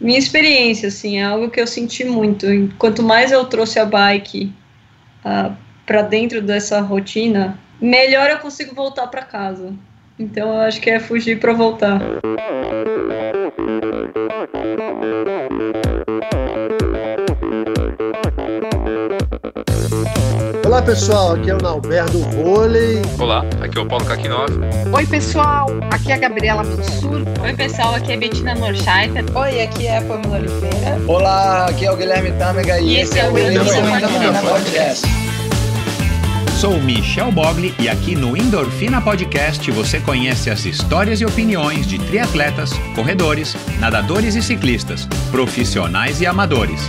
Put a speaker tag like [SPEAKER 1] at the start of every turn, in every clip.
[SPEAKER 1] minha experiência, assim, é algo que eu senti muito. quanto mais eu trouxe a bike uh, ah, para dentro dessa rotina, melhor eu consigo voltar para casa. Então eu acho que é fugir para voltar. Olá pessoal, aqui é o Nalberto Vôlei. Olá, aqui é o Paulo Caquinov. Oi pessoal, aqui é a Gabriela Mansur. Oi pessoal, aqui é a Bettina Norscheiter. Oi, aqui é a Pamela Oliveira. Olá, aqui é o Guilherme Tâmega e, e esse é, é o Endorfina Podcast.
[SPEAKER 2] Sou Michel Bogli e aqui no Endorfina Podcast você conhece as histórias e opiniões de triatletas, corredores, nadadores e ciclistas, profissionais e amadores.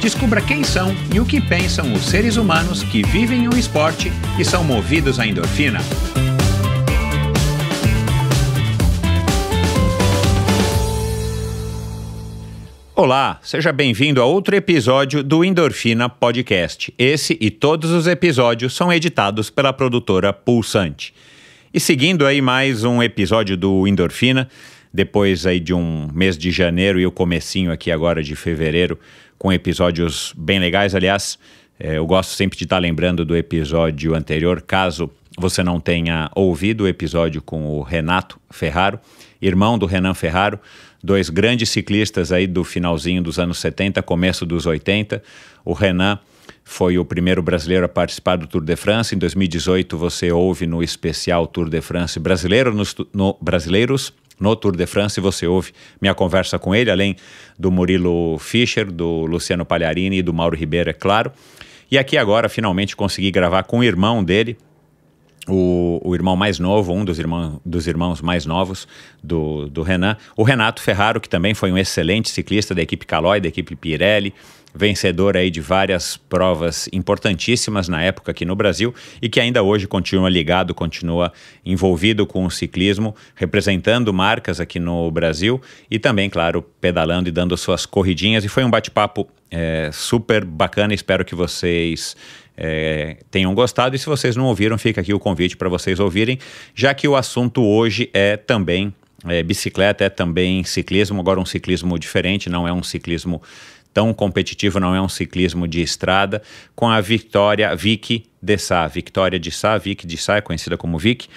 [SPEAKER 2] Descubra quem são e o que pensam os seres humanos que vivem o esporte e são movidos à endorfina. Olá, seja bem-vindo a outro episódio do Endorfina Podcast. Esse e todos os episódios são editados pela produtora Pulsante. E seguindo aí mais um episódio do Endorfina, depois aí de um mês de janeiro e o comecinho aqui agora de fevereiro com episódios bem legais. Aliás, eh, eu gosto sempre de estar lembrando do episódio anterior, caso você não tenha ouvido o episódio com o Renato Ferraro, irmão do Renan Ferraro, dois grandes ciclistas aí do finalzinho dos anos 70, começo dos 80. O Renan foi o primeiro brasileiro a participar do Tour de France. Em 2018, você ouve no especial Tour de France brasileiro nos, no, Brasileiros no Tour de France. Você ouve minha conversa com ele, além do Murilo Fischer, do Luciano Pagliarini e do Mauro Ribeiro, é claro. E aqui agora, finalmente, consegui gravar com o irmão dele, o, o, irmão mais novo, um dos, irmão, dos irmãos mais novos do, do Renan, o Renato Ferraro, que também foi um excelente ciclista da equipe Calói, da equipe Pirelli, vencedor aí de várias provas importantíssimas na época aqui no Brasil e que ainda hoje continua ligado, continua envolvido com o ciclismo, representando marcas aqui no Brasil e também, claro, pedalando e dando suas corridinhas. E foi um bate-papo é, super bacana, espero que vocês é, tenham gostado. E se vocês não ouviram, fica aqui o convite para vocês ouvirem, já que o assunto hoje é também é, bicicleta, é também ciclismo, agora um ciclismo diferente, não é um ciclismo tão competitivo, não é um ciclismo de estrada, com a vitória Vicky de Sá, Vitória de Sá, Vicky de Sá, é conhecida como Vicky.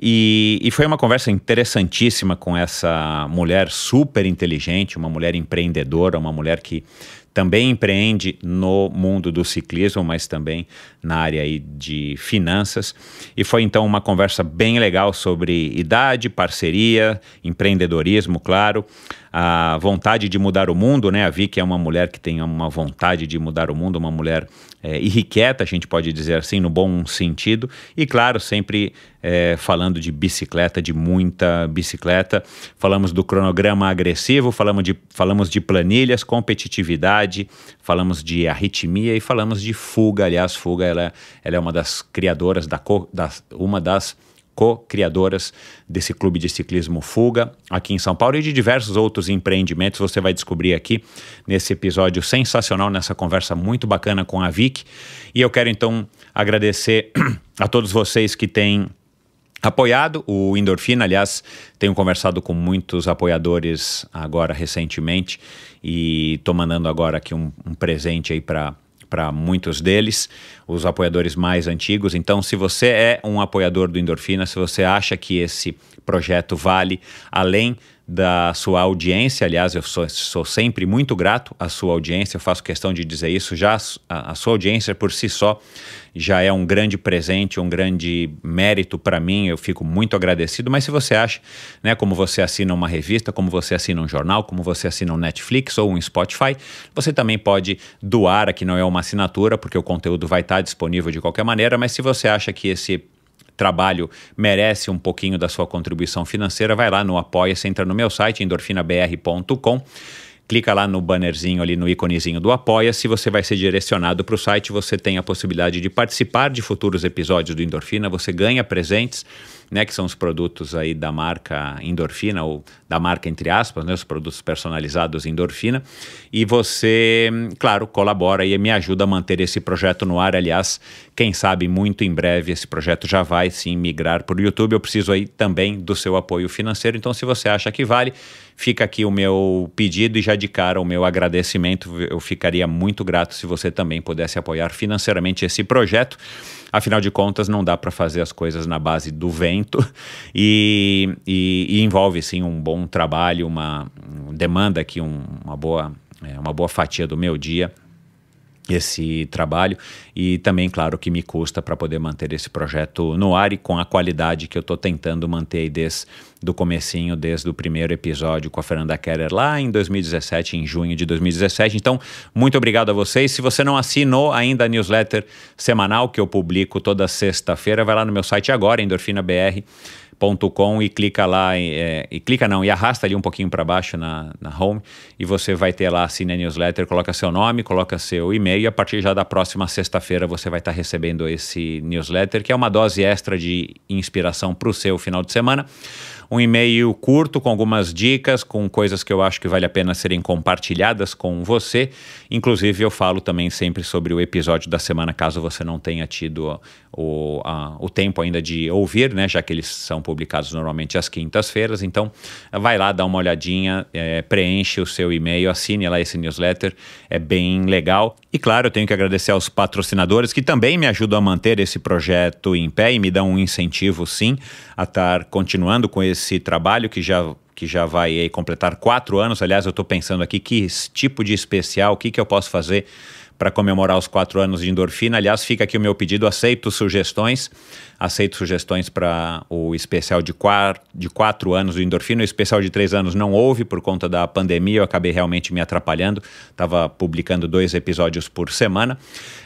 [SPEAKER 2] E, e foi uma conversa interessantíssima com essa mulher super inteligente, uma mulher empreendedora, uma mulher que também empreende no mundo do ciclismo, mas também na área de finanças. E foi então uma conversa bem legal sobre idade, parceria, empreendedorismo, claro, a vontade de mudar o mundo, né? A Vicky é uma mulher que tem uma vontade de mudar o mundo, uma mulher é, irrequieta, a gente pode dizer assim, no bom sentido. E claro, sempre é, falando de bicicleta, de muita bicicleta. Falamos do cronograma agressivo, falamos de, falamos de planilhas, competitividade, falamos de arritmia e falamos de fuga. Aliás, fuga ela, ela é uma das criadoras da, da uma das co-criadoras desse clube de ciclismo Fuga aqui em São Paulo e de diversos outros empreendimentos. Você vai descobrir aqui nesse episódio sensacional, nessa conversa muito bacana com a Vic. E eu quero então agradecer a todos vocês que têm apoiado o Endorfina. Aliás, tenho conversado com muitos apoiadores agora recentemente e estou mandando agora aqui um, um presente aí para para muitos deles, os apoiadores mais antigos. Então, se você é um apoiador do Endorfina, se você acha que esse projeto vale além da sua audiência. Aliás, eu sou, sou, sempre muito grato à sua audiência, eu faço questão de dizer isso. Já a, a sua audiência por si só já é um grande presente, um grande mérito para mim, eu fico muito agradecido. Mas se você acha, né, como você assina uma revista, como você assina um jornal, como você assina um Netflix ou um Spotify, você também pode doar, aqui não é uma assinatura, porque o conteúdo vai estar tá disponível de qualquer maneira, mas se você acha que esse trabalho merece um pouquinho da sua contribuição financeira, vai lá no Apoia-se, entra no meu site, endorfinabr.com clica lá no bannerzinho ali no íconezinho do Apoia-se, você vai ser direcionado para o site, você tem a possibilidade de participar de futuros episódios do Endorfina, você ganha presentes, né, que são os produtos aí da marca Endorfina ou da marca entre aspas, né, os produtos personalizados Endorfina, e você, claro, colabora e me ajuda a manter esse projeto no ar. Aliás, quem sabe muito em breve esse projeto já vai sim migrar para o YouTube. Eu preciso aí também do seu apoio financeiro. Então, se você acha que vale, Fica aqui o meu pedido e já de cara o meu agradecimento. Eu ficaria muito grato se você também pudesse apoiar financeiramente esse projeto. Afinal de contas, não dá para fazer as coisas na base do vento e, e, e envolve sim um bom trabalho, uma, uma demanda aqui, um, uma, boa, é, uma boa fatia do meu dia esse trabalho e também, claro, que me custa para poder manter esse projeto no ar e com a qualidade que eu estou tentando manter aí desde do comecinho, desde o primeiro episódio com a Fernanda Keller lá em 2017, em junho de 2017. Então, muito obrigado a vocês. Se você não assinou ainda a newsletter semanal que eu publico toda sexta-feira, vai lá no meu site agora, endorfinabr.com .com e clica lá, é, e clica não, e arrasta ali um pouquinho para baixo na, na home e você vai ter lá, assina a newsletter, coloca seu nome, coloca seu e-mail e a partir já da próxima sexta-feira você vai estar tá recebendo esse newsletter, que é uma dose extra de inspiração para o seu final de semana um e-mail curto com algumas dicas, com coisas que eu acho que vale a pena serem compartilhadas com você. Inclusive, eu falo também sempre sobre o episódio da semana, caso você não tenha tido o, a, o tempo ainda de ouvir, né? Já que eles são publicados normalmente às quintas-feiras. Então, vai lá, dá uma olhadinha, é, preenche o seu e-mail, assine lá esse newsletter, é bem legal. E claro, eu tenho que agradecer aos patrocinadores que também me ajudam a manter esse projeto em pé e me dão um incentivo, sim, a estar continuando com esse esse trabalho que já, que já vai aí, completar quatro anos. Aliás, eu estou pensando aqui que tipo de especial, o que, que eu posso fazer para comemorar os quatro anos de endorfina. Aliás, fica aqui o meu pedido, aceito sugestões, aceito sugestões para o especial de, quatro de quatro anos do endorfina. O especial de três anos não houve por conta da pandemia, eu acabei realmente me atrapalhando, estava publicando dois episódios por semana.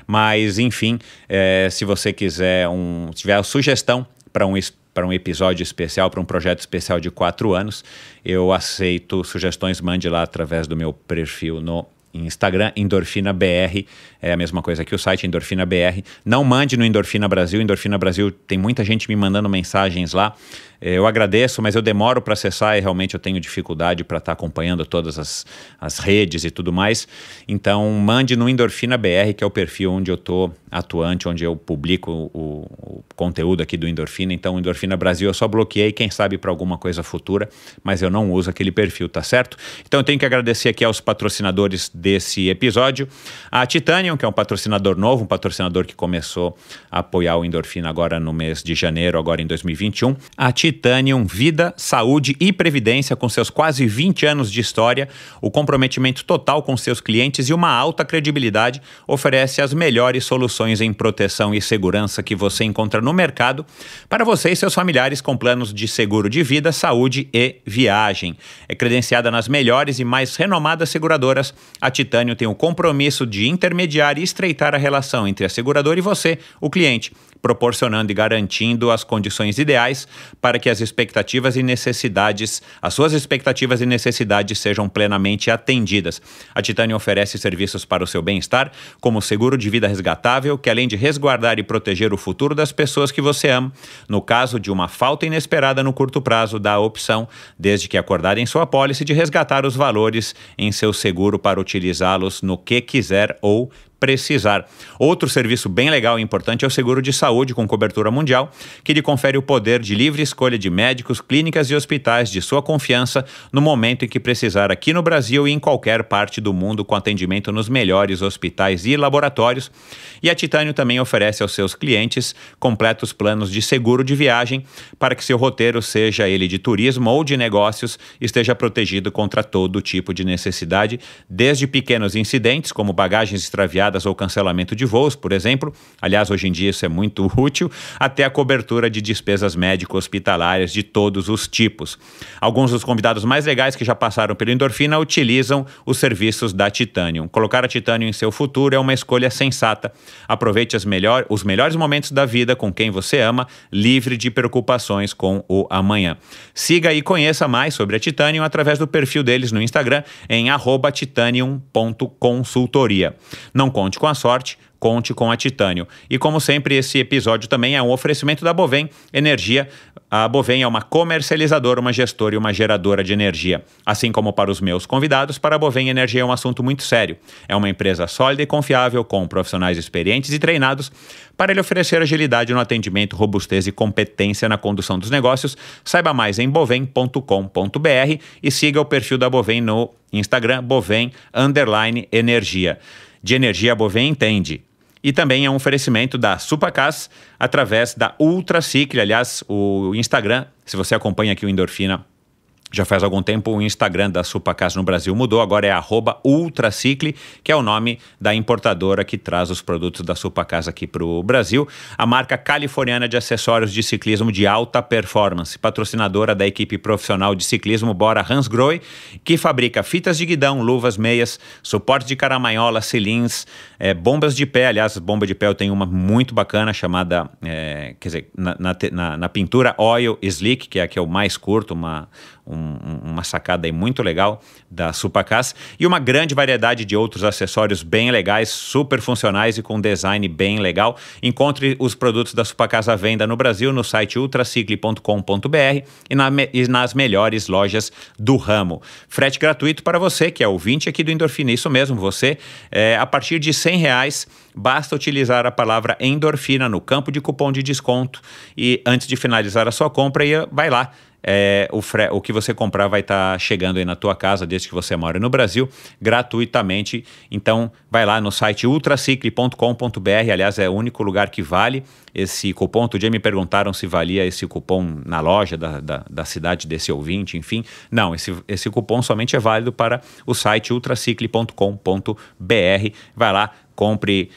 [SPEAKER 2] Mas, enfim, é, se você quiser um, tiver sugestão para um especial, para um episódio especial, para um projeto especial de quatro anos, eu aceito sugestões, mande lá através do meu perfil no Instagram, Endorfina BR, é a mesma coisa que o site Endorfina BR. Não mande no Endorfina Brasil, Endorfina Brasil tem muita gente me mandando mensagens lá. É, eu agradeço, mas eu demoro para acessar e realmente eu tenho dificuldade para estar tá acompanhando todas as, as redes e tudo mais. Então, mande no Endorfina BR, que é o perfil onde eu estou atuante, onde eu publico o, o, conteúdo aqui do Endorfina. Então, Endorfina Brasil eu só bloqueei, quem sabe para alguma coisa futura, mas eu não uso aquele perfil, tá certo? Então, eu tenho que agradecer aqui aos patrocinadores desse episódio. A Titanium, que é um patrocinador novo, um patrocinador que começou a apoiar o Endorfina agora no mês de janeiro, agora em 2021. A Titanium Vida, Saúde e Previdência, com seus quase 20 anos de história, o comprometimento total com seus clientes e uma alta credibilidade, oferece as melhores soluções em proteção e segurança que você encontra no mercado para você e seus familiares com planos de seguro de vida, saúde e viagem. É credenciada nas melhores e mais renomadas seguradoras, a Titânio tem o compromisso de intermediar e estreitar a relação entre a seguradora e você, o cliente proporcionando e garantindo as condições ideais para que as expectativas e necessidades, as suas expectativas e necessidades sejam plenamente atendidas. A Titânia oferece serviços para o seu bem-estar, como seguro de vida resgatável, que além de resguardar e proteger o futuro das pessoas que você ama, no caso de uma falta inesperada no curto prazo, dá a opção, desde que acordar em sua pólice, de resgatar os valores em seu seguro para utilizá-los no que quiser ou precisar. Outro serviço bem legal e importante é o seguro de saúde com cobertura mundial, que lhe confere o poder de livre escolha de médicos, clínicas e hospitais de sua confiança no momento em que precisar aqui no Brasil e em qualquer parte do mundo com atendimento nos melhores hospitais e laboratórios. E a Titânio também oferece aos seus clientes completos planos de seguro de viagem para que seu roteiro, seja ele de turismo ou de negócios, esteja protegido contra todo tipo de necessidade, desde pequenos incidentes como bagagens extraviadas ou cancelamento de voos, por exemplo. Aliás, hoje em dia isso é muito útil, até a cobertura de despesas médico-hospitalares de todos os tipos. Alguns dos convidados mais legais que já passaram pelo Endorfina utilizam os serviços da Titanium. Colocar a Titanium em seu futuro é uma escolha sensata. Aproveite melhor, os melhores momentos da vida com quem você ama, livre de preocupações com o amanhã. Siga e conheça mais sobre a Titanium através do perfil deles no Instagram em titanium.consultoria. Não conte com a sorte, conte com a Titânio. E como sempre, esse episódio também é um oferecimento da Bovem Energia. A Bovem é uma comercializadora, uma gestora e uma geradora de energia. Assim como para os meus convidados, para a Bovem Energia é um assunto muito sério. É uma empresa sólida e confiável, com profissionais experientes e treinados para lhe oferecer agilidade no atendimento, robustez e competência na condução dos negócios. Saiba mais em bovem.com.br e siga o perfil da Bovem no Instagram, Bovem Energia de Energia Bovem entende. E também é um oferecimento da Supacas através da Ultracicle. Aliás, o Instagram, se você acompanha aqui o Endorfina já faz algum tempo o Instagram da Casa no Brasil mudou, agora é Ultracicle, que é o nome da importadora que traz os produtos da Casa aqui para o Brasil. A marca californiana de acessórios de ciclismo de alta performance, patrocinadora da equipe profissional de ciclismo Bora Hansgrohe, que fabrica fitas de guidão, luvas, meias, suporte de caramanhola, cilins, é, bombas de pé. Aliás, bomba de pé eu tenho uma muito bacana chamada, é, quer dizer, na, na, na, pintura Oil Slick, que é a que eu mais curto, uma um, uma sacada aí muito legal da Supacas e uma grande variedade de outros acessórios bem legais, super funcionais e com design bem legal. Encontre os produtos da Supacas à venda no Brasil no site ultracicle.com.br e, na, e nas melhores lojas do ramo. Frete gratuito para você que é ouvinte aqui do Endorfina, isso mesmo, você é, a partir de 100 reais basta utilizar a palavra endorfina no campo de cupom de desconto e antes de finalizar a sua compra, vai lá é, o, fre o que você comprar vai estar tá chegando aí na tua casa, desde que você mora no Brasil, gratuitamente. Então, vai lá no site ultracicle.com.br, aliás, é o único lugar que vale esse cupom. Outro dia me perguntaram se valia esse cupom na loja da, da, da cidade desse ouvinte, enfim. Não, esse, esse cupom somente é válido para o site ultracicle.com.br. Vai lá, compre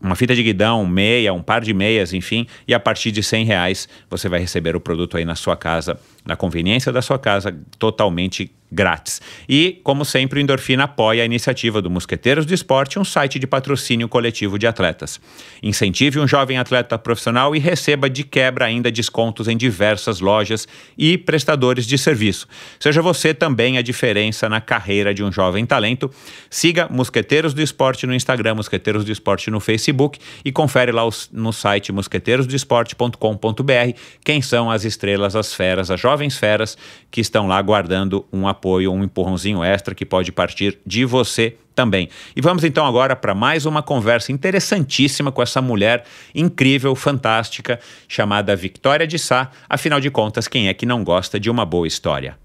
[SPEAKER 2] uma fita de guidão, meia, um par de meias, enfim, e a partir de 100 reais você vai receber o produto aí na sua casa na conveniência da sua casa, totalmente grátis. E, como sempre, o Endorfina apoia a iniciativa do Mosqueteiros do Esporte, um site de patrocínio coletivo de atletas. Incentive um jovem atleta profissional e receba de quebra ainda descontos em diversas lojas e prestadores de serviço. Seja você também a diferença na carreira de um jovem talento. Siga Mosqueteiros do Esporte no Instagram, Mosqueteiros do Esporte no Facebook e confere lá no site mosqueteirosdoesporte.com.br quem são as estrelas, as feras, as jovens feras que estão lá guardando um apoio, um empurrãozinho extra que pode partir de você também. E vamos então agora para mais uma conversa interessantíssima com essa mulher incrível, fantástica, chamada Victoria de Sá. Afinal de contas, quem é que não gosta de uma boa história?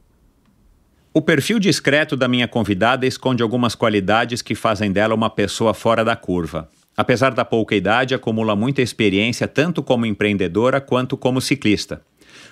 [SPEAKER 2] O perfil discreto da minha convidada esconde algumas qualidades que fazem dela uma pessoa fora da curva. Apesar da pouca idade, acumula muita experiência tanto como empreendedora quanto como ciclista.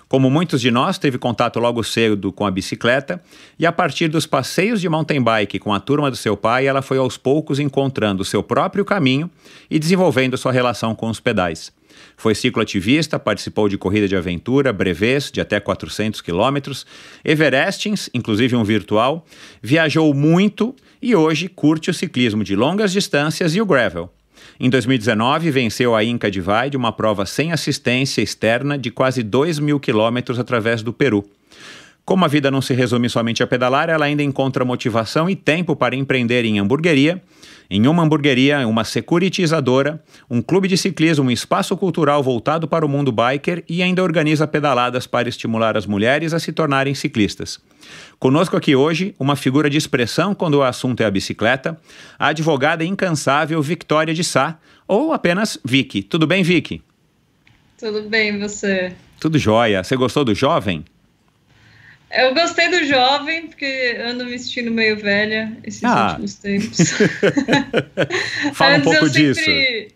[SPEAKER 2] Como muitos de nós, teve contato logo cedo com a bicicleta e, a partir dos passeios de mountain bike com a turma do seu pai, ela foi aos poucos encontrando seu próprio caminho e desenvolvendo sua relação com os pedais. Foi cicloativista, participou de corrida de aventura, brevês de até 400 quilômetros, Everestings, inclusive um virtual, viajou muito e hoje curte o ciclismo de longas distâncias e o gravel. Em 2019, venceu a Inca Divide, uma prova sem assistência externa de quase 2 mil quilômetros através do Peru. Como a vida não se resume somente a pedalar, ela ainda encontra motivação e tempo para empreender em hamburgueria em uma hamburgueria, uma securitizadora, um clube de ciclismo, um espaço cultural voltado para o mundo biker e ainda organiza pedaladas para estimular as mulheres a se tornarem ciclistas. Conosco aqui hoje, uma figura de expressão quando o assunto é a bicicleta, a advogada incansável Victoria de Sá, ou apenas Vicky. Tudo bem, Vicky?
[SPEAKER 1] Tudo bem, você?
[SPEAKER 2] Tudo jóia. Você gostou do jovem?
[SPEAKER 1] Eu gostei do jovem, porque ando me sentindo meio velha esses ah. últimos tempos. Fala um pouco disso. Sempre...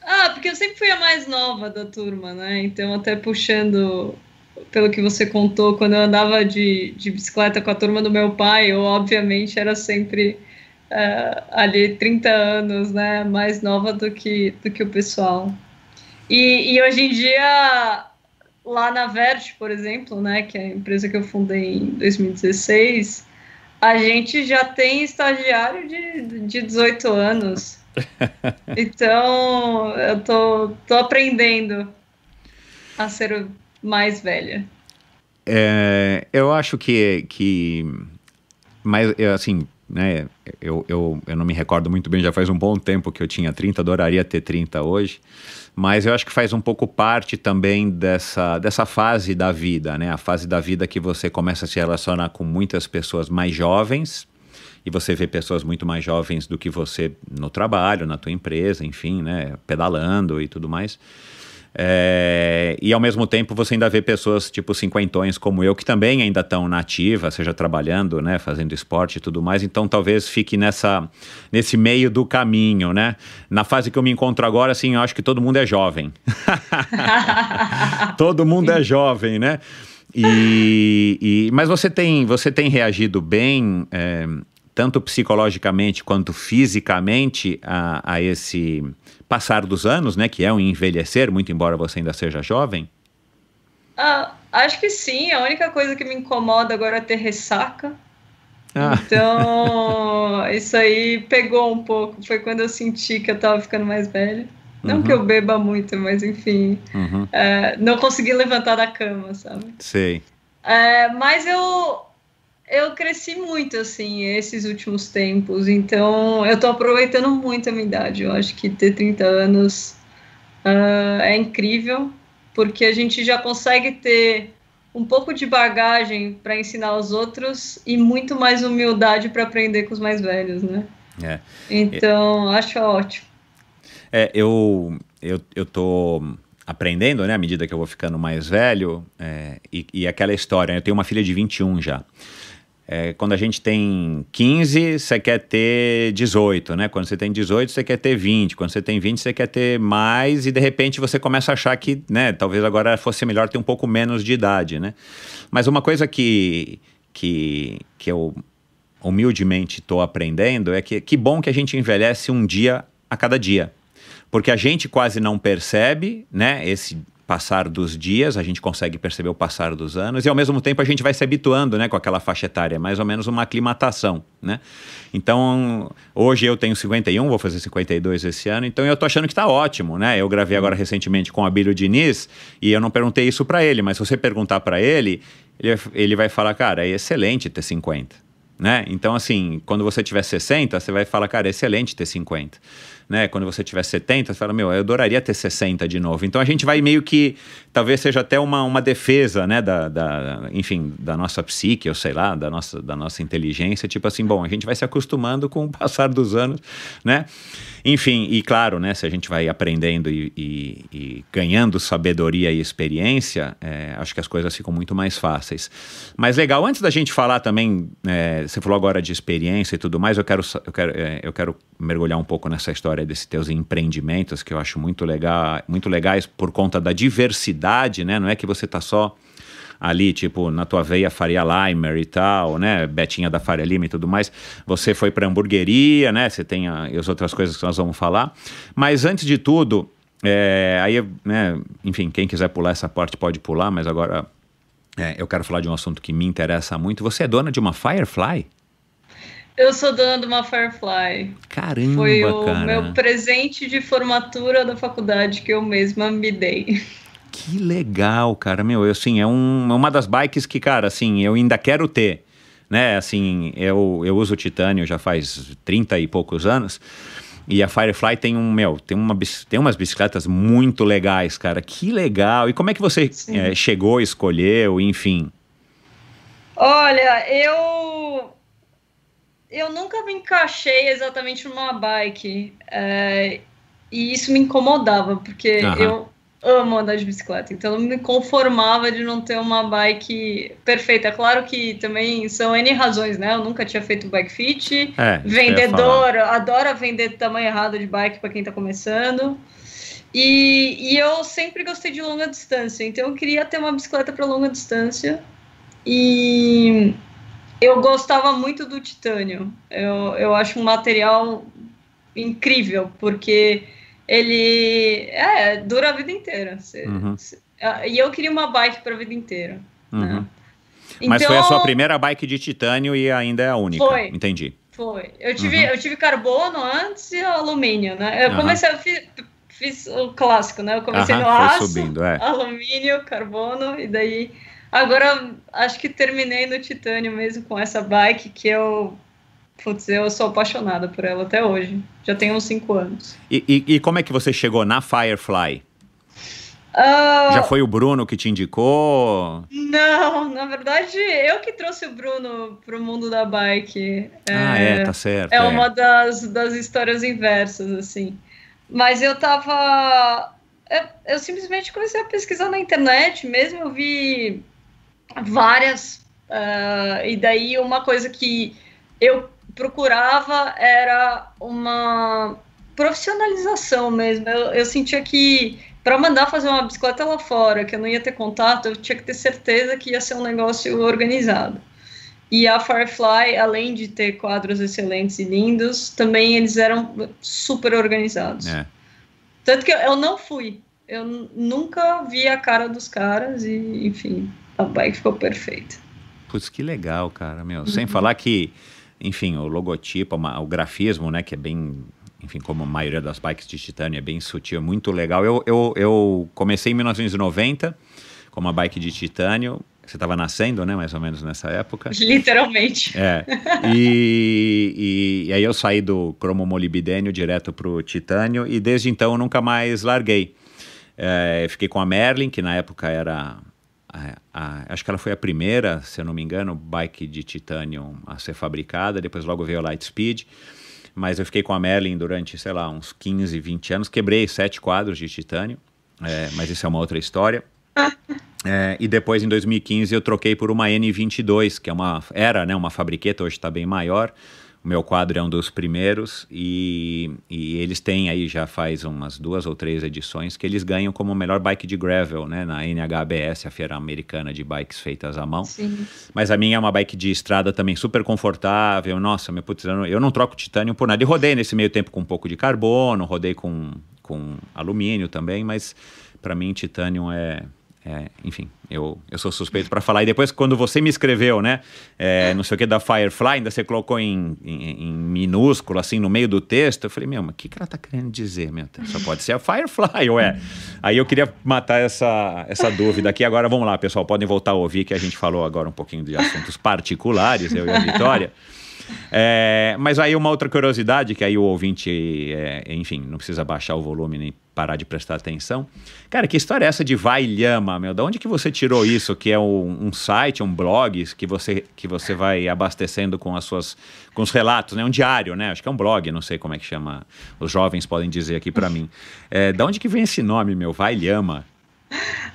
[SPEAKER 1] Ah, porque eu sempre fui a mais nova da turma, né? Então, até puxando pelo que você contou, quando eu andava de, de bicicleta com a turma do meu pai, eu, obviamente, era sempre uh, ali 30 anos, né? Mais nova do que, do que o pessoal. E, e hoje em dia lá na Vert, por exemplo, né, que é a empresa que eu fundei em 2016, a gente já tem estagiário de, de 18 anos. então, eu tô, tô aprendendo a ser mais velha.
[SPEAKER 2] É, eu acho que, que mas, assim, né? Eu, eu, eu não me recordo muito bem, já faz um bom tempo que eu tinha 30, adoraria ter 30 hoje, mas eu acho que faz um pouco parte também dessa, dessa fase da vida, né? A fase da vida que você começa a se relacionar com muitas pessoas mais jovens e você vê pessoas muito mais jovens do que você no trabalho, na tua empresa, enfim, né? Pedalando e tudo mais. É, e ao mesmo tempo você ainda vê pessoas tipo cinquentões como eu, que também ainda estão na ativa, seja trabalhando, né, fazendo esporte e tudo mais, então talvez fique nessa, nesse meio do caminho, né? Na fase que eu me encontro agora, assim, eu acho que todo mundo é jovem. todo mundo é jovem, né? E, e, mas você tem, você tem reagido bem é, tanto psicologicamente quanto fisicamente a, a esse passar dos anos, né? Que é um envelhecer, muito embora você ainda seja jovem?
[SPEAKER 1] Ah, acho que sim. A única coisa que me incomoda agora é ter ressaca. Ah. Então, isso aí pegou um pouco. Foi quando eu senti que eu estava ficando mais velha. Não uhum. que eu uhum. beba muito, mas enfim. Uhum. É, não consegui levantar da cama, sabe? Sei. É, mas eu eu cresci muito, assim, esses últimos tempos. Então, eu tô aproveitando muito a minha idade. Eu acho que ter 30 anos uh, é incrível, porque a gente já consegue ter um pouco de bagagem para ensinar os outros e muito mais humildade para aprender com os mais velhos, né?
[SPEAKER 2] É. Então,
[SPEAKER 1] é. acho ótimo.
[SPEAKER 2] É, eu, eu, eu tô aprendendo, né, à medida que eu vou ficando mais velho, é, e, e aquela história, né, eu tenho uma filha de 21 já. É, quando a gente tem 15, você quer ter 18, né? Quando você tem 18, você quer ter 20. Quando você tem 20, você quer ter mais e de repente você começa a achar que, né, talvez agora fosse melhor ter um pouco menos de idade, né? Mas uma coisa que que, que eu humildemente estou aprendendo é que que bom que a gente envelhece um dia a cada dia. Porque a gente quase não percebe, né, esse passar dos dias, a gente consegue perceber o passar dos anos e ao mesmo tempo a gente vai se habituando, né, com aquela faixa etária, mais ou menos uma aclimatação, né? Então, hoje eu tenho 51, vou fazer 52 esse ano, então eu tô achando que tá ótimo, né? Eu gravei agora recentemente com o Abílio Diniz e eu não perguntei isso para ele, mas se você perguntar para ele, ele, ele vai falar, cara, é excelente ter 50. Né? Então, assim, quando você tiver 60, você vai falar, cara, é excelente ter 50 né? Quando você tiver 70, você fala, meu, eu adoraria ter 60 de novo. Então a gente vai meio que, talvez seja até uma, uma defesa, né? Da, da, enfim, da nossa psique, eu sei lá, da nossa, da nossa inteligência. Tipo assim, bom, a gente vai se acostumando com o passar dos anos, né? Enfim, e claro, né, se a gente vai aprendendo e, e, e ganhando sabedoria e experiência, é, acho que as coisas ficam muito mais fáceis. Mas legal, antes da gente falar também, é, você falou agora de experiência e tudo mais, eu quero, eu quero, é, eu quero mergulhar um pouco nessa história desses teus empreendimentos, que eu acho muito, legal, muito legais por conta da diversidade, né? Não é que você está só ali, tipo, na tua veia Faria Limer e tal, né? Betinha da Faria Lima e tudo mais. Você foi para hamburgueria, né? Você tem a, as outras coisas que nós vamos falar. Mas antes de tudo, é, aí, né? Enfim, quem quiser pular essa parte pode pular, mas agora é, eu quero falar de um assunto que me interessa muito. Você é dona de uma Firefly?
[SPEAKER 1] Eu sou dona de uma Firefly.
[SPEAKER 2] Caramba, Foi o cara. meu
[SPEAKER 1] presente de formatura da faculdade que eu mesma me dei.
[SPEAKER 2] Que legal, cara. Meu, eu, assim, é um, é uma das bikes que, cara, assim, eu ainda quero ter. Né? Assim, eu, eu uso titânio já faz 30 e poucos anos. E a Firefly tem um, meu, tem, uma, tem umas bicicletas muito legais, cara. Que legal. E como é que você é, chegou, escolheu, enfim?
[SPEAKER 1] Olha, eu eu nunca me encaixei exatamente numa bike. É, e isso me incomodava, porque eu, amo andar de bicicleta, então eu me conformava de não ter uma bike perfeita. É claro que também são N razões, né? Eu nunca tinha feito bike fit, é, vendedora, adora vender tamanho errado de bike para quem está começando. E, e eu sempre gostei de longa distância, então eu queria ter uma bicicleta para longa distância. E eu gostava muito do titânio. Eu, eu acho um material incrível, porque ele é, dura a vida inteira. uhum. e eu queria uma bike para a vida inteira. Né? Uhum. Né? Mas então, foi a então, sua primeira
[SPEAKER 2] bike de titânio e ainda é a única. Foi. Entendi.
[SPEAKER 1] Foi. Eu tive, uhum. eu tive carbono antes e alumínio, né? Eu comecei, eu fiz, fiz, o clássico, né? Eu comecei no aço, subindo, é. alumínio, carbono e daí Agora, acho que terminei no Titânio mesmo com essa bike que eu Putz, eu sou apaixonada por ela até hoje. Já tem uns 5 anos.
[SPEAKER 2] E, e, e, como é que você chegou na Firefly?
[SPEAKER 1] Uh... Já foi
[SPEAKER 2] o Bruno que te indicou?
[SPEAKER 1] Não, na verdade, eu que trouxe o Bruno pro mundo da bike. Ah, é, é tá certo. É, é, uma das, das histórias inversas, assim. Mas eu tava. Eu, eu simplesmente comecei a pesquisar na internet mesmo, eu vi várias. Uh, e daí uma coisa que eu procurava era uma profissionalização mesmo. Eu, eu sentia que para mandar fazer uma bicicleta lá fora, que eu não ia ter contato, eu tinha que ter certeza que ia ser um negócio organizado. E a Firefly, além de ter quadros excelentes e lindos, também eles eram super organizados. É. Tanto que eu não fui. Eu nunca vi a cara dos caras e, enfim, a bike ficou perfeita.
[SPEAKER 2] Putz, que legal, cara, meu. Uhum. Sem falar que enfim, o logotipo, o grafismo, né, que é bem, enfim, como a maioria das bikes de titânio, é bem sutil, é muito legal. Eu, eu, eu comecei em 1990 com uma bike de titânio, você estava nascendo, né, mais ou menos nessa época.
[SPEAKER 1] Literalmente.
[SPEAKER 2] É. E, e, e aí eu saí do cromo molibdênio direto para o titânio e desde então eu nunca mais larguei. É, fiquei com a Merlin, que na época era a, a, acho que ela foi a primeira, se eu não me engano, bike de titânio a ser fabricada, depois logo veio a Lightspeed. Mas eu fiquei com a Merlin durante, sei lá, uns 15, 20 anos. Quebrei sete quadros de titânio, é, mas isso é uma outra história. É, e depois, em 2015, eu troquei por uma N22, que é uma, era né, uma fabriqueta, hoje está bem maior, o meu quadro é um dos primeiros e, e eles têm aí já faz umas duas ou três edições que eles ganham como melhor bike de gravel, né? Na NHBS, a feira americana de bikes feitas à mão. Sim. Mas a minha é uma bike de estrada também super confortável. Nossa, meu putz, eu não, eu não troco titânio por nada. E rodei nesse meio tempo com um pouco de carbono, rodei com, com alumínio também, mas para mim titânio é é, enfim, eu, eu sou suspeito para falar. E depois, quando você me escreveu, né? É, é, não sei o que da Firefly, ainda você colocou em, em, em, minúsculo, assim, no meio do texto. Eu falei, meu, mas o que, que ela tá querendo dizer, meu? Só pode ser a Firefly, ou é? Aí eu queria matar essa, essa dúvida aqui. Agora vamos lá, pessoal. Podem voltar a ouvir que a gente falou agora um pouquinho de assuntos particulares, eu e a Vitória. É, mas aí uma outra curiosidade, que aí o ouvinte, é, enfim, não precisa baixar o volume nem parar de prestar atenção. Cara, que história é essa de vai lhama, meu? Da onde que você tirou isso? Que é um, um, site, um blog que você, que você vai abastecendo com as suas com os relatos, né? Um diário, né? Acho que é um blog, não sei como é que chama. Os jovens podem dizer aqui para mim. É, da onde que vem esse nome, meu? Vai lhama?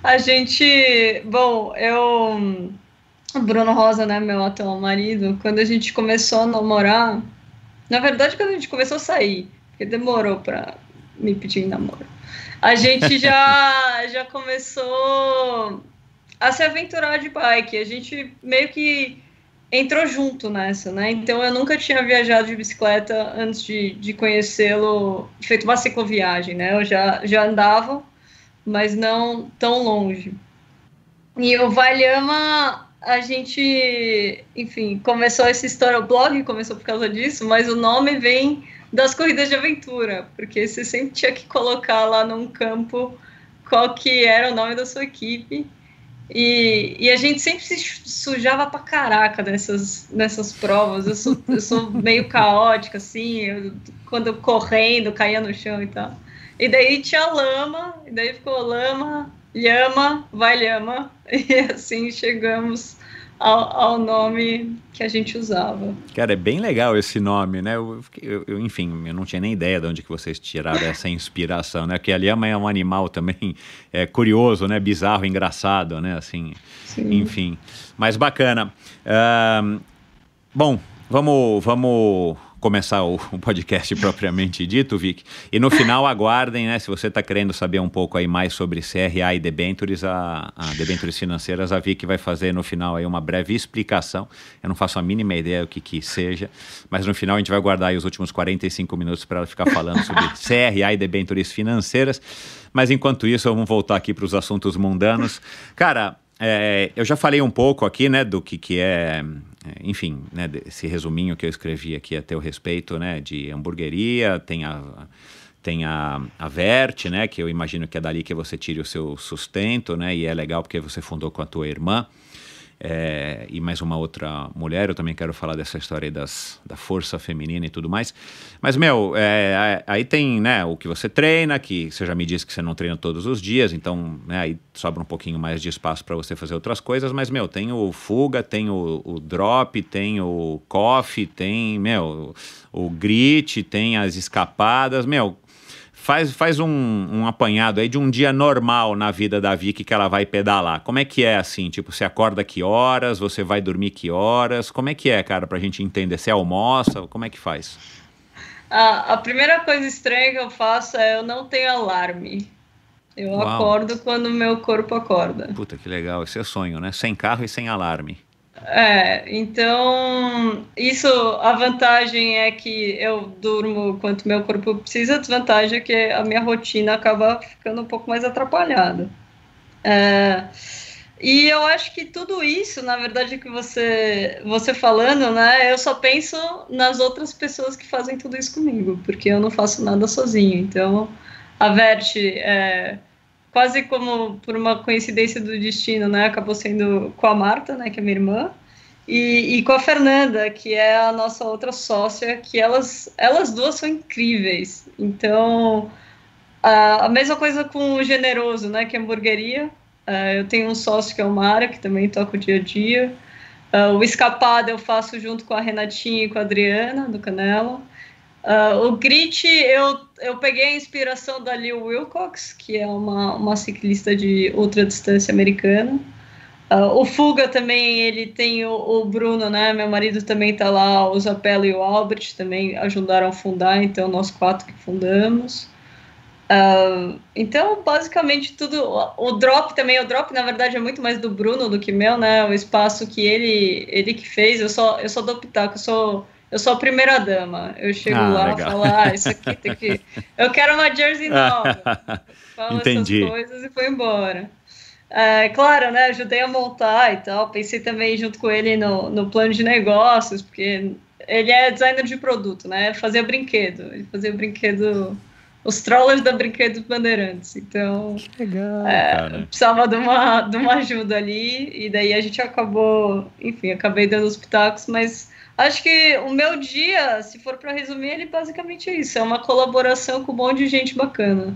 [SPEAKER 1] A gente, bom, eu Bruno Rosa, né, meu atual marido, quando a gente começou a namorar, na verdade, quando a gente começou a sair, porque demorou para me pedindo namoro. A gente já, já começou a se aventurar de bike. A gente meio que entrou junto nessa, né? Então eu nunca tinha viajado de bicicleta antes de, de conhecê-lo, feito uma cicloviagem, né? Eu já, já andava, mas não tão longe. E o Valhama, a gente, enfim, começou essa história, o blog começou por causa disso, mas o nome vem das corridas de aventura, porque você sempre tinha que colocar lá num campo qual que era o nome da sua equipe. E, e a gente sempre se sujava pra caraca nessas, nessas provas. Eu sou, eu sou meio caótica, assim, eu, quando eu correndo, caía no chão e tal. E daí tinha lama, e daí ficou lama, lhama, vai lhama. E assim chegamos ao, ao, nome que a gente usava.
[SPEAKER 2] Cara, é bem legal esse nome, né? Eu, eu, eu, enfim, eu não tinha nem ideia de onde que vocês tiraram essa inspiração, né? Porque a lhama é, é um animal também é, curioso, né? Bizarro, engraçado, né? Assim, Sim. enfim. Mas bacana. Uh, bom, vamos, vamos começar o, o podcast propriamente dito, Vic. E no final aguardem, né? Se você está querendo saber um pouco aí mais sobre CRA e debentures, a, a debentures financeiras, a Vic vai fazer no final aí uma breve explicação. Eu não faço a mínima ideia do que que seja, mas no final a gente vai guardar aí os últimos 45 minutos para ela ficar falando sobre CRA e debentures financeiras. Mas enquanto isso, vamos voltar aqui para os assuntos mundanos. Cara, é, eu já falei um pouco aqui, né, do que, que é é, enfim, né, esse resuminho que eu escrevi aqui a teu respeito, né, de hamburgueria, tem a tem a, a Verte, né, que eu imagino que é dali que você tire o seu sustento, né, e é legal porque você fundou com a tua irmã é, e mais uma outra mulher. Eu também quero falar dessa história das, da força feminina e tudo mais. Mas, meu, é, aí tem né, o que você treina, que você já me disse que você não treina todos os dias, então né, aí sobra um pouquinho mais de espaço para você fazer outras coisas. Mas, meu, tem o fuga, tem o, o drop, tem o coffee, tem, meu, o grit, tem as escapadas. Meu, faz, faz um, um, apanhado aí de um dia normal na vida da Vicky que ela vai pedalar. Como é que é assim? Tipo, você acorda que horas, você vai dormir que horas? Como é que é, cara, pra gente entender? Você almoça? Como é que faz?
[SPEAKER 1] Ah, a primeira coisa estranha que eu faço é eu não tenho alarme. Eu Uau. acordo quando meu corpo acorda.
[SPEAKER 2] Puta que legal, esse é sonho, né? Sem carro e sem alarme.
[SPEAKER 1] É, então isso a vantagem é que eu durmo quanto meu corpo precisa, a desvantagem é que a minha rotina acaba ficando um pouco mais atrapalhada. É, e eu acho que tudo isso, na verdade, que você, você falando, né? Eu só penso nas outras pessoas que fazem tudo isso comigo, porque eu não faço nada sozinho. Então, a Verte é, quase como por uma coincidência do destino, né? Acabou sendo com a Marta, né? Que é minha irmã. E, e, com a Fernanda, que é a nossa outra sócia, que elas, elas duas são incríveis. Então, a, a mesma coisa com o Generoso, né, que é hamburgueria. Uh, eu tenho um sócio que é o Mara, que também toca o dia a dia. Uh, o Escapada eu faço junto com a Renatinha e com a Adriana, do Canela. Uh, o Grit eu eu peguei a inspiração da Lil Wilcox, que é uma, uma ciclista de outra distância americana. Uh, o Fuga também, ele tem o, o, Bruno, né? Meu marido também tá lá, o Zapello e o Albert também ajudaram a fundar, então nós quatro que fundamos. Uh, então, basicamente, tudo. O drop também, o drop, na verdade, é muito mais do Bruno do que meu, né? O espaço que ele ele que fez, eu só, eu só dou pitaco, eu sou eu sou a primeira dama. Eu chego ah, lá e falo, ah, isso
[SPEAKER 2] aqui tem que.
[SPEAKER 1] Eu quero uma jersey nova. falo Entendi. essas coisas e foi embora. É, claro, né? Ajudei a montar e tal. Pensei também junto com ele no, no plano de negócios, porque ele é designer de produto, né? Fazia brinquedo. Ele fazia brinquedo. Os trollers da Brinquedo Bandeirantes. Então. Que legal. É, precisava de uma, de uma ajuda ali. E daí a gente acabou. Enfim, acabei dando os pitacos, mas Acho que o meu dia, se for para resumir, ele basicamente é isso: é uma colaboração com um monte de gente bacana.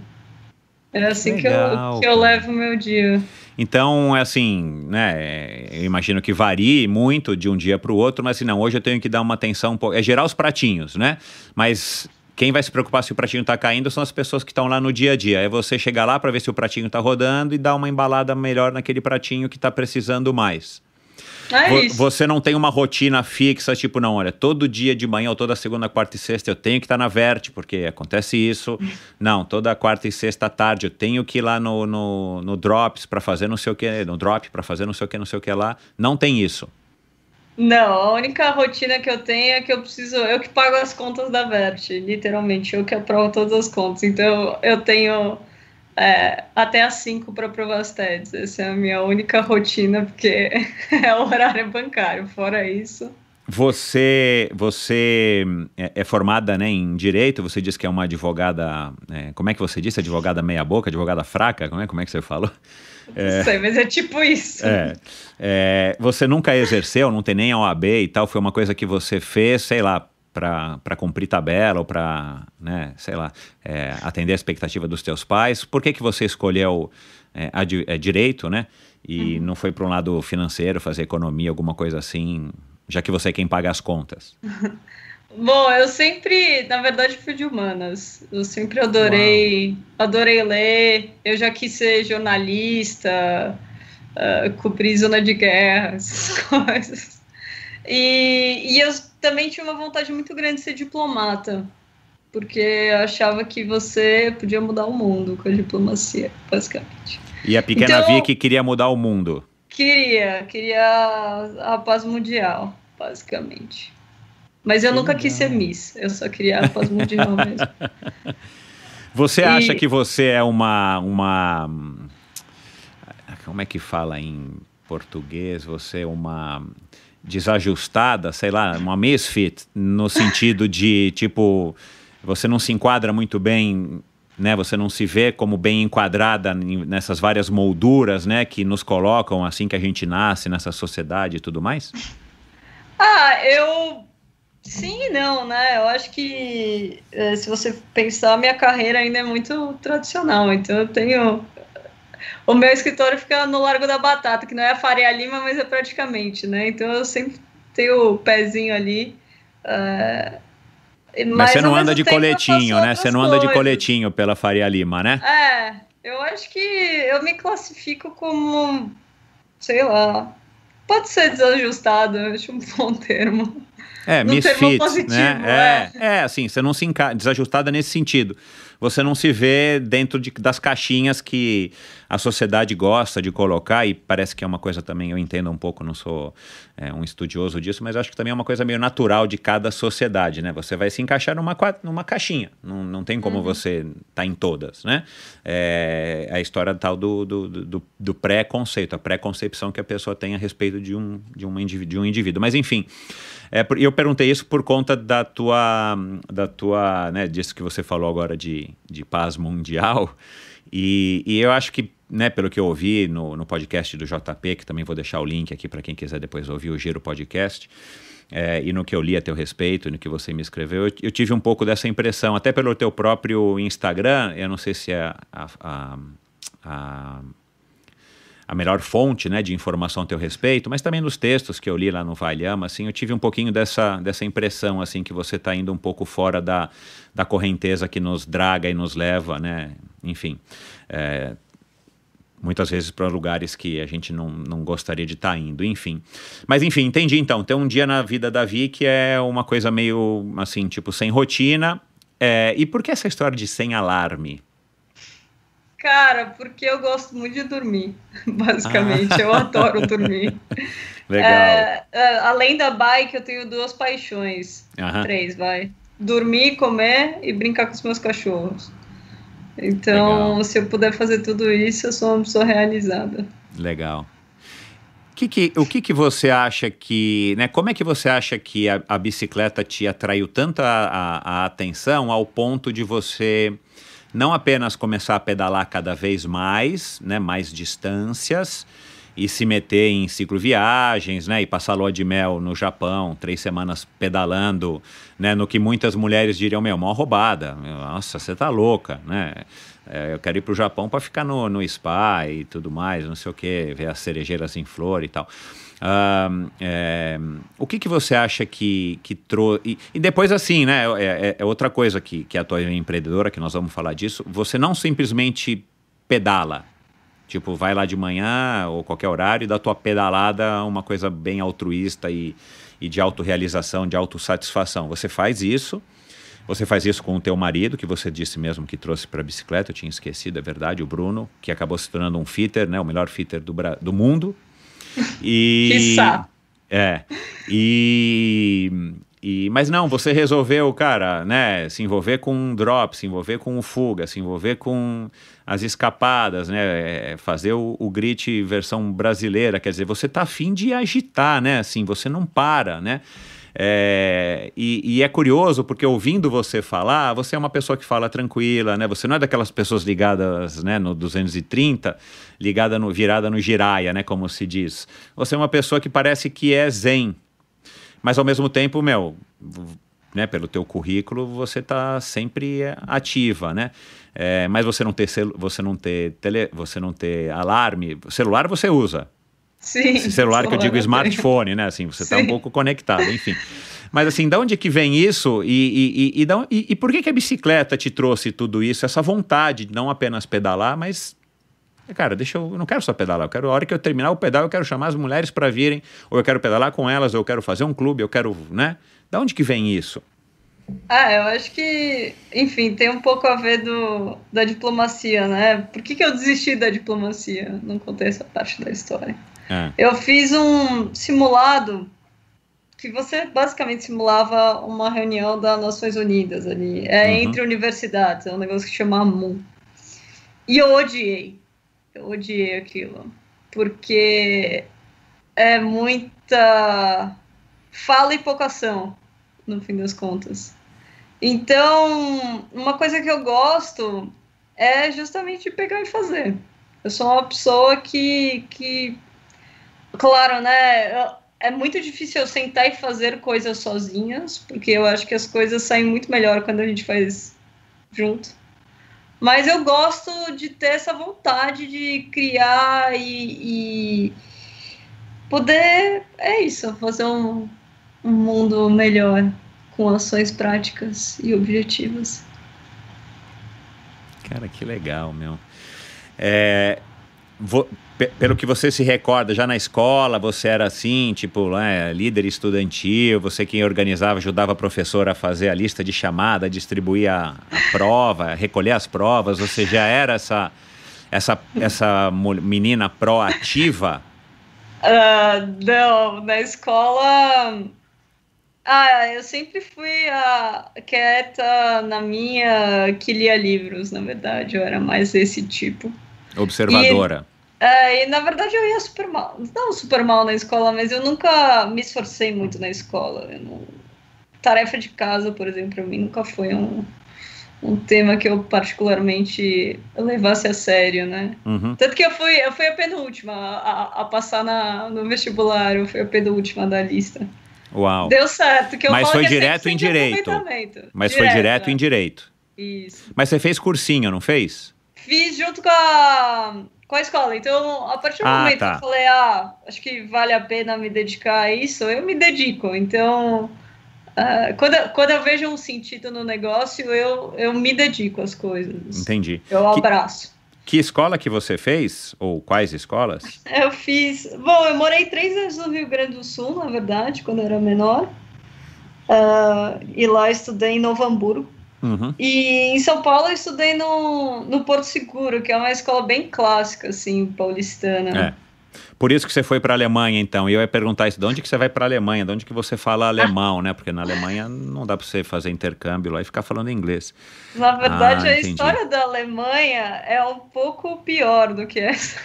[SPEAKER 1] É assim Legal, que, eu, que eu levo o meu dia.
[SPEAKER 2] Então, é assim, né? Eu imagino que varie muito de um dia para o outro, mas assim, não, hoje eu tenho que dar uma atenção um pouco. É gerar os pratinhos, né? Mas quem vai se preocupar se o pratinho está caindo são as pessoas que estão lá no dia a dia. É você chegar lá para ver se o pratinho está rodando e dar uma embalada melhor naquele pratinho que está precisando mais. É isso. Você não tem uma rotina fixa, tipo, não, olha, todo dia de manhã ou toda segunda, quarta e sexta eu tenho que estar tá na Verte, porque acontece isso. não, toda quarta e sexta à tarde eu tenho que ir lá no, no, no Drops para fazer não sei o que, no Drop para fazer não sei o que, não sei o que lá. Não tem isso.
[SPEAKER 1] Não, a única rotina que eu tenho é que eu preciso, eu que pago as contas da Verte, literalmente, eu que aprovo todas as contas. Então eu tenho é, até às 5 para provar os TEDs. Essa é a minha única rotina, porque é o horário bancário. Fora isso.
[SPEAKER 2] Você, você é, é formada né, em direito, você disse que é uma advogada. É, como é que você disse? Advogada meia-boca, advogada fraca? Como é, como é que você falou? É, não sei,
[SPEAKER 1] mas é tipo isso. É,
[SPEAKER 2] é, você nunca exerceu, não tem nem a OAB e tal, foi uma coisa que você fez, sei lá, para cumprir tabela ou para, né, sei lá, é, atender a expectativa dos teus pais? Por que, que você escolheu é, a, a é, direito, né? E uhum. não foi para um lado financeiro, fazer economia, alguma coisa assim, já que você é quem paga as contas?
[SPEAKER 1] Bom, eu sempre, na verdade, fui de humanas. Eu sempre adorei, Uau. adorei ler. Eu já quis ser jornalista, uh, cobrir zona de guerra, essas coisas. E, e eu também tinha uma vontade muito grande de ser diplomata, porque achava que você podia mudar o mundo com a diplomacia, basicamente.
[SPEAKER 2] E a pequena então, que queria mudar o mundo.
[SPEAKER 1] Queria, queria a paz mundial, basicamente. Mas eu Sim, nunca quis não. ser Miss, eu só queria a paz mundial
[SPEAKER 2] mesmo. Você e... acha que você é uma, uma. Como é que fala em português? Você é uma desajustada, sei lá, uma misfit, no sentido de, tipo, você não se enquadra muito bem, né? Você não se vê como bem enquadrada nessas várias molduras, né? Que nos colocam assim que a gente nasce nessa sociedade e tudo mais?
[SPEAKER 1] Ah, eu... Sim e não, né? Eu acho que eh, se você pensar, minha carreira ainda é muito tradicional, então eu tenho o meu escritório fica no Largo da Batata, que não é a Faria Lima, mas é praticamente, né? Então eu sempre tenho o pezinho ali. Uh, mas, mas, né? você não anda de coletinho, né? Você não anda coisas. de coletinho
[SPEAKER 2] pela Faria Lima, né?
[SPEAKER 1] É, eu acho que eu me classifico como, sei lá, pode ser desajustado, eu acho um bom termo.
[SPEAKER 2] É, no misfit, né? positivo, né? É, é. é, assim, você não se encaixa, desajustada nesse sentido. Você não se vê dentro de, das caixinhas que a sociedade gosta de colocar, e parece que é uma coisa também, eu entendo um pouco, não sou é, um estudioso disso, mas acho que também é uma coisa meio natural de cada sociedade, né? Você vai se encaixar numa, numa caixinha, não, não tem como uhum. você estar tá em todas, né? É a história tal do, do, do, do pré-conceito, a pré-concepção que a pessoa tem a respeito de um, de uma indivíduo, de um indivíduo. Mas enfim, é, eu perguntei isso por conta da tua, da tua né, disso que você falou agora de, de paz mundial, e, e eu acho que, né, pelo que eu ouvi no, no podcast do JP, que também vou deixar o link aqui para quem quiser depois ouvir o Giro Podcast, é, e no que eu li a teu respeito, no que você me escreveu, eu, eu, tive um pouco dessa impressão, até pelo teu próprio Instagram, eu não sei se é a, a, a, a melhor fonte né, de informação a teu respeito, mas também nos textos que eu li lá no Valhama, assim, eu tive um pouquinho dessa, dessa impressão assim que você está indo um pouco fora da, da correnteza que nos draga e nos leva né, enfim. É, muitas vezes para lugares que a gente não, não gostaria de estar tá indo, enfim. Mas enfim, entendi então. Tem um dia na vida da Vi que é uma coisa meio assim, tipo, sem rotina. É, e por que essa história de sem alarme?
[SPEAKER 1] Cara, porque eu gosto muito de dormir, basicamente. Ah. Eu adoro dormir. Legal. É, é, além da bike, eu tenho duas paixões. Três, vai. Dormir, comer e brincar com os meus cachorros. Então, Legal. se eu puder fazer tudo isso, eu sou uma pessoa realizada.
[SPEAKER 2] Legal. Que que, o que, que você acha que. Né, como é que você acha que a, a bicicleta te atraiu tanta a, a, atenção ao ponto de você não apenas começar a pedalar cada vez mais, né, mais distâncias, e se meter em cicloviagens, né? E passar lua de mel no Japão, três semanas pedalando, né? No que muitas mulheres diriam, meu, mó roubada. Nossa, você tá louca, né? É, eu quero ir pro Japão para ficar no, no spa e tudo mais, não sei o que, ver as cerejeiras em flor e tal. Uh, é, o que, que você acha que, que trouxe. E, depois, assim, né? É, é, é, outra coisa que, que a tua empreendedora, que nós vamos falar disso, você não simplesmente pedala. Tipo, vai lá de manhã ou qualquer horário e dá tua pedalada uma coisa bem altruísta e, e de autorrealização, de autossatisfação. Você faz isso, você faz isso com o teu marido, que você disse mesmo que trouxe para bicicleta, eu tinha esquecido, é verdade, o Bruno, que acabou se tornando um fitter, né, o melhor fitter do, do mundo. E... que É. E e, mas não, você resolveu, cara, né? Se envolver com um drop, se envolver com um fuga, se envolver com as escapadas, né? É, fazer o, o grit versão brasileira, quer dizer, você tá afim de agitar, né? Assim, você não para, né? É, e, e, é curioso porque ouvindo você falar, você é uma pessoa que fala tranquila, né? Você não é daquelas pessoas ligadas, né, no 230, ligada no virada no giraia, né, como se diz. Você é uma pessoa que parece que é zen, mas ao mesmo tempo, meu, né, pelo teu currículo, você está sempre é, ativa, né? É, mas você não ter você não ter tele você não ter alarme, celular você usa.
[SPEAKER 1] Sim. Esse celular que eu digo smartphone,
[SPEAKER 2] né? Assim, você está um pouco conectado, enfim. Mas assim, da onde que vem isso e, e, e, e, e por que, que a bicicleta te trouxe tudo isso? Essa vontade de não apenas pedalar, mas é, cara, deixa eu, eu não quero só pedalar, eu quero a hora que eu terminar o pedal, eu quero chamar as mulheres para virem, ou eu quero pedalar com elas, ou eu quero fazer um clube, eu quero, né? Da onde que vem isso?
[SPEAKER 1] Ah, eu acho que, enfim, tem um pouco a ver do, da diplomacia, né? Por que, que eu desisti da diplomacia? Não contei essa parte da história. É. Eu fiz um simulado que você basicamente simulava uma reunião das Nações Unidas ali. É uhum. entre universidades, é um negócio que chama MUN. E eu odiei. Eu odiei aquilo. Porque é muita fala e pouca ação, no fim das contas. Então, uma coisa que eu gosto é justamente pegar e fazer. Eu sou uma pessoa que, que claro, né? É muito difícil eu sentar e fazer coisas sozinhas, porque eu acho que as coisas saem muito melhor quando a gente faz junto. Mas eu gosto de ter essa vontade de criar e, e poder, é isso, fazer um, um mundo melhor com ações práticas e objetivas.
[SPEAKER 2] Cara, que legal, meu. É, vou, pelo que você se recorda, já na escola você era assim, tipo, né, líder estudantil, você quem organizava, ajudava a professora a fazer a lista de chamada, distribuir a, a prova, recolher as provas, você já era essa, essa, essa menina proativa?
[SPEAKER 1] Uh, não, na escola. Ah, eu sempre fui a quieta na minha que lia livros, na verdade, eu era mais desse tipo.
[SPEAKER 2] Observadora. E...
[SPEAKER 1] É, e na verdade eu ia super mal, não super mal na escola, mas eu nunca me esforcei muito na escola. Não... Tarefa de casa, por exemplo, para mim nunca foi um, um tema que eu particularmente levasse a sério, né? Uhum. Tanto que eu fui, eu fui a penúltima a, a passar na, no vestibular, eu fui a penúltima da lista. Uau. Deu certo, que eu Mas é foi direto em direito. Mas direto, foi direto né? em direito. Isso.
[SPEAKER 2] Mas você fez cursinho, não fez?
[SPEAKER 1] Fiz junto com a com a escola. Então, a partir do ah, momento tá. que eu falei, ah, acho que vale a pena me dedicar a isso, eu me dedico. Então, uh, quando, eu, quando eu vejo um sentido no negócio, eu, eu me dedico às coisas. Entendi. Eu abraço.
[SPEAKER 2] Que, que escola que você fez? Ou quais escolas?
[SPEAKER 1] Eu fiz. Bom, eu morei três anos no Rio Grande do Sul, na verdade, quando eu era menor. Uh, e lá estudei em Novo Hamburgo Uhum. E em São Paulo eu estudei no, no Porto Seguro, que é uma escola bem clássica, assim, paulistana. É.
[SPEAKER 2] Por isso que você foi para a Alemanha, então. E eu ia perguntar isso, de onde que você vai para a Alemanha? De onde que você fala alemão, né? Porque na Alemanha não dá para você fazer intercâmbio lá e ficar falando inglês.
[SPEAKER 1] Na verdade, ah, a entendi. história da Alemanha é um pouco pior do que essa.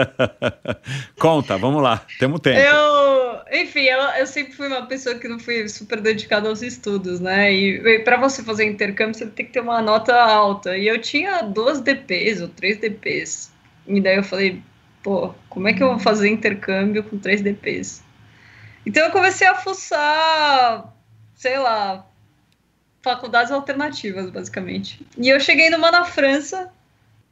[SPEAKER 2] Conta, vamos lá, temos tempo.
[SPEAKER 1] Eu, enfim, eu, eu, sempre fui uma pessoa que não fui super dedicada aos estudos, né? E, e para você fazer intercâmbio, você tem que ter uma nota alta. E eu tinha duas DPs ou três DPs. E daí eu falei, pô, como é que eu vou fazer intercâmbio com 3 DPs? Então eu comecei a fuçar, sei lá, faculdades alternativas, basicamente. E eu cheguei numa na França,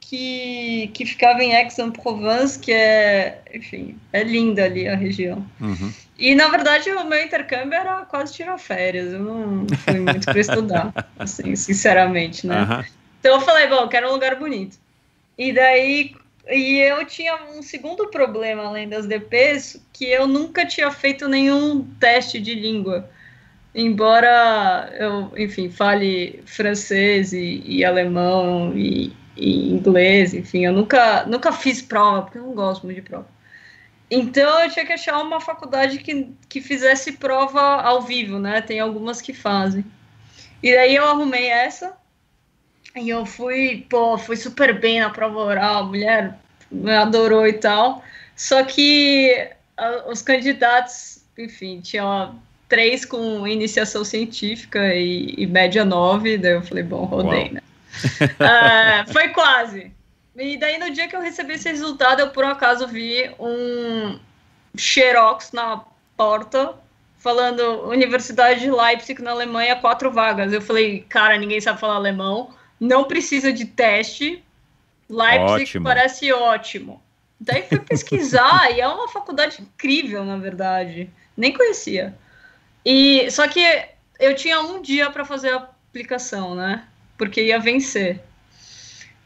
[SPEAKER 1] que, que ficava em Aix-en-Provence, que é, enfim, é linda ali a região. Uhum. E, na verdade, o meu intercâmbio era quase tirar férias, eu não fui muito para estudar, assim, sinceramente, né? Uhum. Então eu falei, bom, quero um lugar bonito. E daí, e eu tinha um segundo problema além das DPs, que eu nunca tinha feito nenhum teste de língua. Embora eu, enfim, fale francês e, e alemão e, e, inglês, enfim, eu nunca, nunca fiz prova, porque eu não gosto muito de prova. Então eu tinha que achar uma faculdade que, que fizesse prova ao vivo, né? Tem algumas que fazem. E daí eu arrumei essa, e eu fui, pô, fui super bem na prova oral, a mulher me adorou e tal. Só que a, os candidatos, enfim, tinham três com iniciação científica e, e, média nove, daí eu falei, bom, rodei, Uau. né? uh, foi quase. E daí no dia que eu recebi esse resultado, eu por um acaso vi um xerox na porta falando Universidade de Leipzig na Alemanha, quatro vagas. Eu falei, cara, ninguém sabe falar alemão não precisa de teste. Leipzig ótimo. parece ótimo. Daí fui pesquisar e é uma faculdade incrível, na verdade. Nem conhecia. E só que eu tinha um dia para fazer a aplicação, né? Porque ia vencer.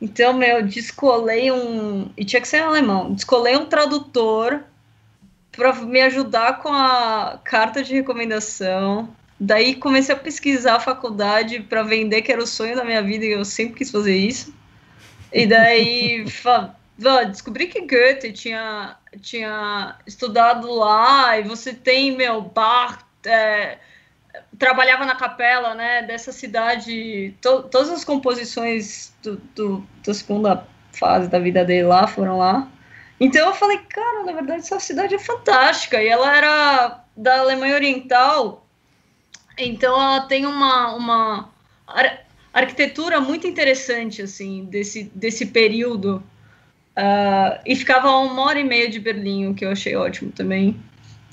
[SPEAKER 1] Então, meu, descolei um. E tinha que ser em alemão. Descolei um tradutor para me ajudar com a carta de recomendação. Daí comecei a pesquisar a faculdade para vender, que era o sonho da minha vida, e eu sempre quis fazer isso. E daí descobri que Goethe tinha, tinha estudado lá, e você tem, meu, bar. É, trabalhava na capela né, dessa cidade. To, todas as composições do, do, da segunda fase da vida dele lá foram lá. Então eu falei, cara, na verdade essa cidade é fantástica. E ela era da Alemanha Oriental, então ela tem uma, uma ar arquitetura muito interessante, assim, desse, desse período. Uh, e ficava uma hora e meia de Berlim, o que eu achei ótimo também.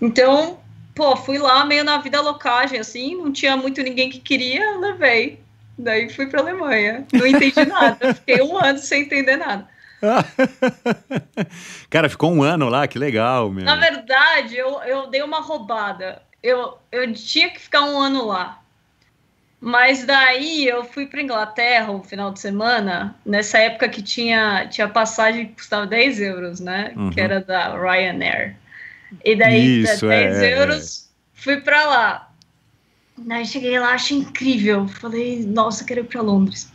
[SPEAKER 1] Então, pô, fui lá meio na vida locagem, assim, não tinha muito ninguém que queria, levei. Daí fui para Alemanha. Não entendi nada. Fiquei um ano sem entender nada.
[SPEAKER 2] Cara, ficou um ano lá, que legal, meu. Na
[SPEAKER 1] verdade, eu, eu dei uma roubada eu, eu tinha que ficar um ano lá. Mas daí eu fui para Inglaterra um final de semana, nessa época que tinha, tinha passagem que custava 10 euros, né? Uhum. Que era da Ryanair. E daí, Isso, 10 é, é, é, euros, fui para lá. Daí cheguei lá, achei incrível. Falei, nossa, quero ir para Londres.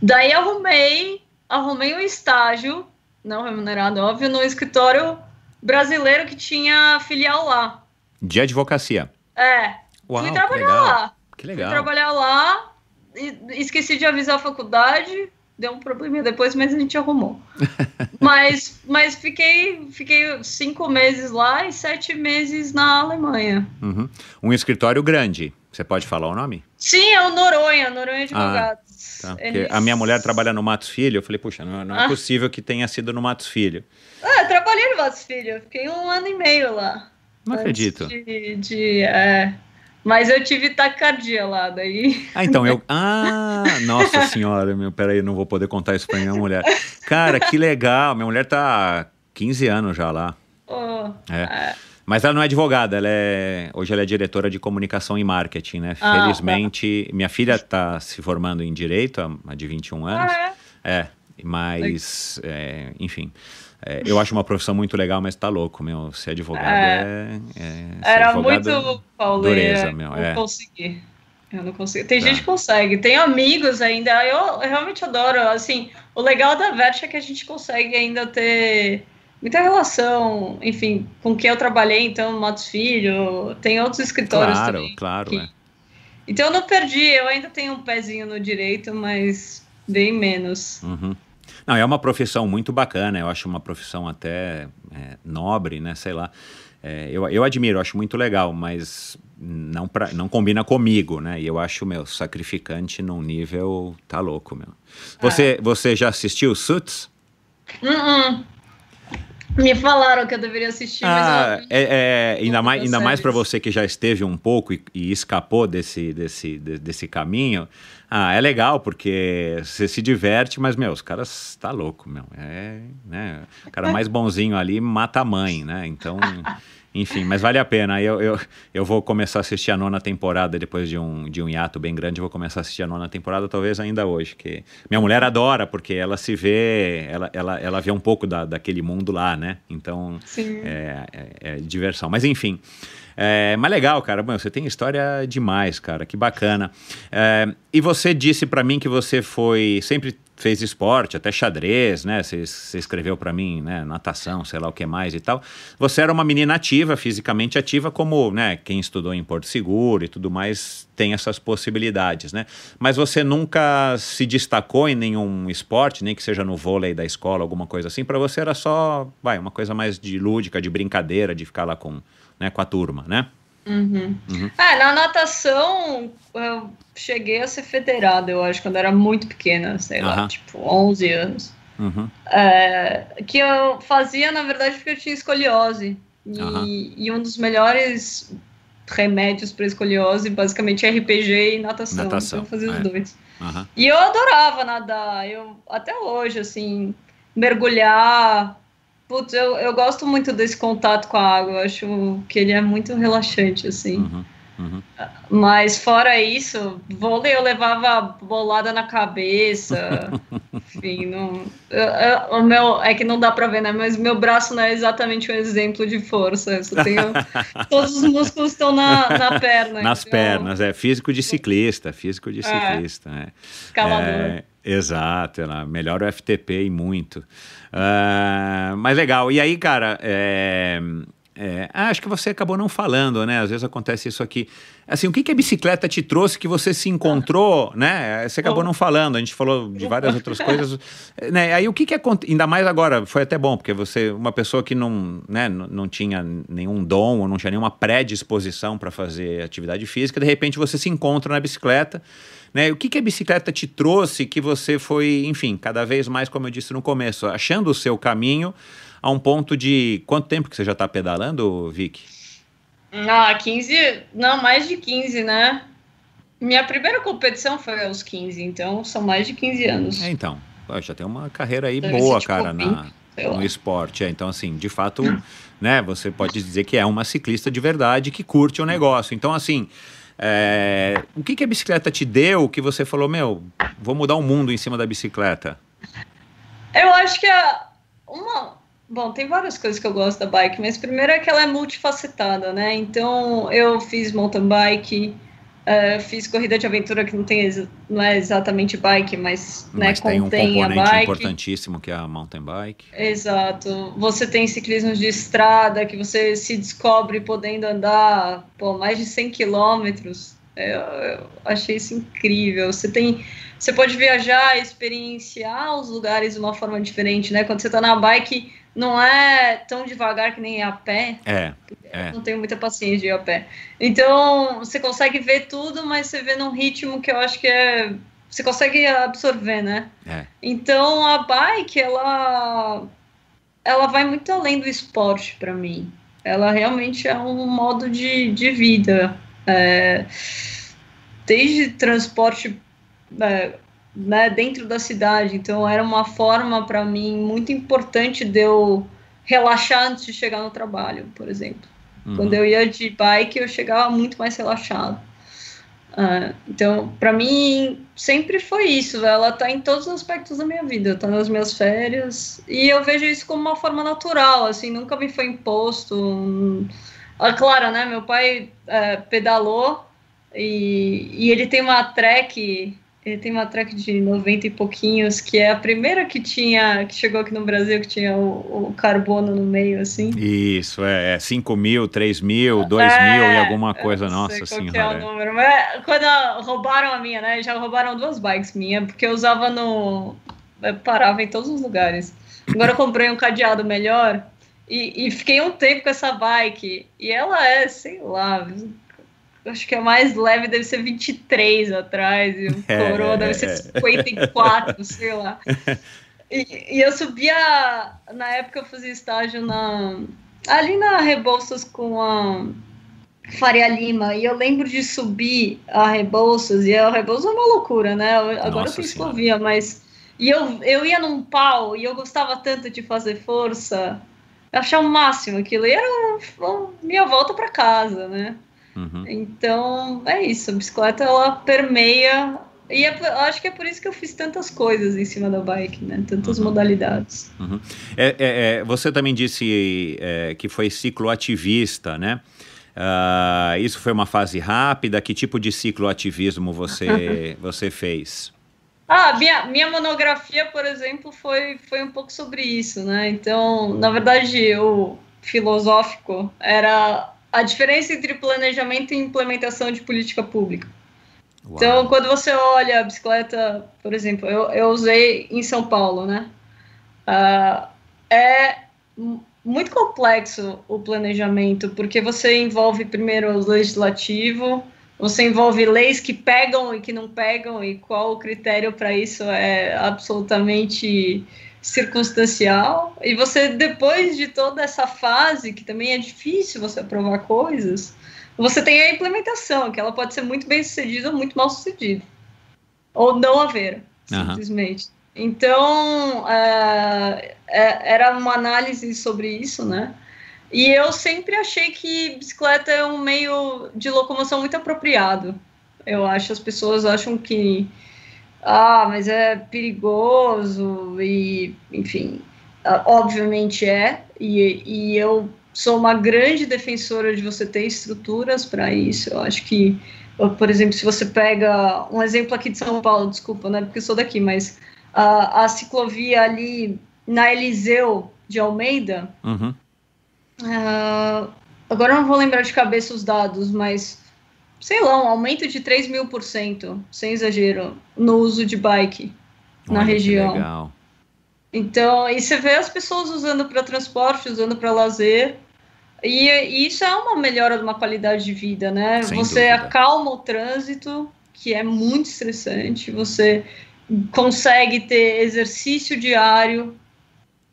[SPEAKER 1] Daí arrumei, arrumei um estágio, não remunerado, óbvio, no escritório brasileiro que tinha filial lá.
[SPEAKER 2] De advocacia. É. Uau, fui trabalhar que lá. Que legal. Fui
[SPEAKER 1] trabalhar lá, esqueci de avisar a faculdade, deu um probleminha depois, mas a gente arrumou. mas mas fiquei, fiquei cinco meses lá e sete meses na Alemanha.
[SPEAKER 2] Uhum. Um escritório grande. Você pode falar o nome?
[SPEAKER 1] Sim, é o Noronha, Noronha Advogados.
[SPEAKER 2] Ah, tá. Eles... A minha mulher trabalha no Matos Filho, eu falei, puxa, não, não é ah. possível que tenha sido no Matos Filho.
[SPEAKER 1] Ah, é, eu trabalhei no Matos Filho, fiquei um ano e meio lá. Não acredito. De, de é, mas eu tive taquicardia lá, daí. Ah, então eu.
[SPEAKER 2] Ah, nossa senhora, meu, peraí, eu não vou poder contar isso pra minha mulher. Cara, que legal, minha mulher tá 15 anos já lá.
[SPEAKER 1] Oh, é.
[SPEAKER 2] Mas ela não é advogada, ela é. Hoje ela é diretora de comunicação e marketing, né? Ah, tá. Felizmente, tá. minha filha tá se formando em direito, há de 21 anos. Ah, é. é, mas, é, enfim. É, eu acho uma profissão muito legal, mas tá louco, meu. Ser advogado é. é, é Era advogado muito pauleira, dureza, meu. Não é.
[SPEAKER 1] consegui. Eu não consigo. Tem tá. gente que consegue. Tem amigos ainda. Eu, realmente adoro. Assim, o legal da Verte é que a gente consegue ainda ter muita relação, enfim, com quem eu trabalhei, então, Matos Filho, tem outros escritórios claro, também. Claro, claro. É. Então eu não perdi, eu ainda tenho um pezinho no direito, mas bem menos.
[SPEAKER 2] Uhum. Não, é uma profissão muito bacana, eu acho uma profissão até é, nobre, né? Sei lá. É, eu, eu admiro, eu acho muito legal, mas não, pra, não combina comigo, né? E eu acho, meu, sacrificante num nível tá louco, meu. Você, é. você já assistiu Suits?
[SPEAKER 1] Uh -uh. Me falaram que eu deveria assistir, ah, mas
[SPEAKER 2] eu... Ah, é, é, ainda mais ainda mais para você que já esteve um pouco e, e escapou desse, desse, de, desse caminho. Ah, é legal porque você se diverte, mas meu, os caras tá louco, meu. É, né? O cara mais bonzinho ali mata a mãe, né? Então Enfim, mas vale a pena. Eu, eu, eu vou começar a assistir a nona temporada depois de um, de um hiato bem grande. Eu vou começar a assistir a nona temporada, talvez ainda hoje. que Minha mulher adora, porque ela se vê, ela, ela, ela vê um pouco da, daquele mundo lá, né? Então, é, é, é, diversão. Mas enfim. É, mas legal, cara. Mano, você tem história demais, cara. Que bacana. É, e você disse para mim que você foi sempre fez esporte, até xadrez, né? Você escreveu para mim, né? Natação, sei lá o que mais e tal. Você era uma menina ativa, fisicamente ativa, como, né? Quem estudou em Porto Seguro e tudo mais tem essas possibilidades, né? Mas você nunca se destacou em nenhum esporte, nem que seja no vôlei da escola, alguma coisa assim. Para você era só, vai, uma coisa mais de lúdica, de brincadeira, de ficar lá com, né? Com a turma, né? Uhum. Uhum.
[SPEAKER 1] É, na natação eu cheguei a ser federada, eu acho, quando era muito pequena, sei tipo, uhum. lá, tipo 11 anos. É, que eu fazia, na verdade, porque eu tinha escoliose. E, e um dos melhores remédios para escoliose, basicamente, é RPG e natação. Então, natação então eu fazia é. os dois. E eu adorava nadar, eu até hoje, assim, mergulhar Putz, eu, eu gosto muito desse contato com a água, eu acho que ele é muito relaxante, assim. Uhum, uhum. Mas fora isso, vôlei eu levava bolada na cabeça, enfim, não, eu, eu, o meu, é que não dá pra ver, né, mas meu braço não é exatamente um exemplo de força, eu tenho, todos os músculos estão na, na perna. Nas então, pernas,
[SPEAKER 2] é, físico de ciclista, físico de é, ciclista, né. Escalador. É, exato, é melhora o FTP e muito. Uh, mas legal. E aí, cara, é, é, ah, acho que você acabou não falando, né? Às vezes acontece isso aqui. Assim, o que, que a bicicleta te trouxe que você se encontrou, né? Você acabou não falando, a gente falou de várias outras coisas. Né? Aí o que que acontece? Ainda mais agora, foi até bom, porque você, uma pessoa que não, né, não tinha nenhum dom ou não tinha nenhuma predisposição para fazer atividade física, de repente você se encontra na bicicleta. Né? O que, que a bicicleta te trouxe que você foi, enfim, cada vez mais, como eu disse no começo, achando o seu caminho a um ponto de. Quanto tempo que você já está pedalando, Vic?
[SPEAKER 1] Ah, 15. Não, mais de 15, né? Minha primeira competição foi aos 15, então são mais de 15 anos. É,
[SPEAKER 2] então. Já tem uma carreira aí boa, tipo, cara, na, no esporte. É, então, assim, de fato, né, você pode dizer que é uma ciclista de verdade que curte o negócio. Então, assim, é, o que, que a bicicleta te deu que você falou, meu, vou mudar o mundo em cima da bicicleta?
[SPEAKER 1] Eu acho que a, uma. Bom, tem várias coisas que eu gosto da bike, mas primeiro é que ela é multifacetada, né? Então eu fiz mountain bike, Uh, fiz corrida de aventura que não tem não é exatamente bike, mas, mas né, tem contém um componente a bike.
[SPEAKER 2] importantíssimo que é a mountain bike.
[SPEAKER 1] Exato. Você tem ciclismo de estrada que você se descobre podendo andar pô, mais de 100 quilômetros. É, eu, eu, achei isso incrível. Você tem, você pode viajar, experienciar os lugares de uma forma diferente, né? Quando você está na bike não é tão devagar que nem a pé. É, é. Não tenho muita paciência de ir a pé. Então, você consegue ver tudo, mas você vê num ritmo que eu acho que é. Você consegue absorver, né? É. Então, a bike, ela. Ela vai muito além do esporte para mim. Ela realmente é um modo de, de vida. É, desde transporte é, né, dentro da cidade. Então era uma forma para mim muito importante de eu relaxar antes de chegar no trabalho, por exemplo. Uhum. Quando eu ia de bike, eu chegava muito mais relaxado. Uh, então, para mim, sempre foi isso. Ela está em todos os aspectos da minha vida, está nas minhas férias. E eu vejo isso como uma forma natural, assim, nunca me foi imposto. Um... Ah, claro, né? Meu pai eh, pedalou e, e ele tem uma trek ele tem uma track de 90 e pouquinhos, que é a primeira que tinha, que chegou aqui no Brasil, que tinha o, o carbono no meio, assim.
[SPEAKER 2] Isso, é, é 5 mil, 3 mil, 2 é, mil e alguma coisa, não nossa senhora. É o
[SPEAKER 1] número, mas é, quando roubaram a minha, né, já roubaram duas bikes minha, porque eu usava no... Eu parava em todos os lugares. Agora eu comprei um cadeado melhor e, e fiquei um tempo com essa bike, e ela é, sei lá, acho que a mais leve deve ser 23 atrás, e o é, coroa é, deve é, ser 54, é. sei lá. E, e, eu subia, na época eu fazia estágio na, ali na Rebouças com a Faria Lima, e eu lembro de subir a Rebouças, e a Rebouças é uma loucura, né? agora Nossa eu escovia, mas... E eu, eu ia num pau, e eu gostava tanto de fazer força, eu achava o máximo aquilo, e era um, um, minha volta para casa, né? Uhum. Então, é isso. A bicicleta, ela permeia... E é, acho que é por isso que eu fiz tantas coisas em cima da bike, né? Tantas uhum. modalidades. Uhum.
[SPEAKER 2] É, é, é você também disse é, que foi cicloativista, né? Uh, isso foi uma fase rápida? Que tipo de cicloativismo você, você fez?
[SPEAKER 1] Ah, minha, minha monografia, por exemplo, foi, foi um pouco sobre isso, né? Então, na verdade, o filosófico era a diferença entre planejamento e implementação de política pública. Uau. Então, quando você olha a bicicleta, por exemplo, eu, eu usei em São Paulo, né? Uh, é muito complexo o planejamento, porque você envolve primeiro o legislativo, você envolve leis que pegam e que não pegam, e qual o critério para isso é absolutamente circunstancial e você depois de toda essa fase que também é difícil você aprovar coisas você tem a implementação que ela pode ser muito bem sucedida ou muito mal sucedida ou não haver simplesmente uhum. então é, é, era uma análise sobre isso né e eu sempre achei que bicicleta é um meio de locomoção muito apropriado eu acho as pessoas acham que ah, mas é perigoso e, enfim, ah, obviamente é, e, e eu sou uma grande defensora de você ter estruturas para isso. Eu acho que, ah, por exemplo, se você pega um exemplo aqui de São Paulo, desculpa, né, porque eu sou daqui, mas a, ah, a ciclovia ali na Eliseu de Almeida, uhum. uh, agora eu não vou lembrar de cabeça os dados, mas sei lá, um aumento de 3 mil por cento, sem exagero, no uso de bike Olha, na região. legal. Então, e você vê as pessoas usando para transporte, usando para lazer. E, e, isso é uma melhora de uma qualidade de vida, né? Sem você dúvida. acalma o trânsito, que é muito estressante, você consegue ter exercício diário.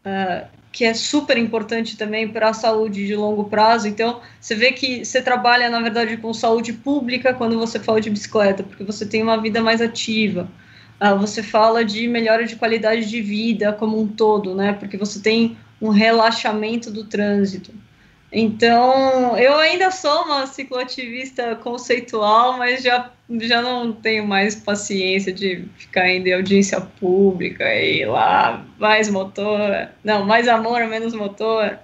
[SPEAKER 1] Uh, que é super importante também para a saúde de longo prazo. Então, você vê que você trabalha, na verdade, com saúde pública quando você fala de bicicleta, porque você tem uma vida mais ativa. Ah, você fala de melhora de qualidade de vida como um todo, né? Porque você tem um relaxamento do trânsito. Então, eu ainda sou uma cicloativista conceitual, mas já, já não tenho mais paciência de ficar indo em audiência pública e lá, mais motor, não, mais amor, menos motor.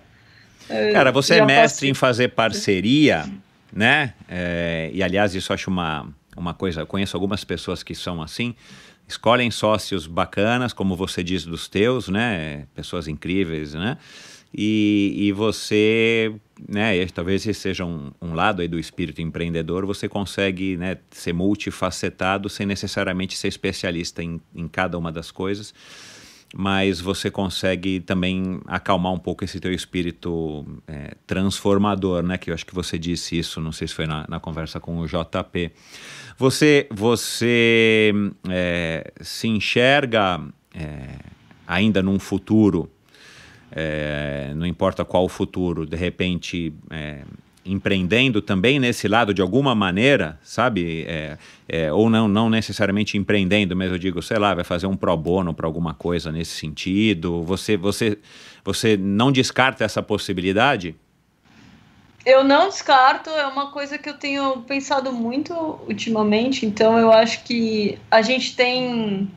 [SPEAKER 1] Cara, você é já é mestre
[SPEAKER 2] em fazer parceria, né? É, e aliás, isso acho uma, uma coisa, eu conheço algumas pessoas que são assim, escolhem sócios bacanas, como você diz dos teus, né? Pessoas incríveis, né? e, e você, né, talvez esse seja um, um lado aí do espírito empreendedor, você consegue né, ser multifacetado sem necessariamente ser especialista em, em cada uma das coisas mas você consegue também acalmar um pouco esse teu espírito é, transformador, né? Que eu acho que você disse isso, não sei se foi na, na conversa com o JP. Você, você é, se enxerga é, ainda num futuro é, não importa qual o futuro, de repente é, empreendendo também nesse lado de alguma maneira, sabe? É, é, ou não, não necessariamente empreendendo, mas eu digo, sei lá, vai fazer um pro bono para alguma coisa nesse sentido. Você, você, você não descarta essa possibilidade?
[SPEAKER 1] Eu não descarto, é uma coisa que eu tenho pensado muito ultimamente, então eu acho que a gente tem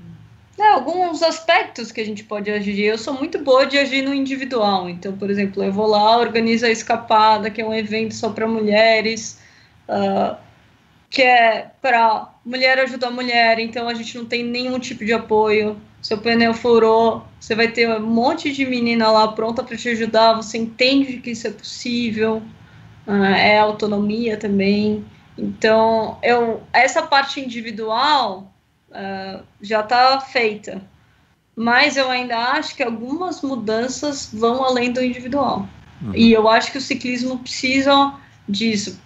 [SPEAKER 1] né, alguns aspectos que a gente pode agir. Eu sou muito boa de agir no individual. Então, por exemplo, eu vou lá, organizo a Escapada, que é um evento só para mulheres, uh, que é para mulher ajudar mulher. Então, a gente não tem nenhum tipo de apoio. Seu pneu furou, você vai ter um monte de menina lá pronta para te ajudar. Você entende que isso é possível. Uh, é autonomia também. Então, eu essa parte individual ah, já está feita. Mas eu ainda acho que algumas mudanças vão além do individual. Uhum. E eu acho que o ciclismo precisa disso.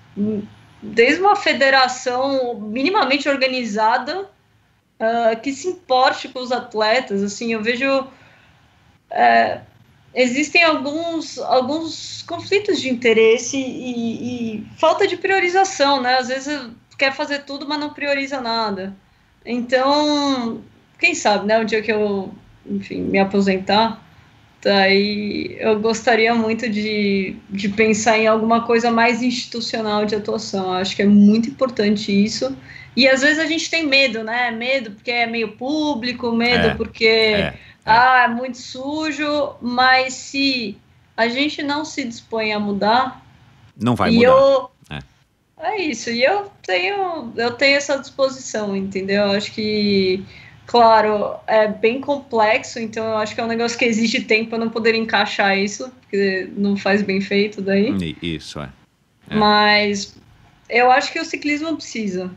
[SPEAKER 1] Desde uma federação minimamente organizada uh, que se importe com os atletas. Assim, eu vejo. É, existem alguns, alguns conflitos de interesse e, e, falta de priorização, né? Às vezes quer fazer tudo, mas não prioriza nada. Então, quem sabe, né? O dia que eu, enfim, me aposentar, daí eu gostaria muito de, de pensar em alguma coisa mais institucional de atuação. Eu acho que é muito importante isso. E às vezes a gente tem medo, né? Medo porque é meio público, medo é, porque é, é. Ah, é muito sujo, mas se a gente não se dispõe a mudar.
[SPEAKER 2] Não vai e mudar. Eu,
[SPEAKER 1] é isso, e eu tenho, eu tenho essa disposição, entendeu? Eu acho que, claro, é bem complexo, então eu acho que é um negócio que exige tempo eu não poder encaixar isso, porque não faz bem feito daí.
[SPEAKER 2] Isso, é. é.
[SPEAKER 1] Mas eu acho que o ciclismo precisa,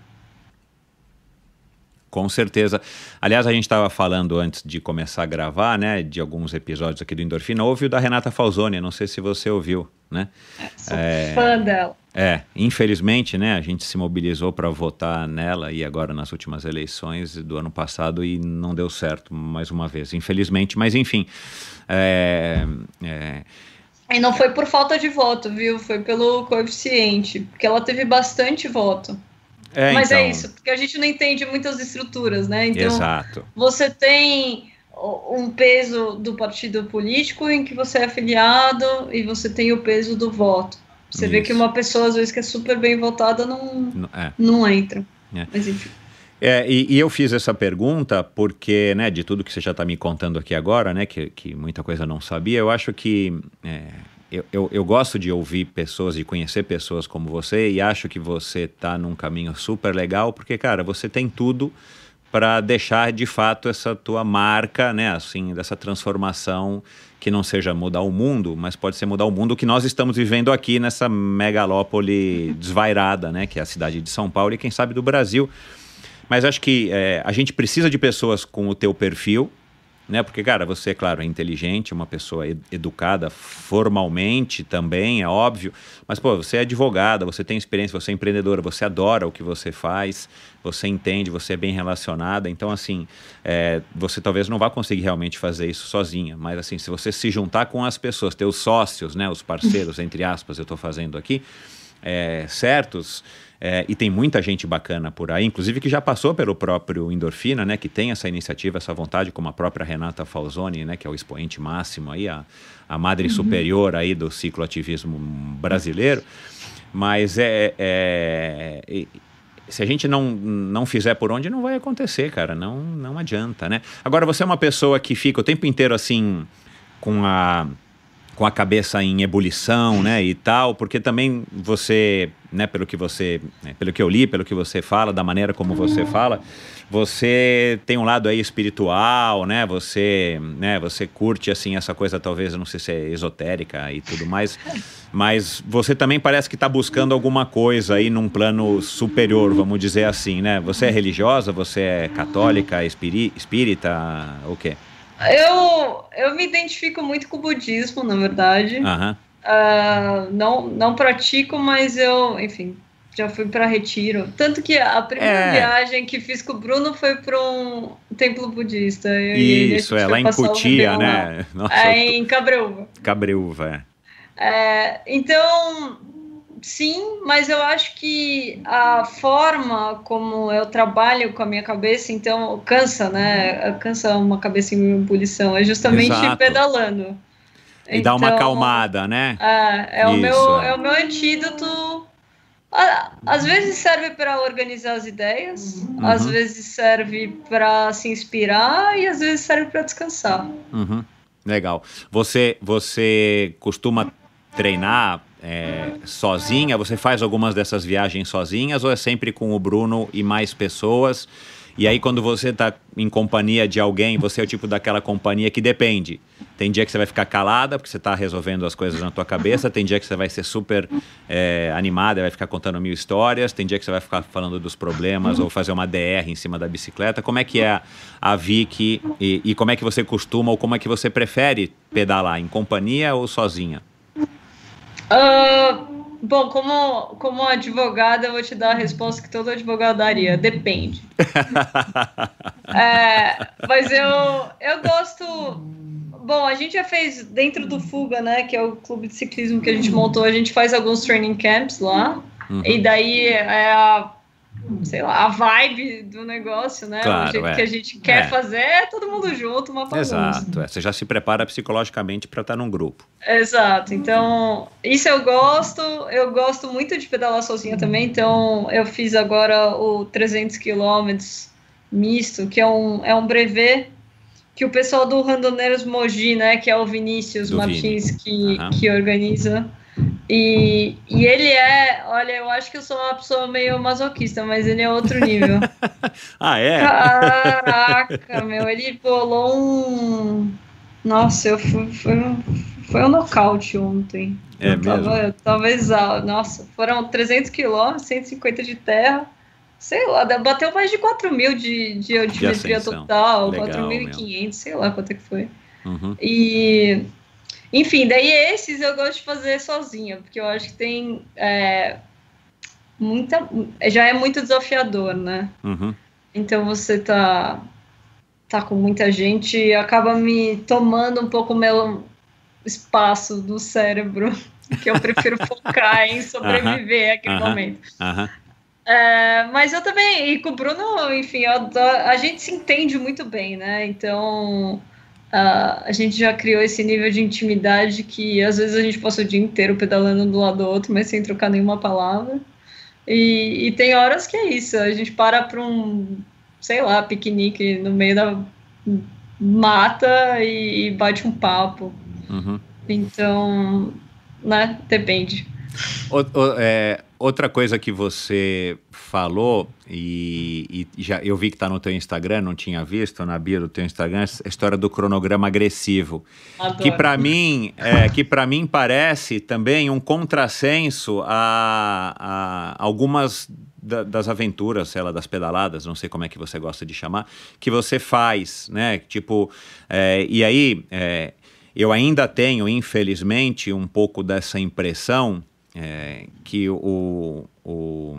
[SPEAKER 2] com certeza. Aliás, a gente estava falando antes de começar a gravar, né, de alguns episódios aqui do Endorfina. Houve o da Renata Falzoni, não sei se você ouviu, né? Sou é, fã dela. É, infelizmente, né, a gente se mobilizou para votar nela e agora nas últimas eleições do ano passado e não deu certo mais uma vez, infelizmente. Mas enfim. É, é,
[SPEAKER 1] e não foi por falta de voto, viu? Foi pelo coeficiente, porque ela teve bastante voto.
[SPEAKER 2] É, Mas é então... é isso,
[SPEAKER 1] porque a gente não entende muitas estruturas, né? Então, Exato. você tem um peso do partido político em que você é afiliado e você tem o peso do voto. Você Isso. vê que uma pessoa, às vezes, que é super bem votada não, não, é. não entra. É. Mas enfim.
[SPEAKER 2] É, e, e, eu fiz essa pergunta porque, né, de tudo que você já está me contando aqui agora, né, que, que muita coisa não sabia, eu acho que é, eu, eu, eu, gosto de ouvir pessoas, de conhecer pessoas como você e acho que você está num caminho super legal, porque, cara, você tem tudo para deixar de fato essa tua marca, né, assim, dessa transformação que não seja mudar o mundo, mas pode ser mudar o mundo que nós estamos vivendo aqui nessa megalópole desvairada, né, que é a cidade de São Paulo e quem sabe do Brasil. Mas acho que é, a gente precisa de pessoas com o teu perfil, né? Porque, cara, você, é claro, é inteligente, uma pessoa ed educada formalmente também, é óbvio, mas, pô, você é advogada, você tem experiência, você é empreendedora, você adora o que você faz, você entende, você é bem relacionada, então, assim, é, você talvez não vá conseguir realmente fazer isso sozinha, mas, assim, se você se juntar com as pessoas, teus sócios, né, os parceiros, entre aspas, eu estou fazendo aqui, é, certos, é, e tem muita gente bacana por aí, inclusive que já passou pelo próprio Endorfina, né, que tem essa iniciativa, essa vontade, como a própria Renata Falzoni, né, que é o expoente máximo aí, a, a madre uhum. superior aí do cicloativismo brasileiro. Mas é, é, é se a gente não, não fizer por onde, não vai acontecer, cara. Não, não adianta, né? Agora, você é uma pessoa que fica o tempo inteiro assim, com a com a cabeça em ebulição, né, e tal, porque também você, né, pelo que você, né, pelo que eu li, pelo que você fala, da maneira como você uhum. fala, você tem um lado aí espiritual, né, você, né, você curte assim essa coisa talvez, não sei se é esotérica e tudo mais, mas você também parece que está buscando alguma coisa aí num plano superior, vamos dizer assim, né? Você é religiosa, você é católica, espiri, espírita, o quê?
[SPEAKER 1] Eu, eu me identifico muito com o budismo, na verdade. Uh, não, não pratico, mas eu, enfim, já fui para retiro. Tanto que a primeira é. viagem que fiz com o Bruno foi para um templo budista. Isso, é, lá em Cutia, né? Nossa, é, em Cabreúva.
[SPEAKER 2] Cabreúva,
[SPEAKER 1] é. é então sim, mas eu acho que a forma como eu trabalho com a minha cabeça, então cansa, né? Cansa uma cabeça em ebulição, é justamente Exato. pedalando. E então, dá uma então,
[SPEAKER 2] acalmada, né? É, é o meu, é. é o
[SPEAKER 1] meu antídoto. Às vezes serve para organizar as ideias, uhum. às vezes serve para se inspirar e às vezes serve para descansar.
[SPEAKER 2] Uhum. Legal. Você, você costuma treinar é, sozinha? Você faz algumas dessas viagens sozinhas ou é sempre com o Bruno e mais pessoas? E aí, quando você está em companhia de alguém, você é o tipo daquela companhia que depende. Tem dia que você vai ficar calada, porque você está resolvendo as coisas na tua cabeça. Tem dia que você vai ser super é, animada, vai ficar contando mil histórias. Tem dia que você vai ficar falando dos problemas ou fazer uma DR em cima da bicicleta. Como é que é a, Vicky e, e como é que você costuma ou como é que você prefere pedalar? Em companhia ou sozinha?
[SPEAKER 1] Ah, bom, como, como advogada, eu vou te dar a resposta que todo advogado daria. Depende. é, mas eu, eu gosto. Bom, a gente já fez dentro do Fuga, né? Que é o clube de ciclismo que a gente montou. A gente faz alguns training camps lá. Uhum. E daí é a sei lá, a vibe do negócio, né? Claro, o jeito é. que a gente quer é. fazer é todo mundo junto, uma bagunça. Exato, é.
[SPEAKER 2] você já se prepara psicologicamente para estar tá num
[SPEAKER 1] grupo. Exato, então isso eu gosto, eu gosto muito de pedalar sozinha também, então eu fiz agora o 300 quilômetros misto, que é um, é um brevet que o pessoal do Randoneiros Mogi, né, que é o Vinícius do Martins que, uhum. que organiza... E, e ele é, olha, eu acho que eu sou uma pessoa meio masoquista, mas ele é outro nível. ah, é? Caraca, meu, ele bolou um. Nossa, eu fui, foi, um, foi um nocaute ontem. É eu mesmo? Tava, eu tava exausto. Nossa, foram 300 quilômetros, 150 de terra. Sei lá, bateu mais de 4 mil de, de altimetria total, 4.500, sei lá quanto é que foi. Uhum. E enfim, daí esses eu gosto de fazer sozinha, porque eu acho que tem é, muita. Já é muito desafiador, né? Uhum. Então você tá, tá com muita gente e acaba me tomando um pouco o meu espaço do cérebro, que eu prefiro focar em sobreviver uhum. aquele uhum. momento. Uhum. É, mas eu também, e com o Bruno, enfim, eu, a gente se entende muito bem, né? Então, ah, a gente já criou esse nível de intimidade que às vezes a gente passa o dia inteiro pedalando do lado do outro, mas sem trocar nenhuma palavra. E, e tem horas que é isso, a gente para para um, sei lá, piquenique no meio da mata e, e bate um papo. Uhum. Então, né, depende.
[SPEAKER 2] O, o, é, outra coisa que você falou, e, e já eu vi que está no teu Instagram, não tinha visto na bio do teu Instagram, a história do cronograma agressivo. Adoro. Que para mim, é, que para mim parece também um contrassenso a, a algumas da, das aventuras, sei lá, das pedaladas, não sei como é que você gosta de chamar, que você faz, né? Tipo, é, e aí é, eu ainda tenho, infelizmente, um pouco dessa impressão é, que o, o,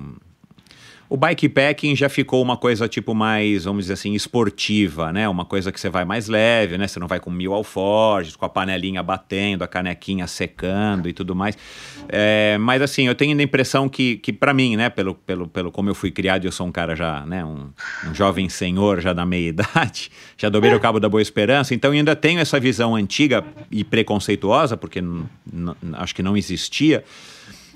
[SPEAKER 2] o bikepacking já ficou uma coisa tipo mais, vamos dizer assim, esportiva, né? Uma coisa que você vai mais leve, né? Você não vai com mil alforjes, com a panelinha batendo, a canequinha secando e tudo mais. É, mas assim, eu tenho a impressão que, que para mim, né? Pelo, pelo, pelo como eu fui criado, eu sou um cara já, né? Um, um jovem senhor já da meia idade, já dobrei o cabo da Boa Esperança, então ainda tenho essa visão antiga e preconceituosa, porque acho que não existia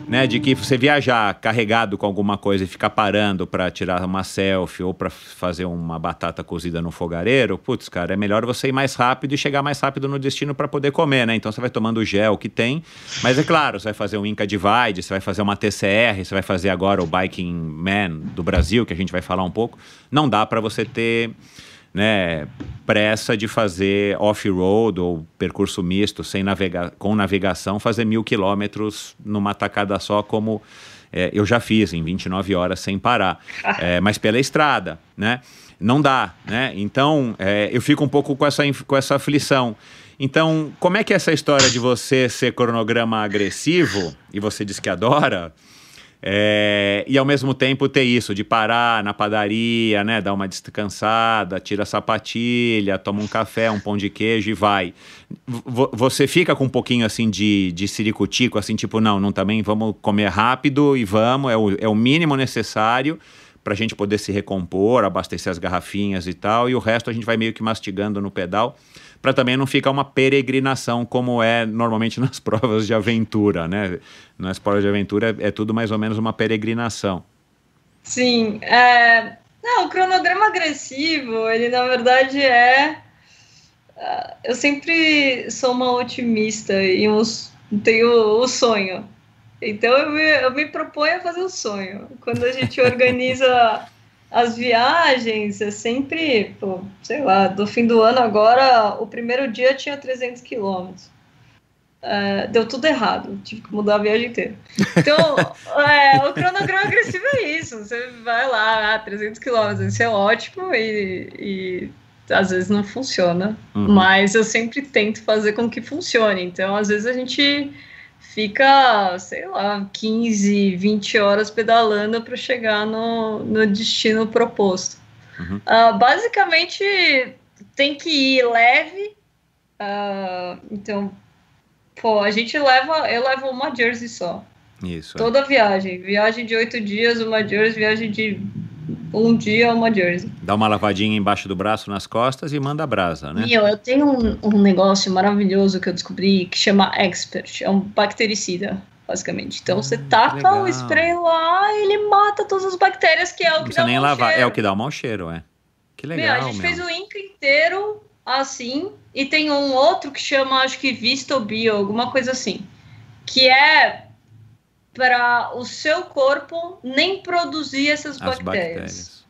[SPEAKER 2] né? De que você viajar carregado com alguma coisa e ficar parando para tirar uma selfie ou para fazer uma batata cozida no fogareiro, putz, cara, é melhor você ir mais rápido e chegar mais rápido no destino para poder comer, né? Então você vai tomando o gel que tem, mas é claro, você vai fazer um Inca Divide, você vai fazer uma TCR, você vai fazer agora o Biking Man do Brasil, que a gente vai falar um pouco. Não dá para você ter né, pressa de fazer off-road ou percurso misto sem navega com navegação, fazer mil quilômetros numa tacada só, como é, eu já fiz em 29 horas sem parar, é, mas pela estrada, né? Não dá, né? Então é, eu fico um pouco com essa, com essa aflição. Então, como é que é essa história de você ser cronograma agressivo, e você diz que adora, é, e ao mesmo tempo ter isso, de parar na padaria, né? Dar uma descansada, tira a sapatilha, toma um café, um pão de queijo e vai. V você fica com um pouquinho assim de, de ciricutico, assim, tipo, não, não também vamos comer rápido e vamos, é o, é o mínimo necessário para a gente poder se recompor, abastecer as garrafinhas e tal, e o resto a gente vai meio que mastigando no pedal para também não ficar uma peregrinação como é normalmente nas provas de aventura, né? Nas provas de aventura é, é, tudo mais ou menos uma peregrinação.
[SPEAKER 1] Sim, é... não, o cronograma agressivo, ele na verdade é, é eu sempre sou uma otimista e eu tenho o sonho. Então eu me, eu me proponho a fazer o sonho. Quando a gente organiza as viagens, é sempre, pô, sei lá, do fim do ano agora, o primeiro dia tinha 300 quilômetros. É, deu tudo errado, tive que mudar a viagem inteira. Então, é, o cronograma agressivo é isso: você vai lá, ah, 300 quilômetros, isso é ótimo e, e às vezes não funciona, uhum. mas eu sempre tento fazer com que funcione. Então, às vezes a gente fica, sei lá, 15, 20 horas pedalando para chegar no, no destino proposto. Uhum. Uh, basicamente, tem que ir leve. Uh, então, pô, a gente leva, eu levo uma jersey só. Isso. É. Toda é. viagem. Viagem de oito dias, uma jersey, viagem de um dia uma jersey.
[SPEAKER 2] Dá uma lavadinha embaixo do braço, nas costas e manda brasa, né? Meu,
[SPEAKER 1] eu tenho um, um negócio maravilhoso que eu descobri que chama Expert. É um bactericida basicamente. Então hum, você taca o spray lá, ele mata todas as bactérias, que é o é que dá o mau cheiro. Não é o que
[SPEAKER 2] dá o mau cheiro, é. Que legal. a gente meu.
[SPEAKER 1] fez o Inca inteiro assim, e tem um outro que chama, acho que Visto Bio, alguma coisa assim, que é para o seu corpo nem produzir essas As bactérias.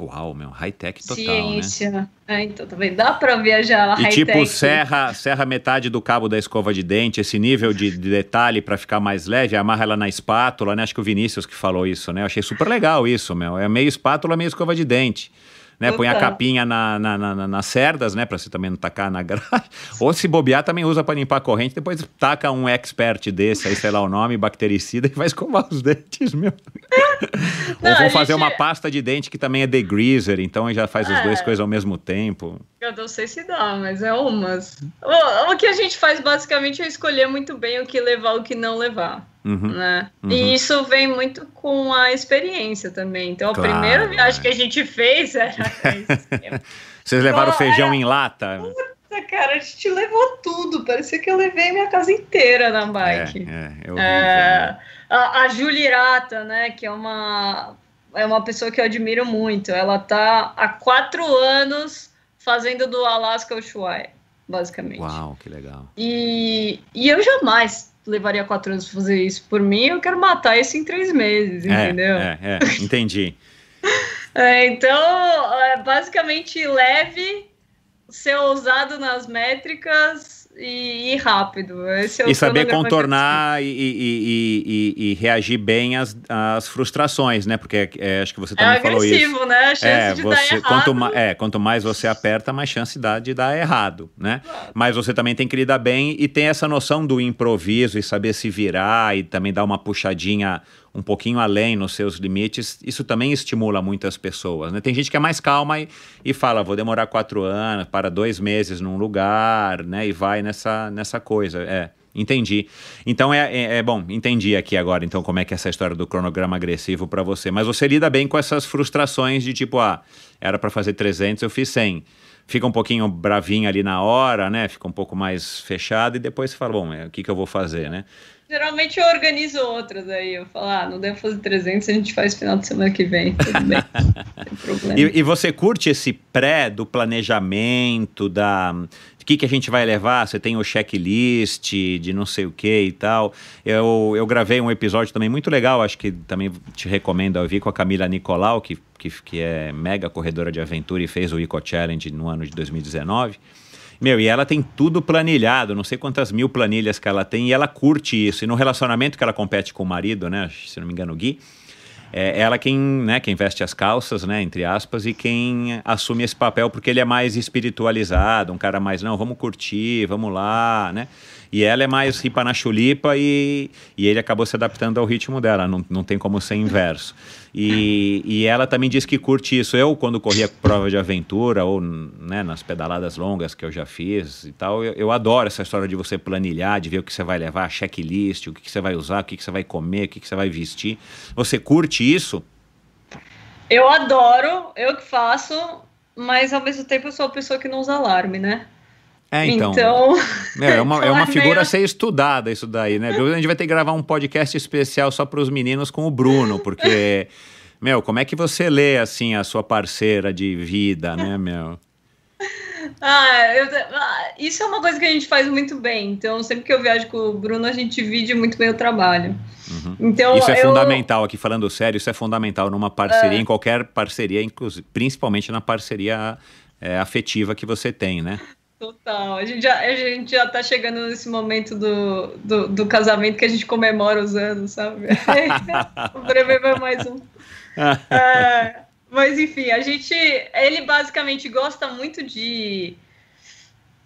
[SPEAKER 2] Uau, meu, high-tech total, Ciência.
[SPEAKER 1] né? É, então também dá para viajar high-tech. E tipo, né? serra,
[SPEAKER 2] serra metade do cabo da escova de dente, esse nível de, de detalhe para ficar mais leve, amarra ela na espátula, né? Acho que o Vinícius que falou isso, né? Eu achei super legal isso, meu. É meio espátula, meio escova de dente
[SPEAKER 1] né? Põe a capinha
[SPEAKER 2] na, na, na, nas cerdas, né? Pra você também não tacar na grade. Ou se bobear, também usa para limpar a corrente, depois taca um expert desse, aí sei lá o nome, bactericida, e vai escovar os dentes, meu. Não, Ou vou fazer gente... uma pasta de dente que também é degreaser, então já faz é. as duas coisas ao mesmo tempo.
[SPEAKER 1] Eu não sei se dá, mas é umas. O, o, que a gente faz basicamente é escolher muito bem o que levar o que não levar. Uhum, né? Uhum. E isso vem muito com a experiência também. Então, a claro, primeira é. viagem é. que a gente fez era.
[SPEAKER 2] Vocês levaram então, feijão era... em lata?
[SPEAKER 1] Puta, cara, a gente levou tudo. Parecia que eu levei minha casa inteira na é, bike. É, é, é... Né? A, a Julirata, né? Que é uma, é uma pessoa que eu admiro muito. Ela tá há quatro anos fazenda do Alaska ao Ushuaia, basicamente. Uau, que legal. E, e eu jamais levaria quatro anos pra fazer isso. Por mim, eu quero matar isso em três meses, é, entendeu?
[SPEAKER 2] É, é, é entendi.
[SPEAKER 1] é, então, é basicamente, leve, ser ousado nas métricas, e ir rápido. Esse é e saber contornar
[SPEAKER 2] e, e, e, e, reagir bem às, às frustrações, né? Porque é, acho que você também é falou isso. É agressivo,
[SPEAKER 1] né? A é, chance é, de você, dar errado. Quanto,
[SPEAKER 2] ma, é, quanto mais você aperta, mais chance dá de dar errado, né? Claro. Mas você também tem que lidar bem e tem essa noção do improviso e saber se virar e também dar uma puxadinha um pouquinho além nos seus limites, isso também estimula muitas pessoas. Né? Tem gente que é mais calma e, e fala, vou demorar quatro anos, para dois meses num lugar, né? E vai nessa, nessa coisa. É. Entendi. Então é, é, é, bom, entendi aqui agora então como é que é essa história do cronograma agressivo para você. Mas você lida bem com essas frustrações de tipo, ah, era para fazer 300, eu fiz 100. Fica um pouquinho bravinho ali na hora, né? Fica um pouco mais fechado e depois você fala, bom, é, o que, que eu vou fazer, né?
[SPEAKER 1] Geralmente eu organizo outras aí. Eu falo, ah, não devo fazer 300, a gente faz final de semana que vem. Tudo bem.
[SPEAKER 2] e, e, você curte esse pré do planejamento, da. O que, que a gente vai levar? Você tem o checklist de não sei o que e tal. Eu, eu gravei um episódio também muito legal, acho que também te recomendo ouvir com a Camila Nicolau, que, que, que é mega corredora de aventura e fez o Eco Challenge no ano de 2019. Meu, e ela tem tudo planilhado, não sei quantas mil planilhas que ela tem, e ela curte isso. E no relacionamento que ela compete com o marido, né? Se não me engano, o Gui. É ela é quem, né, quem veste as calças, né, entre aspas, e quem assume esse papel, porque ele é mais espiritualizado, um cara mais, não, vamos curtir, vamos lá, né? E ela é mais ripanachulipa e, e ele acabou se adaptando ao ritmo dela, não, não tem como ser inverso. E, e ela também disse que curte isso. Eu, quando corria prova de aventura ou né, nas pedaladas longas que eu já fiz e tal, eu, eu, adoro essa história de você planilhar, de ver o que você vai levar, checklist, o que, que você vai usar, o que, que você vai comer, o que, que você vai vestir. Você curte isso?
[SPEAKER 1] Eu adoro, eu que faço, mas ao mesmo tempo eu sou a pessoa que não usa alarme, né?
[SPEAKER 2] É, então. então...
[SPEAKER 1] É, é, uma, é uma então é figura a ser
[SPEAKER 2] estudada isso daí, né? A gente vai ter que gravar um podcast especial só para os meninos com o Bruno, porque, meu, como é que você lê, assim, a sua parceira de vida, né, meu?
[SPEAKER 1] Ah, eu, ah, isso é uma coisa que a gente faz muito bem. Então, sempre que eu viajo com o Bruno, a gente divide muito bem o trabalho.
[SPEAKER 2] Uhum. Então, isso é eu, fundamental, aqui falando sério, isso é fundamental numa parceria, é, em qualquer parceria, inclusive, principalmente na parceria é, afetiva que você tem, né?
[SPEAKER 1] Total. A gente já, a gente já tá chegando nesse momento do, do, do casamento que a gente comemora os anos, sabe? O vai mais um. É, mas enfim, a gente. Ele basicamente gosta muito de.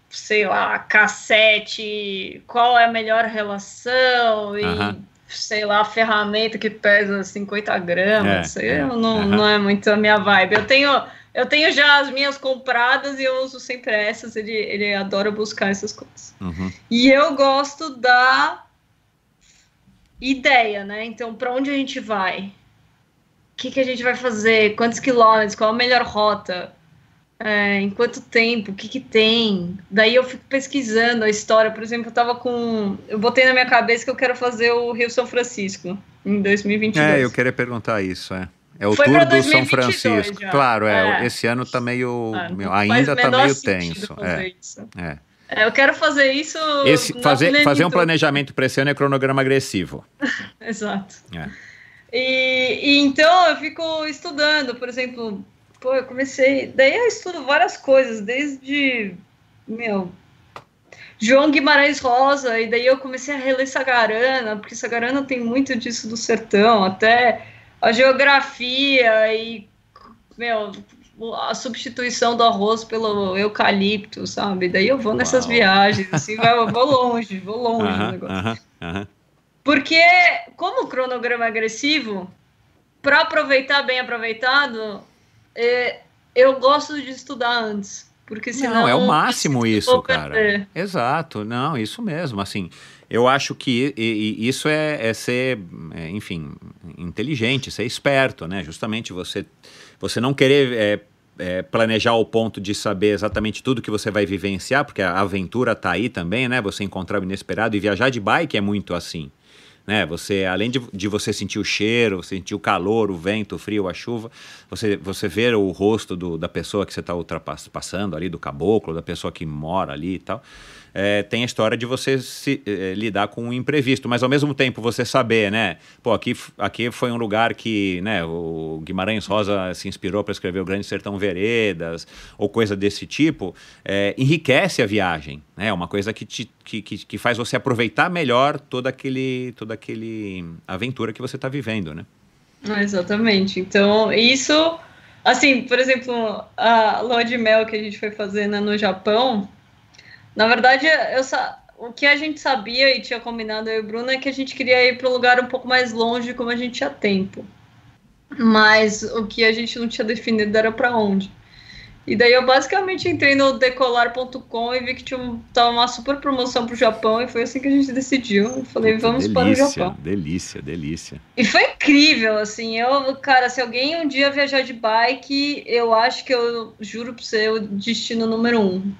[SPEAKER 1] Sei lá, cassete, qual é a melhor relação e. Uh -huh. Sei lá, ferramenta que pesa 50 gramas. É, é. não, uh -huh. não é muito a minha vibe. Eu tenho eu tenho já as minhas compradas e eu uso sempre essas. Ele, ele adora buscar essas coisas. Uhum. E eu gosto da ideia, né? Então, para onde a gente vai? O que, que a gente vai fazer? Quantos quilômetros? Qual a melhor rota? É, em quanto tempo, o que que tem. Daí eu fico pesquisando a história, por exemplo, eu tava com, eu botei na minha cabeça que eu quero fazer o Rio São Francisco em 2022. É, eu
[SPEAKER 2] queria perguntar isso, é. É o Foi tour do 2022, São Francisco. Já. Claro, é, é, Esse ano tá meio. Ah, meu, ainda tá meio tenso. É, é.
[SPEAKER 1] é, eu quero fazer isso. Esse, fazer, fazer um então. planejamento
[SPEAKER 2] para esse ano é cronograma agressivo.
[SPEAKER 1] Exato. É. E, e, então eu fico estudando, por exemplo, pô, eu comecei. Daí eu estudo várias coisas, desde. Meu. João Guimarães Rosa, e daí eu comecei a reler Sagarana, porque Sagarana tem muito disso do sertão, até a geografia e, meu, a substituição do arroz pelo eucalipto, sabe? Daí eu vou nessas Uau. viagens, assim, vou longe, vou longe uh -huh, negócio.
[SPEAKER 2] Uh -huh, uh -huh.
[SPEAKER 1] Porque, como o cronograma é agressivo, para aproveitar bem aproveitado, é, eu gosto de estudar antes. Porque senão. Não, é o máximo isso, cara.
[SPEAKER 2] Exato, não, isso mesmo. Assim, eu acho que isso é, é ser, é, enfim, inteligente, ser esperto, né? Justamente você, você não querer é, é planejar ao ponto de saber exatamente tudo que você vai vivenciar, porque a aventura está aí também, né? Você encontrar o inesperado e viajar de bike é muito assim. Né? Você, além de, de você sentir o cheiro, sentir o calor, o vento, o frio, a chuva, você, você ver o rosto do, da pessoa que você está ultrapassando ali, do caboclo, da pessoa que mora ali e tal é, tem a história de você se, é, é lidar com o imprevisto, mas ao mesmo tempo você saber, né? Pô, aqui, aqui foi um lugar que né, o Guimarães Rosa se inspirou para escrever O Grande Sertão Veredas, ou coisa desse tipo, é, enriquece a viagem. Né? É uma coisa que, te, que, que, que faz você aproveitar melhor toda aquele, toda aquele aventura que você está vivendo, né?
[SPEAKER 1] Ah, exatamente. Então, isso, assim, por exemplo, a lua de mel que a gente foi fazer né, no Japão, na verdade, eu sa... o que a gente sabia e tinha combinado eu e o Bruno é que a gente queria ir para um lugar um pouco mais longe, como a gente tinha tempo. Mas o que a gente não tinha definido era para onde. E daí eu basicamente entrei no decolar.com e vi que tinha um, tava uma super promoção pro Japão e foi assim que a gente decidiu. Eu falei, vamos delícia, para o Japão. Delícia, delícia. E foi incrível, assim. Eu, cara, se alguém um dia viajar de bike, eu acho que eu juro pra você é o destino número um.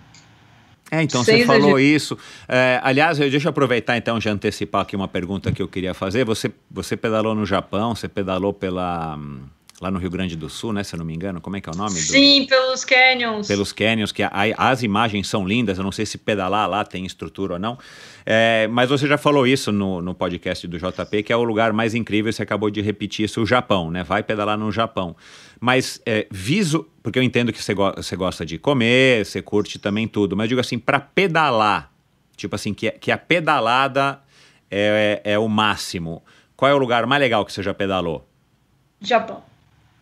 [SPEAKER 1] É, então você falou
[SPEAKER 2] isso. É, aliás, eu, deixa eu aproveitar então já antecipar aqui uma pergunta que eu queria fazer. Você, você pedalou no Japão, você pedalou pela. Hum, lá no Rio Grande do Sul, né? Se eu não me engano, como é que é o nome? Sim,
[SPEAKER 1] do... pelos canyons.
[SPEAKER 2] Pelos canyons, que a, as imagens são lindas, eu não sei se pedalar lá tem estrutura ou não. É, mas você já falou isso no, no podcast do JP, que é o lugar mais incrível, você acabou de repetir isso, o Japão, né? Vai pedalar no Japão. Mas é, viso, porque eu entendo que você, go você gosta de comer, você curte também tudo, mas digo assim, para pedalar, tipo assim, que, é, que a pedalada é, é, é o máximo. Qual é o lugar mais legal que você já pedalou? Japão.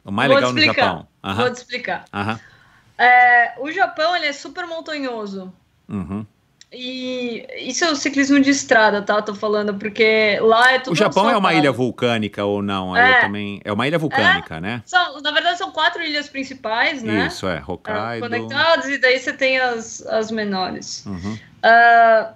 [SPEAKER 2] O mais Vou legal no Japão. Uhum. Vou te explicar. Uhum.
[SPEAKER 1] É, o Japão ele é super montanhoso. Uhum. E isso é o ciclismo de estrada, tá? Tô falando, porque lá é tudo. O Japão é uma ilha
[SPEAKER 2] vulcânica ou não? É, Eu também. É uma ilha vulcânica, é. né?
[SPEAKER 1] São, na verdade, são quatro ilhas principais, né? Isso,
[SPEAKER 2] é, Hokkaido. É, conectadas,
[SPEAKER 1] e daí você tem as, as menores. Uhum. Uh,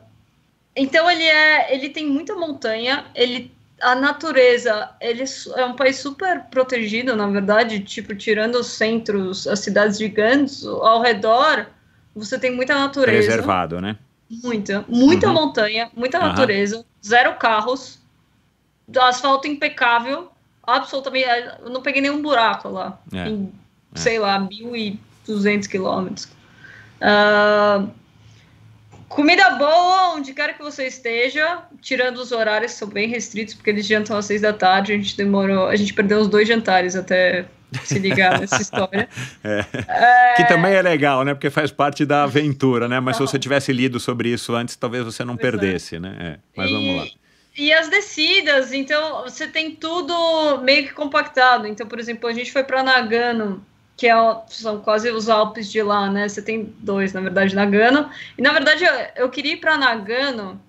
[SPEAKER 1] então ele é. Ele tem muita montanha, ele a natureza, ele é um país super protegido, na verdade, tipo, tirando os centros, as cidades gigantes, ao redor, você tem muita natureza. Preservado, né? Muita, muita uhum. montanha, muita uhum. natureza, zero carros, asfalto impecável, absolutamente, é, eu não peguei nenhum buraco lá, é. em, é. sei lá, 1.200 quilômetros. Uh, Comida boa onde quer que você esteja, tirando os horários são bem restritos, porque eles jantam às seis da tarde, a gente demorou, a gente perdeu os dois jantares até se ligar nessa história.
[SPEAKER 2] É. É... Que também é legal, né? Porque faz parte da aventura, né? Mas se você tivesse lido sobre isso antes, talvez você não pois é. perdesse, né? é. né? Mas e... vamos lá.
[SPEAKER 1] E as descidas, então você tem tudo meio que compactado. Então, por exemplo, a gente foi para Nagano que é, são quase os Alpes de lá, né? Você tem dois, na verdade, Nagano. E na verdade, eu, eu queria ir para Nagano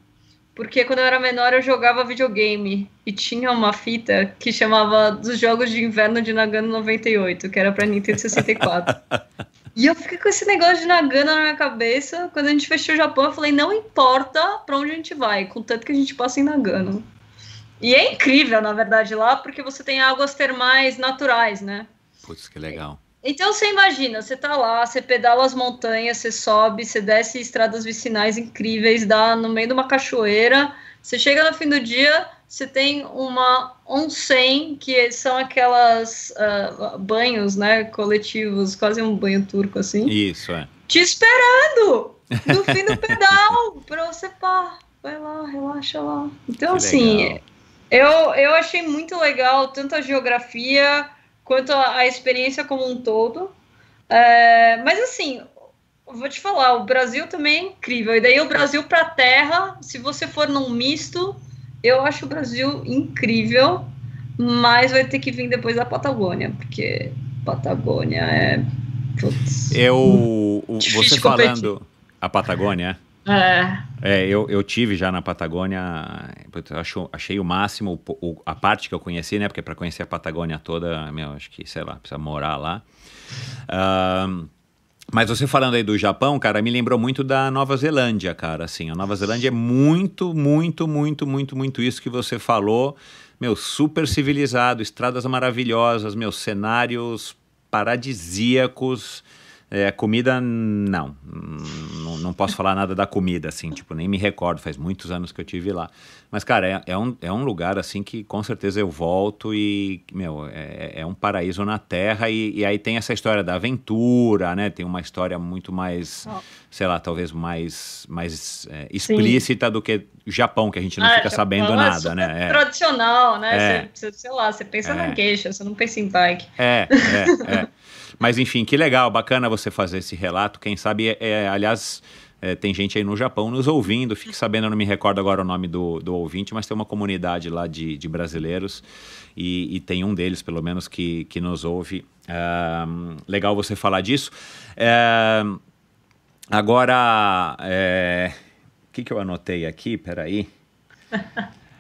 [SPEAKER 1] porque quando eu era menor eu jogava videogame e tinha uma fita que chamava dos jogos de inverno de Nagano 98, que era para Nintendo 64. e eu fiquei com esse negócio de Nagano na minha cabeça. Quando a gente fechou o Japão, eu falei: não importa para onde a gente vai, contanto que a gente passe em Nagano. E é incrível, na verdade, lá, porque você tem águas termais naturais, né?
[SPEAKER 2] Putz, que legal.
[SPEAKER 1] Então você imagina, você tá lá, você pedala as montanhas, você sobe, você desce estradas vicinais incríveis, dá no meio de uma cachoeira. Você chega no fim do dia, você tem uma onsen, que são aquelas uh, banhos, né, coletivos, quase um banho turco assim. Isso é. Te esperando no fim do pedal para você pá, vai lá, relaxa lá. Então que assim, legal. eu eu achei muito legal tanto a geografia quanto à experiência como um todo. É, mas assim, vou te falar, o Brasil também é incrível. E daí o Brasil para a terra, se você for num misto, eu acho o Brasil incrível, mas vai ter que vir depois da Patagônia, porque Patagônia é Putz, eu o,
[SPEAKER 2] você competir. falando a Patagônia, é. é eu, eu tive já na Patagônia, acho, achei o máximo o, o, a parte que eu conheci, né? Porque para conhecer a Patagônia toda, meu, acho que, sei lá, precisa morar lá. Uh, mas você falando aí do Japão, cara, me lembrou muito da Nova Zelândia, cara. Assim, a Nova Zelândia é muito, muito, muito, muito, muito isso que você falou. Meu, super civilizado, estradas maravilhosas, meus cenários paradisíacos. É, comida, não. não. não. posso falar nada da comida, assim, tipo, nem me recordo, faz muitos anos que eu tive lá. Mas, cara, é, é, um, é um lugar, assim, que com certeza eu volto e, meu, é, é um paraíso na Terra. E, e, aí tem essa história da aventura, né? Tem uma história muito mais, oh. sei lá, talvez mais, mais é, explícita Sim. do que Japão, que a gente não ah, fica Japão sabendo é nada, né? É.
[SPEAKER 1] Tradicional, né? É. Você, sei lá, você pensa na queixa, você não pensa em bike.
[SPEAKER 2] É, é, é. Mas enfim, que legal, bacana você fazer esse relato. Quem sabe, é, é aliás, é, tem gente aí no Japão nos ouvindo. Fique sabendo, eu não me recordo agora o nome do, do ouvinte, mas tem uma comunidade lá de, de brasileiros e, e tem um deles, pelo menos, que, que nos ouve. É, legal você falar disso. É, agora, é, o que, que eu anotei aqui? Peraí.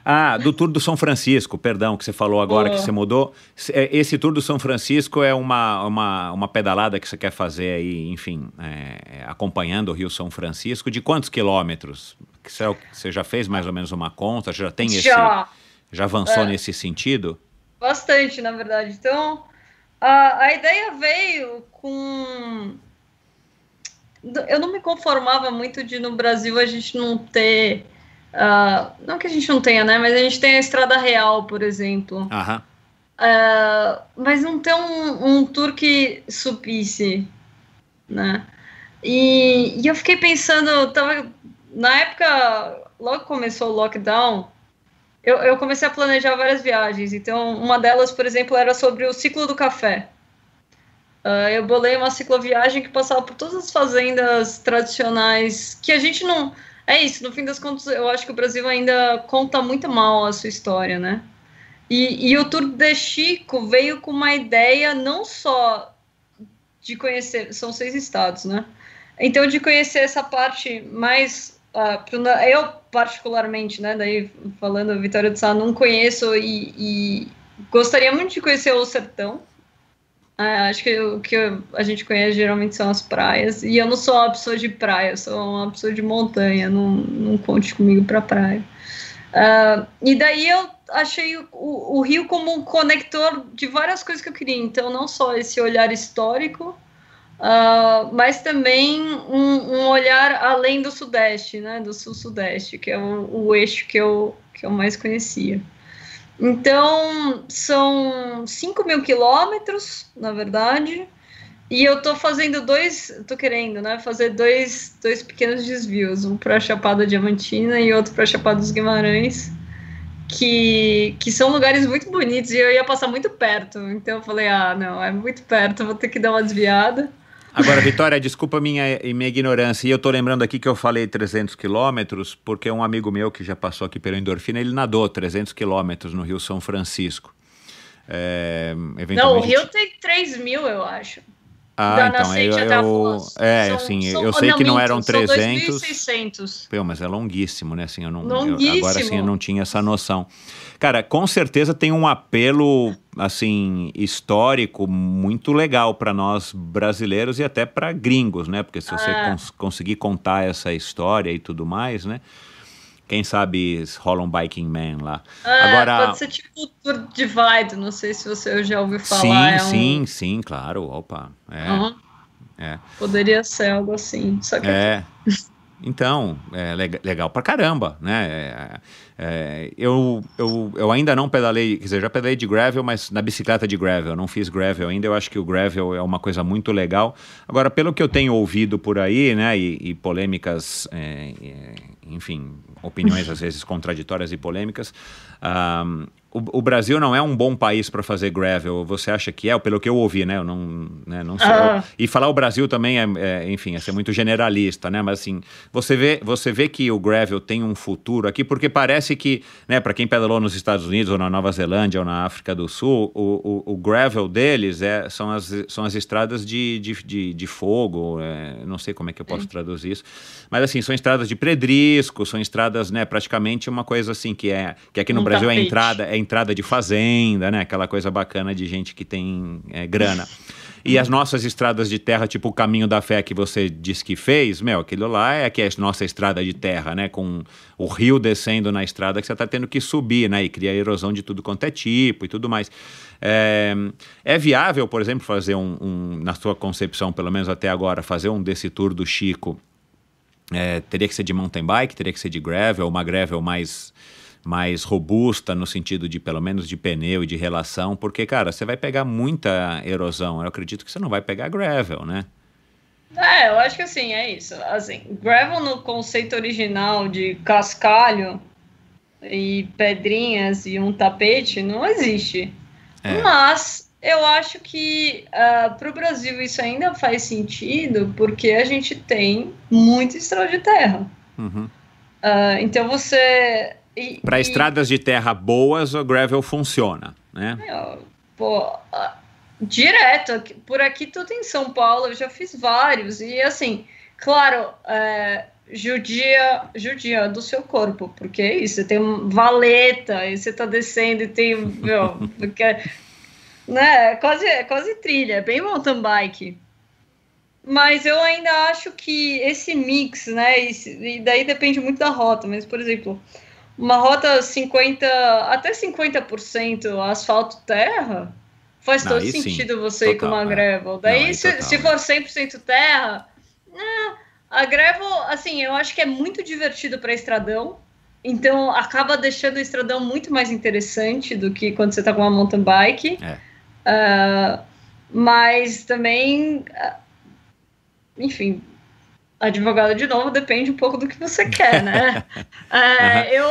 [SPEAKER 2] Ah, do Tour do São Francisco, perdão, que você falou agora, que é. você mudou. É, esse Tour do São Francisco é uma, uma, uma pedalada que você quer fazer aí, enfim, é, acompanhando o Rio São Francisco. De quantos quilômetros? É você já fez mais ou menos uma conta? Já tem esse. Já, já avançou é. nesse sentido?
[SPEAKER 1] Bastante, na verdade. Então, a, a ideia veio com. Eu não me conformava muito de no Brasil a gente não ter Uh, não que a gente não tenha, né? Mas a gente tem a Estrada Real, por exemplo. Aham. Uh, mas não tem um, um tour que supisse, né? E, e eu fiquei pensando, tava, na época, logo começou o lockdown, eu, eu, comecei a planejar várias viagens. Então, uma delas, por exemplo, era sobre o ciclo do café. Uh, eu bolei uma cicloviagem que passava por todas as fazendas tradicionais que a gente não é isso, no fim das contas, eu acho que o Brasil ainda conta muito mal a sua história, né? E, e o Tour de Chico veio com uma ideia não só de conhecer, são seis estados, né? Então, de conhecer essa parte mais. Uh, eu, particularmente, né? Daí, falando Vitória do Sá, não conheço e, e gostaria muito de conhecer o sertão é, acho que o que a gente conhece geralmente são as praias. E eu não sou uma pessoa de praia, eu sou uma pessoa de montanha. Não, não conte comigo para praia. Uh, e daí eu achei o, o, Rio como um conector de várias coisas que eu queria. Então, não só esse olhar histórico, uh, mas também um, um, olhar além do Sudeste, né? Do Sul-Sudeste, que é o, o eixo que eu, que eu mais conhecia. Então, são 5 mil quilômetros, na verdade, e eu tô fazendo dois, tô querendo, né, fazer dois, dois pequenos desvios, um para Chapada Diamantina e outro para Chapada dos Guimarães, que, que são lugares muito bonitos e eu ia passar muito perto, então eu falei, ah, não, é muito perto, vou ter que dar uma desviada.
[SPEAKER 2] Agora, Vitória, desculpa minha, minha ignorância. E eu tô lembrando aqui que eu falei 300 quilômetros, porque um amigo meu que já passou aqui pela Endorfina, ele nadou 300 quilômetros no Rio São Francisco. É, eventualmente... Não, o Rio
[SPEAKER 1] tem 3 mil, eu acho. Ah, da então, eu, tá
[SPEAKER 2] eu é, são, assim, são, eu sei não, que não eram 300. São
[SPEAKER 1] 2.600.
[SPEAKER 2] Pô, mas é longuíssimo, né? Assim, eu não, longuíssimo. Eu, agora, assim, eu não tinha essa noção. Cara, com certeza tem um apelo assim histórico muito legal para nós brasileiros e até para gringos, né? Porque se você ah. cons conseguir contar essa história e tudo mais, né? Quem sabe rola um Biking Man lá. É, Agora, pode ser
[SPEAKER 1] tipo Tour Divide, não sei se você já ouviu falar. Sim, é sim,
[SPEAKER 2] um... sim, claro. Opa. É, uhum. é.
[SPEAKER 1] Poderia ser algo assim. Só que é. Aqui...
[SPEAKER 2] Então, é legal pra caramba, né? É, é, eu, eu, eu ainda não pedalei, quer dizer, já pedalei de gravel, mas na bicicleta de gravel, não fiz gravel ainda. Eu acho que o gravel é uma coisa muito legal. Agora, pelo que eu tenho ouvido por aí, né, e, e polêmicas, é, é enfim, opiniões às vezes contraditórias e polêmicas, um, o, o, Brasil não é um bom país para fazer gravel. Você acha que é? Pelo que eu ouvi, né? Eu não, né, não sei. Ah. E falar o Brasil também é, é, enfim, é ser muito generalista, né? Mas assim, você vê, você vê que o gravel tem um futuro aqui, porque parece que, né? Para quem pedalou nos Estados Unidos ou na Nova Zelândia ou na África do Sul, o, o, o gravel deles é, são, as, são as estradas de, de, de, de fogo. É, não sei como é que eu posso é. traduzir isso, mas assim, são estradas de predrisco, são estradas, né? Praticamente uma coisa assim que é que aqui no um Brasil é tapete. é entrada, é entrada de fazenda, né? Aquela coisa bacana de gente que tem é, grana. E as nossas estradas de terra, tipo o caminho da fé que você disse que fez, meu, aquilo lá é que é a nossa estrada de terra, né? Com o rio descendo na estrada que você está tendo que subir, né? E cria erosão de tudo quanto é tipo e tudo mais. É, é viável, por exemplo, fazer um, um, na sua concepção, pelo menos até agora, fazer um desse tour do Chico. É, teria que ser de mountain bike, teria que ser de gravel, uma gravel mais mais robusta no sentido de pelo menos de pneu e de relação, porque cara, você vai pegar muita erosão. Eu acredito que você não vai pegar gravel, né?
[SPEAKER 1] É, eu acho que assim, é isso. Assim, gravel no conceito original de cascalho e pedrinhas e um tapete não existe. É. Mas eu acho que uh, ah, para o Brasil isso ainda faz sentido porque a gente tem muito estrada de terra. Uhum. Uh, então você para estradas
[SPEAKER 2] de terra boas, o gravel funciona, né? É,
[SPEAKER 1] pô, direto, por aqui tudo em São Paulo, eu já fiz vários. E assim, claro, é, judia, judia do seu corpo, porque é isso, tem valeta, e você tá descendo e tem. Meu, porque, é, né, é quase, quase trilha, bem mountain bike. Mas eu ainda acho que esse mix, né? E, e daí depende muito da rota, mas, por exemplo, uma rota 50, até 50% asfalto terra, faz não, todo sentido sim. você total, ir com uma é. gravel. Daí, não, se, se for 100% é. terra, a gravel, assim, eu acho que é muito divertido para estradão, então acaba deixando o estradão muito mais interessante do que quando você está com uma mountain bike. É. Uh, mas também, ah, enfim, advogado de novo depende um pouco do que você quer, né? é, eu,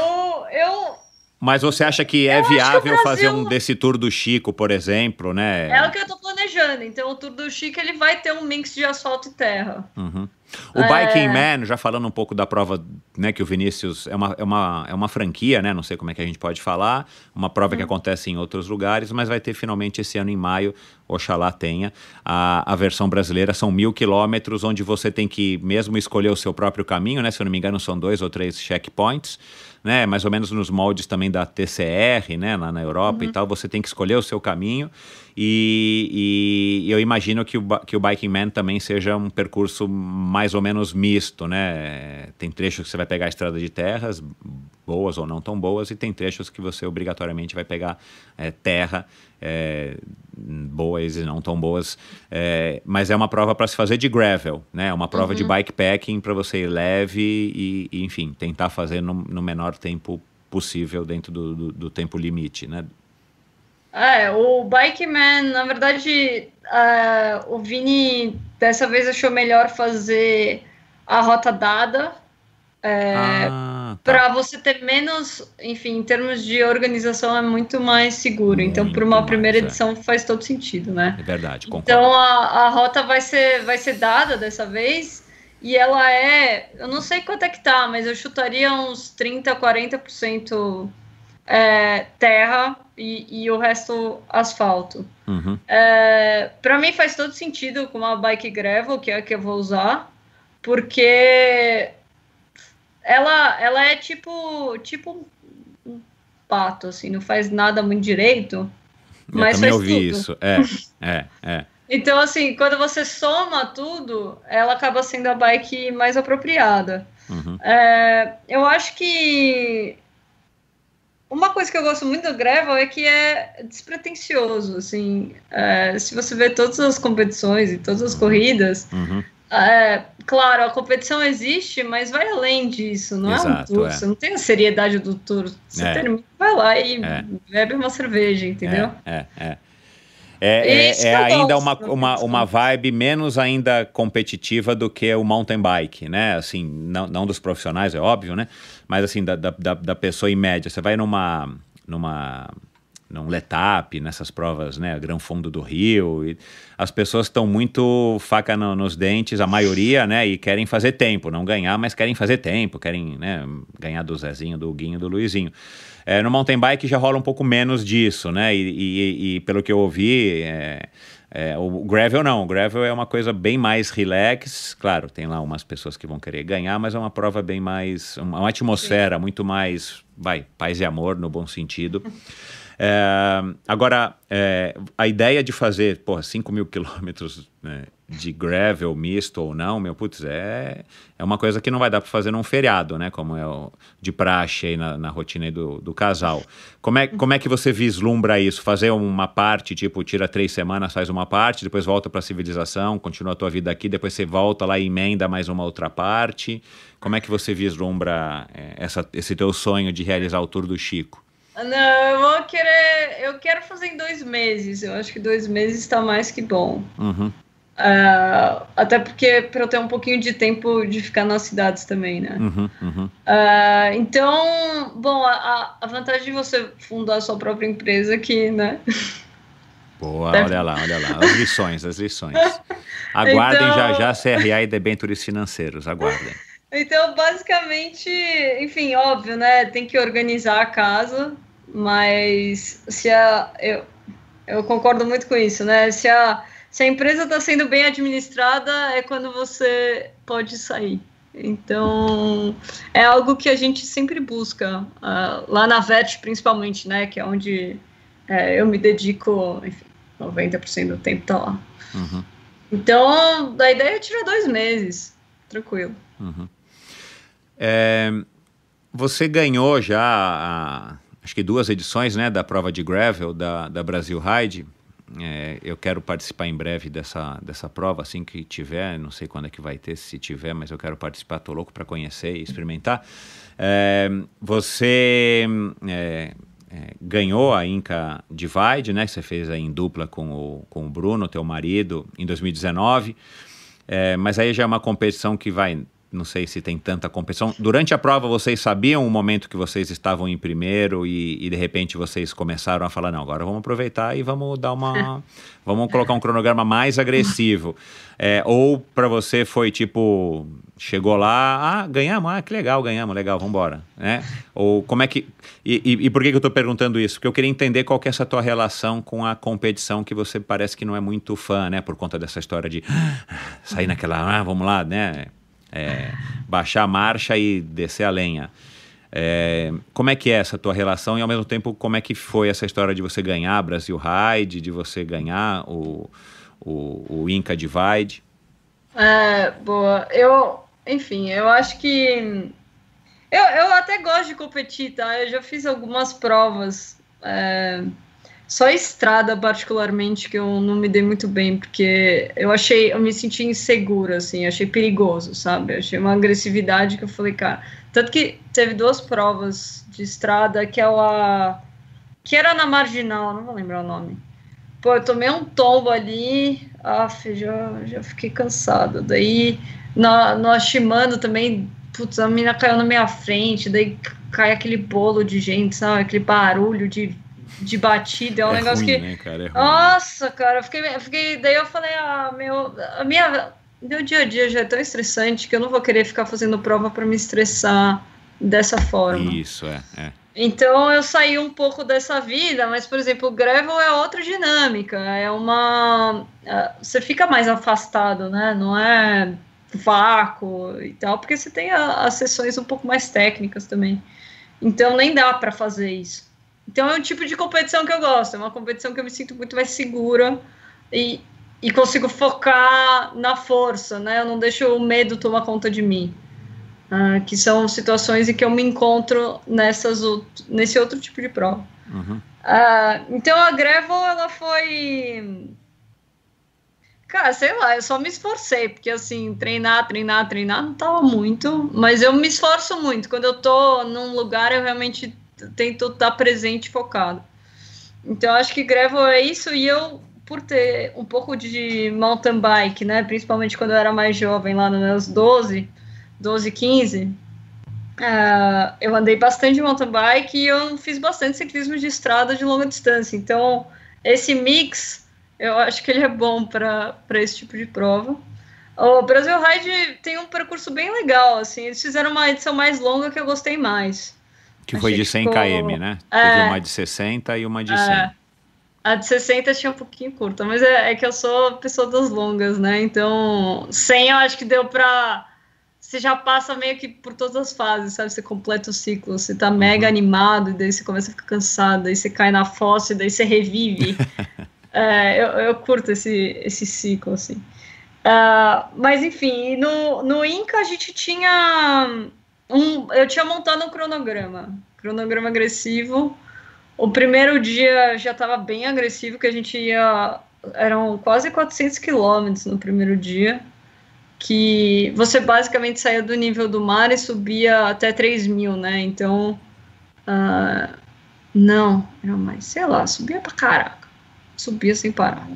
[SPEAKER 1] eu
[SPEAKER 2] mas você acha que é eu viável que fazer um desse tour do Chico, por exemplo, né? É o
[SPEAKER 1] que eu tô planejando. Então, o tour do Chico ele vai ter um mix de asfalto e terra. Uhum. O é... Biking Man,
[SPEAKER 2] já falando um pouco da prova, né, que o Vinícius é uma, é uma, é uma franquia, né? Não sei como é que a gente pode falar, uma prova que uhum. acontece em outros lugares, mas vai ter finalmente esse ano em maio, oxalá tenha, a, a versão brasileira. São mil quilômetros, onde você tem que mesmo escolher o seu próprio caminho, né? Se eu não me engano, são dois ou três checkpoints né, mais ou menos nos moldes também da TCR, né, lá na Europa uhum. e tal, você tem que escolher o seu caminho e, e, eu imagino que o, que o Biking Man também seja um percurso mais ou menos misto, né? Tem trechos que você vai pegar a estrada de terras, boas ou não tão boas, e tem trechos que você obrigatoriamente vai pegar é, terra é, boas e não tão boas, é, mas é uma prova para se fazer de gravel, né? É uma prova uhum. de bikepacking para você ir leve e, e enfim, tentar fazer no, no, menor tempo possível dentro do, do, do tempo limite, né?
[SPEAKER 1] Ah, é, o Bikeman, na verdade, uh, o Vini dessa vez achou melhor fazer a rota dada. É, ah ah, tá. Para você ter menos, enfim, em termos de organização é muito mais seguro. Então, muito então, para uma primeira é. edição faz todo sentido, né? É verdade, concordo. Então, a, a rota vai ser, vai ser dada dessa vez e ela é, eu não sei quanto é que tá, mas eu chutaria uns 30, 40% é, terra e, e, o resto asfalto. Uhum. É, para mim faz todo sentido com uma bike gravel, que é a que eu vou usar, porque ela, ela é tipo, tipo um pato, assim, não faz nada muito direito. Eu mas também faz ouvi tudo. isso.
[SPEAKER 2] É, é, é.
[SPEAKER 1] Então, assim, quando você soma tudo, ela acaba sendo a bike mais apropriada. Uhum. É, eu acho que uma coisa que eu gosto muito do gravel é que é despretensioso, assim, é, se você vê todas as competições e todas as corridas, uhum é, claro, a competição existe, mas vai além disso, não Exato, é um tour, é. você não tem a seriedade do tour, você é. termina, vai lá e é. bebe uma cerveja, entendeu?
[SPEAKER 2] É, é. É, é, é, é ainda uma, uma, uma vibe menos ainda competitiva do que o mountain bike, né? Assim, não, não dos profissionais, é óbvio, né? Mas assim, da, da, da pessoa em média. Você vai numa, numa num Letap, nessas provas, né, Grão Fundo do Rio. as pessoas estão muito faca no, nos dentes, a maioria, né, e querem fazer tempo, não ganhar, mas querem fazer tempo, querem, né, ganhar do Zezinho, do Guinho, do Luizinho. É, no mountain bike já rola um pouco menos disso, né, e, e, e pelo que eu ouvi, é, é, o gravel não, o gravel é uma coisa bem mais relax, claro, tem lá umas pessoas que vão querer ganhar, mas é uma prova bem mais, uma, uma atmosfera muito mais, vai, paz e amor no bom sentido. É, agora, é, a ideia de fazer, porra, 5 mil quilômetros né, de gravel, misto ou não, meu putz, é, é uma coisa que não vai dar para fazer num feriado, né? Como é o, de praxe aí na, na rotina aí do, do casal. Como é, como é que você vislumbra isso? Fazer uma parte, tipo, tira três semanas, faz uma parte, depois volta para a civilização, continua a tua vida aqui, depois você volta lá e emenda mais uma outra parte. Como é que você vislumbra é, essa, esse teu sonho de realizar o Tour do Chico?
[SPEAKER 1] Não, eu vou querer. Eu quero fazer em dois meses. Eu acho que dois meses está mais que bom. Uhum. Uh, até porque para eu ter um pouquinho de tempo de ficar nas cidades também, né? Uhum, uhum. Uh, então, bom, a, a, vantagem de você fundar a sua própria empresa aqui, né? Boa,
[SPEAKER 2] Deve... olha lá, olha lá. As lições, as lições.
[SPEAKER 1] Aguardem então... já
[SPEAKER 2] já CRA e debêntures financeiros, aguardem.
[SPEAKER 1] Então, basicamente, enfim, óbvio, né? Tem que organizar a casa, mas se a. Eu, eu concordo muito com isso, né? Se a, se a empresa está sendo bem administrada, é quando você pode sair. Então, é algo que a gente sempre busca, uh, lá na VET principalmente, né? Que é onde é, eu me dedico, enfim, 90% do tempo está lá. Uhum. Então, a ideia é tirar dois meses, tranquilo.
[SPEAKER 2] Uhum. É, você ganhou já, a, acho que duas edições né, da prova de gravel da, da Brasil Ride. É, eu quero participar em breve dessa, dessa prova, assim que tiver. Não sei quando é que vai ter, se tiver, mas eu quero participar. Tô louco para conhecer e experimentar. É, você é, é ganhou a Inca Divide, né? Que você fez aí em dupla com o, com o Bruno, teu marido, em 2019. É, mas aí já é uma competição que vai não sei se tem tanta competição. Durante a prova, vocês sabiam o momento que vocês estavam em primeiro e, e de repente vocês começaram a falar: não, agora vamos aproveitar e vamos dar uma. vamos colocar um cronograma mais agressivo. É, ou para você foi tipo: chegou lá, ah, ganhamos, ah, que legal, ganhamos, legal, vamos embora. Né? Ou como é que. E, e, e por que, eu estou perguntando isso? Porque eu queria entender qual que é essa tua relação com a competição que você parece que não é muito fã, né? Por conta dessa história de ah, sair naquela, ah, vamos lá, né? é, baixar a marcha e descer a lenha. É, como é que é essa tua relação e ao mesmo tempo como é que foi essa história de você ganhar Brasil Ride, de você ganhar o, o, o Inca Divide?
[SPEAKER 1] É, boa. Eu, enfim, eu acho que eu, eu até gosto de competir, tá? Eu já fiz algumas provas. É, só estrada, particularmente, que eu não me dei muito bem, porque eu achei, eu me senti insegura, assim, achei perigoso, sabe? Achei uma agressividade que eu falei, cara. Tanto que teve duas provas de estrada, aquela. É que era na marginal, não vou lembrar o nome. Pô, eu tomei um tombo ali, af, já, já fiquei cansada. Daí, na, no Ashimano também, putz, a mina caiu na minha frente, daí cai aquele bolo de gente, sabe? Aquele barulho de de batida, é um é negócio ruim, que. Né, cara? É Nossa, cara, eu fiquei, fiquei. Daí eu falei, ah, meu. A minha, meu dia a dia já é tão estressante que eu não vou querer ficar fazendo prova para me estressar dessa forma. Isso, é, é. Então eu saí um pouco dessa vida, mas, por exemplo, o Gravel é outra dinâmica. É uma. É, você fica mais afastado, né? Não é vácuo e tal, porque você tem as sessões um pouco mais técnicas também. Então nem dá para fazer isso. Então é um tipo de competição que eu gosto, é uma competição que eu me sinto muito mais segura e, e consigo focar na força, né? Eu não deixo o medo tomar conta de mim. Uh, que são situações em que eu me encontro nessas nesse outro tipo de prova. Uhum. Uh, então a Gravel, ela foi. Cara, sei lá, eu só me esforcei, porque assim, treinar, treinar, treinar não tava muito, mas eu me esforço muito. Quando eu tô num lugar, eu realmente tento estar presente e focado. Então, acho que Gravel é isso, e eu, por ter um pouco de mountain bike, né, principalmente quando eu era mais jovem, lá nos meus 12, 12, 15, uh, eu andei bastante mountain bike e eu fiz bastante ciclismo de estrada de longa distância. Então, esse mix, eu acho que ele é bom para esse tipo de prova. O Brasil Ride tem um percurso bem legal, assim, eles fizeram uma edição mais longa que eu gostei mais.
[SPEAKER 2] Que foi de 100 ficou... km, né? É, Teve uma de 60 e uma de 100. É,
[SPEAKER 1] a de 60 tinha um pouquinho curta, mas é, é que eu sou pessoa das longas, né? Então, 100 eu acho que deu para você já passa meio que por todas as fases, sabe? Você completa o ciclo, você tá mega uhum. animado, e daí você começa a ficar cansado, daí você cai na fossa, e daí você revive. é, eu, eu, curto esse, esse ciclo, assim. Uh, mas enfim, no, no Inca a gente tinha um, eu tinha montado um cronograma, cronograma agressivo. O primeiro dia já estava bem agressivo, que a gente ia. Eram quase 400 quilômetros no primeiro dia. Que você basicamente saía do nível do mar e subia até 3 mil, né? Então. Uh, não, era mais, sei lá, subia pra caraca. Subia sem parar.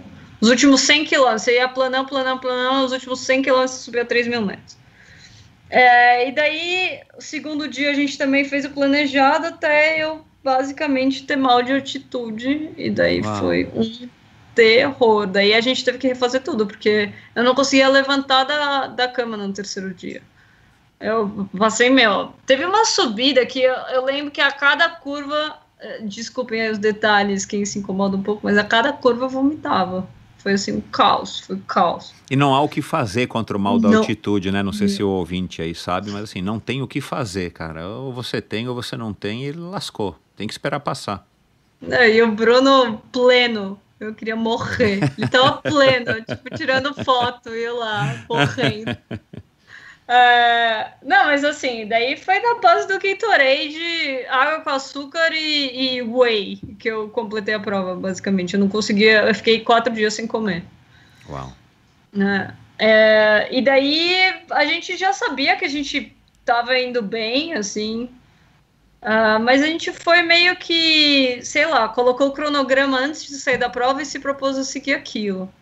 [SPEAKER 1] Os últimos 100 quilômetros, você ia planando, planando, planando, os últimos 100 quilômetros você subia 3 mil metros. É, e daí, o segundo dia a gente também fez o planejado até eu basicamente ter mal de altitude. E daí Uau. foi um terror. Daí a gente teve que refazer tudo, porque eu não conseguia levantar da, da cama no terceiro dia. Eu passei, meu. Teve uma subida que eu, eu lembro que a cada curva. Eh, desculpem os detalhes, quem se incomoda um pouco, mas a cada curva eu vomitava foi assim um caos, foi um caos.
[SPEAKER 2] E não há o que fazer contra o mal da não. altitude, né? Não sei não. se o ouvinte aí sabe, mas assim, não tem o que fazer, cara. Ou você tem ou você não tem e lascou. Tem que esperar passar.
[SPEAKER 1] Não, é, e o Bruno pleno, eu queria morrer. Ele tava pleno, tipo, tirando foto e eu lá, morrendo. É, não, mas assim, daí foi na base do Gatorade, água com açúcar e, e whey que eu completei a prova, basicamente. Eu não conseguia, eu fiquei quatro dias sem comer. Uau. Né? é, e daí a gente já sabia que a gente tava indo bem, assim, uh, mas a gente foi meio que, sei lá, colocou o cronograma antes de sair da prova e se propôs a seguir aquilo.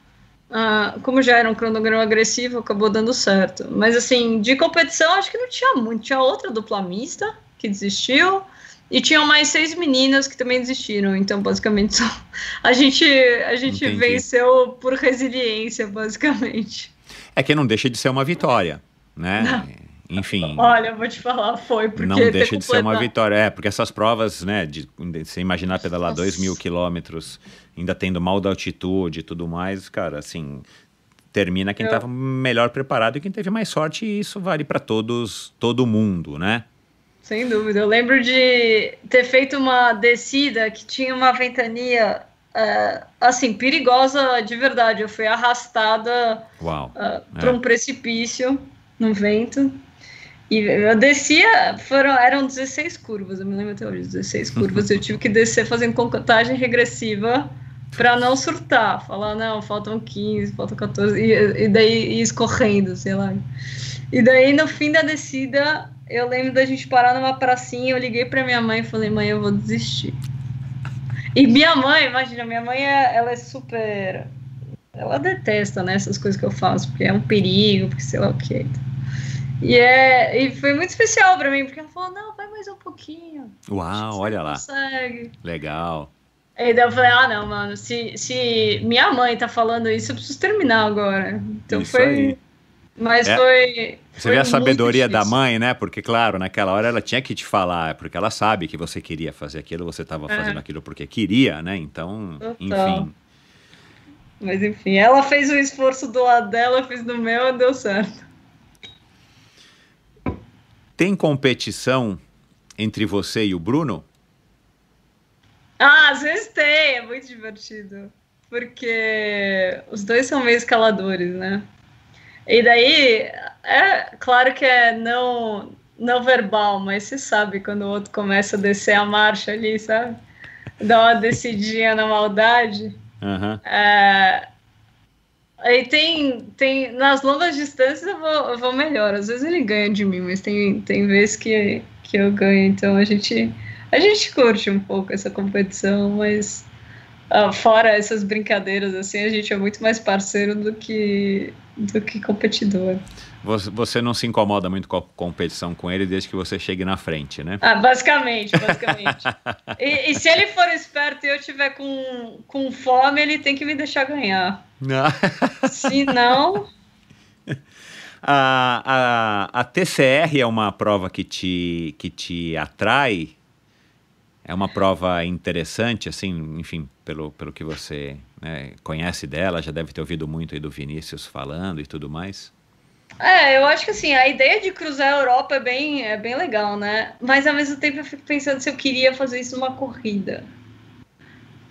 [SPEAKER 1] Uh, como já era um cronograma agressivo, acabou dando certo. Mas, assim, de competição, acho que não tinha muito. Tinha outra dupla mista que desistiu. E tinham mais seis meninas que também desistiram. Então, basicamente, só a gente, a gente venceu por resiliência, basicamente.
[SPEAKER 2] É que não deixa de ser uma vitória, né? Não enfim. Olha,
[SPEAKER 1] eu vou te falar, foi porque. Não deixa de ser uma vitória.
[SPEAKER 2] É, porque essas provas, né, de, de você imaginar pedalar dois mil quilômetros, ainda tendo mal da altitude e tudo mais, cara, assim, termina quem estava eu... melhor preparado e quem teve mais sorte, e isso vale para todos, todo mundo, né?
[SPEAKER 1] Sem dúvida. Eu lembro de ter feito uma descida que tinha uma ventania é, assim, perigosa de verdade. Eu fui arrastada uh, ah, é. para um precipício no vento. E eu descia, foram, eram 16 curvas, eu me lembro até hoje, 16 curvas. eu tive que descer fazendo contagem regressiva para não surtar, falar, não, faltam 15, faltam 14, e, e daí e escorrendo, sei lá. E daí no fim da descida, eu lembro da gente parar numa pracinha, eu liguei para minha mãe e falei, mãe, eu vou desistir. E minha mãe, imagina, minha mãe é, ela é super. Ela detesta né, essas coisas que eu faço, porque é um perigo, porque sei lá o que. é. E, é, e foi muito especial para mim, porque ela falou: não, vai mais um pouquinho. Uau, olha lá. Consegue.
[SPEAKER 2] Legal.
[SPEAKER 1] E daí eu falei, ah, não, mano, se, se minha mãe tá falando isso, eu preciso terminar agora. Então isso foi. Aí. Mas é. foi. Você foi vê a sabedoria da mãe,
[SPEAKER 2] né? Porque, claro, naquela hora ela tinha que te falar, porque ela sabe que você queria fazer aquilo, você estava é. fazendo aquilo porque queria, né? Então, Total. enfim.
[SPEAKER 1] Mas enfim, ela fez o esforço do lado dela, eu fiz meu meu, deu certo.
[SPEAKER 2] Tem competição entre você e o Bruno?
[SPEAKER 1] Ah, às vezes tem, é muito divertido. Porque os dois são meio escaladores, né? E daí, é claro que é não, não verbal, mas se sabe quando o outro começa a descer a marcha ali, sabe? Dá uma descidinha na maldade. Uhum. É, Aí tem, tem nas longas distâncias eu vou, eu vou melhor. Às vezes ele ganha de mim, mas tem, tem vezes que, que eu ganho. Então a gente, a gente curte um pouco essa competição, mas uh, fora essas brincadeiras, assim, a gente é muito mais parceiro do que, do que competidor.
[SPEAKER 2] Você não se incomoda muito com a competição com ele desde que você chegue na frente, né? Ah,
[SPEAKER 1] basicamente,
[SPEAKER 2] basicamente.
[SPEAKER 1] e, e, se ele for esperto e eu tiver com, com fome, ele tem que me deixar ganhar. Não. Se não.
[SPEAKER 2] A, a, a TCR é uma prova que te, que te atrai? É uma prova interessante, assim, enfim, pelo, pelo que você né, conhece dela, já deve ter ouvido muito aí do Vinícius falando e tudo mais.
[SPEAKER 1] É, eu acho que assim, a ideia de cruzar a Europa é bem, é bem legal, né? Mas ao mesmo tempo eu fico pensando se eu queria fazer isso numa corrida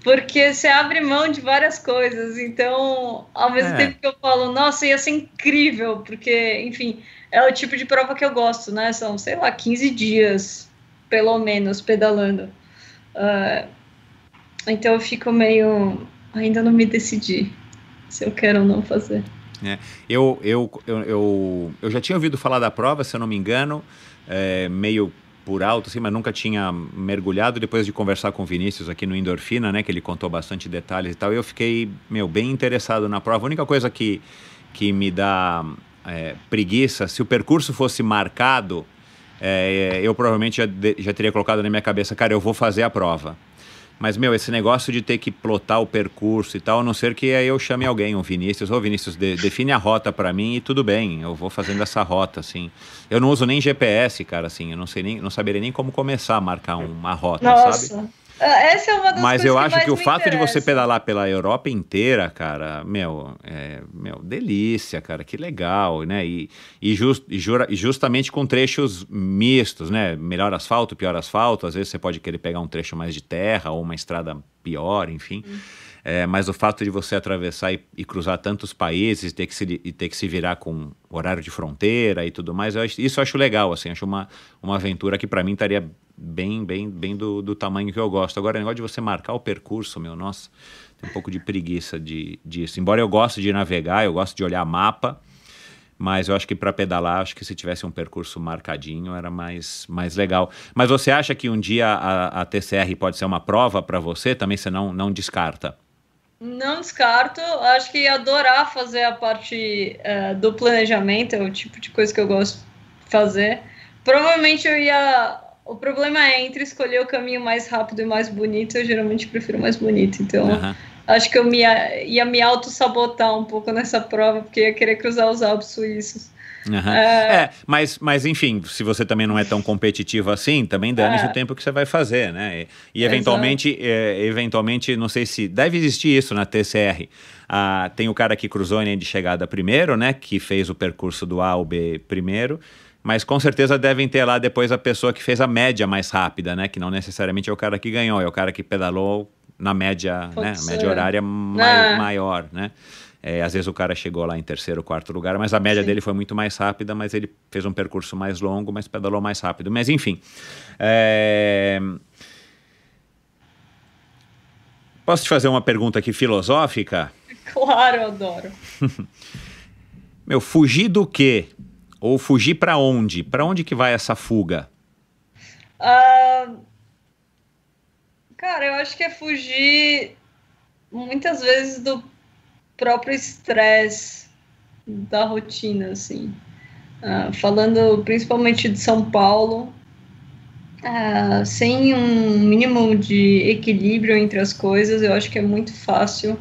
[SPEAKER 1] porque você abre mão de várias coisas. Então, ao mesmo é. tempo que eu falo, nossa, ia ser incrível, porque, enfim, é o tipo de prova que eu gosto, né? São, sei lá, 15 dias, pelo menos, pedalando. Uh, então eu fico meio. Ainda não me decidi se eu quero ou não fazer.
[SPEAKER 2] É. Eu, eu, eu, eu, eu já tinha ouvido falar da prova, se eu não me engano, é, meio por alto, assim, mas nunca tinha mergulhado. Depois de conversar com o Vinícius aqui no Endorfina, né, que ele contou bastante detalhes e tal, eu fiquei, meu, bem interessado na prova. A única coisa que, que me dá é, preguiça, se o percurso fosse marcado, é, eu provavelmente já, já teria colocado na minha cabeça, cara, eu vou fazer a prova. Mas, meu, esse negócio de ter que plotar o percurso e tal, a não ser que aí eu chame alguém, um Vinícius, ô oh, Vinícius, de, define a rota para mim e tudo bem, eu vou fazendo essa rota, assim. Eu não uso nem GPS, cara, assim, eu não sei nem, não saberia nem como começar a marcar uma rota, Nossa.
[SPEAKER 1] sabe? Ah, essa é uma das Mas eu acho que, que o fato interessa. de você
[SPEAKER 2] pedalar pela Europa inteira, cara, meu, é, meu, delícia, cara, que legal, né? E, e, just, e jura, justamente com trechos mistos, né? Melhor asfalto, pior asfalto. Às vezes você pode querer pegar um trecho mais de terra ou uma estrada pior, enfim. Hum. É, mas o fato de você atravessar e, e cruzar tantos países ter que se, e ter que se virar com horário de fronteira e tudo mais, eu acho, isso eu acho legal, assim, acho uma, uma aventura que para mim estaria bem, bem, bem do, do tamanho que eu gosto. Agora, o negócio de você marcar o percurso, meu, nossa, tem um pouco de preguiça de, disso. Embora eu goste de navegar, eu gosto de olhar mapa, mas eu acho que para pedalar, acho que se tivesse um percurso marcadinho era mais, mais legal. Mas você acha que um dia a, a TCR pode ser uma prova para você? Também você não, não descarta?
[SPEAKER 1] Não descarto, acho que adorar fazer a parte uh, do planejamento, é o tipo de coisa que eu gosto de fazer. Provavelmente eu ia o problema é entre escolher o caminho mais rápido e mais bonito, eu geralmente prefiro mais bonito. Então, uhum. acho que eu me, ia me auto-sabotar um pouco nessa prova, porque ia querer cruzar os Alpes suíços. Uhum. É, é,
[SPEAKER 2] mas, mas enfim, se você também não é tão competitivo assim, também dane-se é. o tempo que você vai fazer, né? E, e eventualmente, é, eventualmente, não sei se deve existir isso na TCR. Ah, tem o cara que cruzou a linha de chegada primeiro, né? Que fez o percurso do A ao B primeiro. Mas com certeza devem ter lá depois a pessoa que fez a média mais rápida, né? Que não necessariamente é o cara que ganhou, é o cara que pedalou na média, Pode né? Média é. horária mai é. maior, né? É, às vezes o cara chegou lá em terceiro, quarto lugar, mas a média Sim. dele foi muito mais rápida, mas ele fez um percurso mais longo, mas pedalou mais rápido. Mas enfim. É... Posso te fazer uma pergunta aqui filosófica?
[SPEAKER 1] Claro, eu adoro.
[SPEAKER 2] Meu, fugir do quê? Ou fugir para onde? Para onde que vai essa fuga?
[SPEAKER 1] Uh, cara, eu acho que é fugir muitas vezes do próprio estresse da rotina, assim. Uh, falando principalmente de São Paulo, uh, sem um mínimo de equilíbrio entre as coisas, eu acho que é muito fácil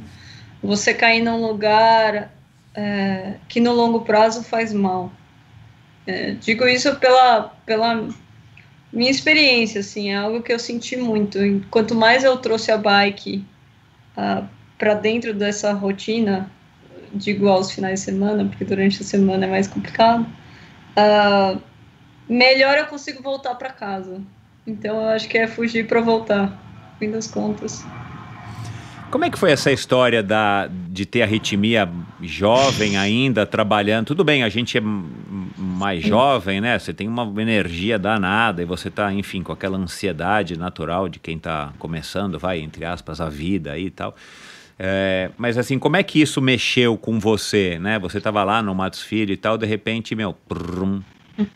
[SPEAKER 1] você cair num lugar uh, que no longo prazo faz mal. É, digo isso pela, pela minha experiência, assim, é algo que eu senti muito. Quanto mais eu trouxe a bike uh, ah, para dentro dessa rotina, digo aos finais de semana, porque durante a semana é mais complicado, uh, melhor eu consigo voltar para casa. Então eu acho que é fugir para voltar, no fim das contas.
[SPEAKER 2] Como é que foi essa história da, de ter arritmia jovem ainda, trabalhando? Tudo bem, a gente é mais Sim. jovem, né? Você tem uma energia danada e você tá, enfim, com aquela ansiedade natural de quem tá começando, vai, entre aspas, a vida aí e tal. É, mas assim, como é que isso mexeu com você, né? Você tava lá no Matos Filho e tal, de repente, meu, prum,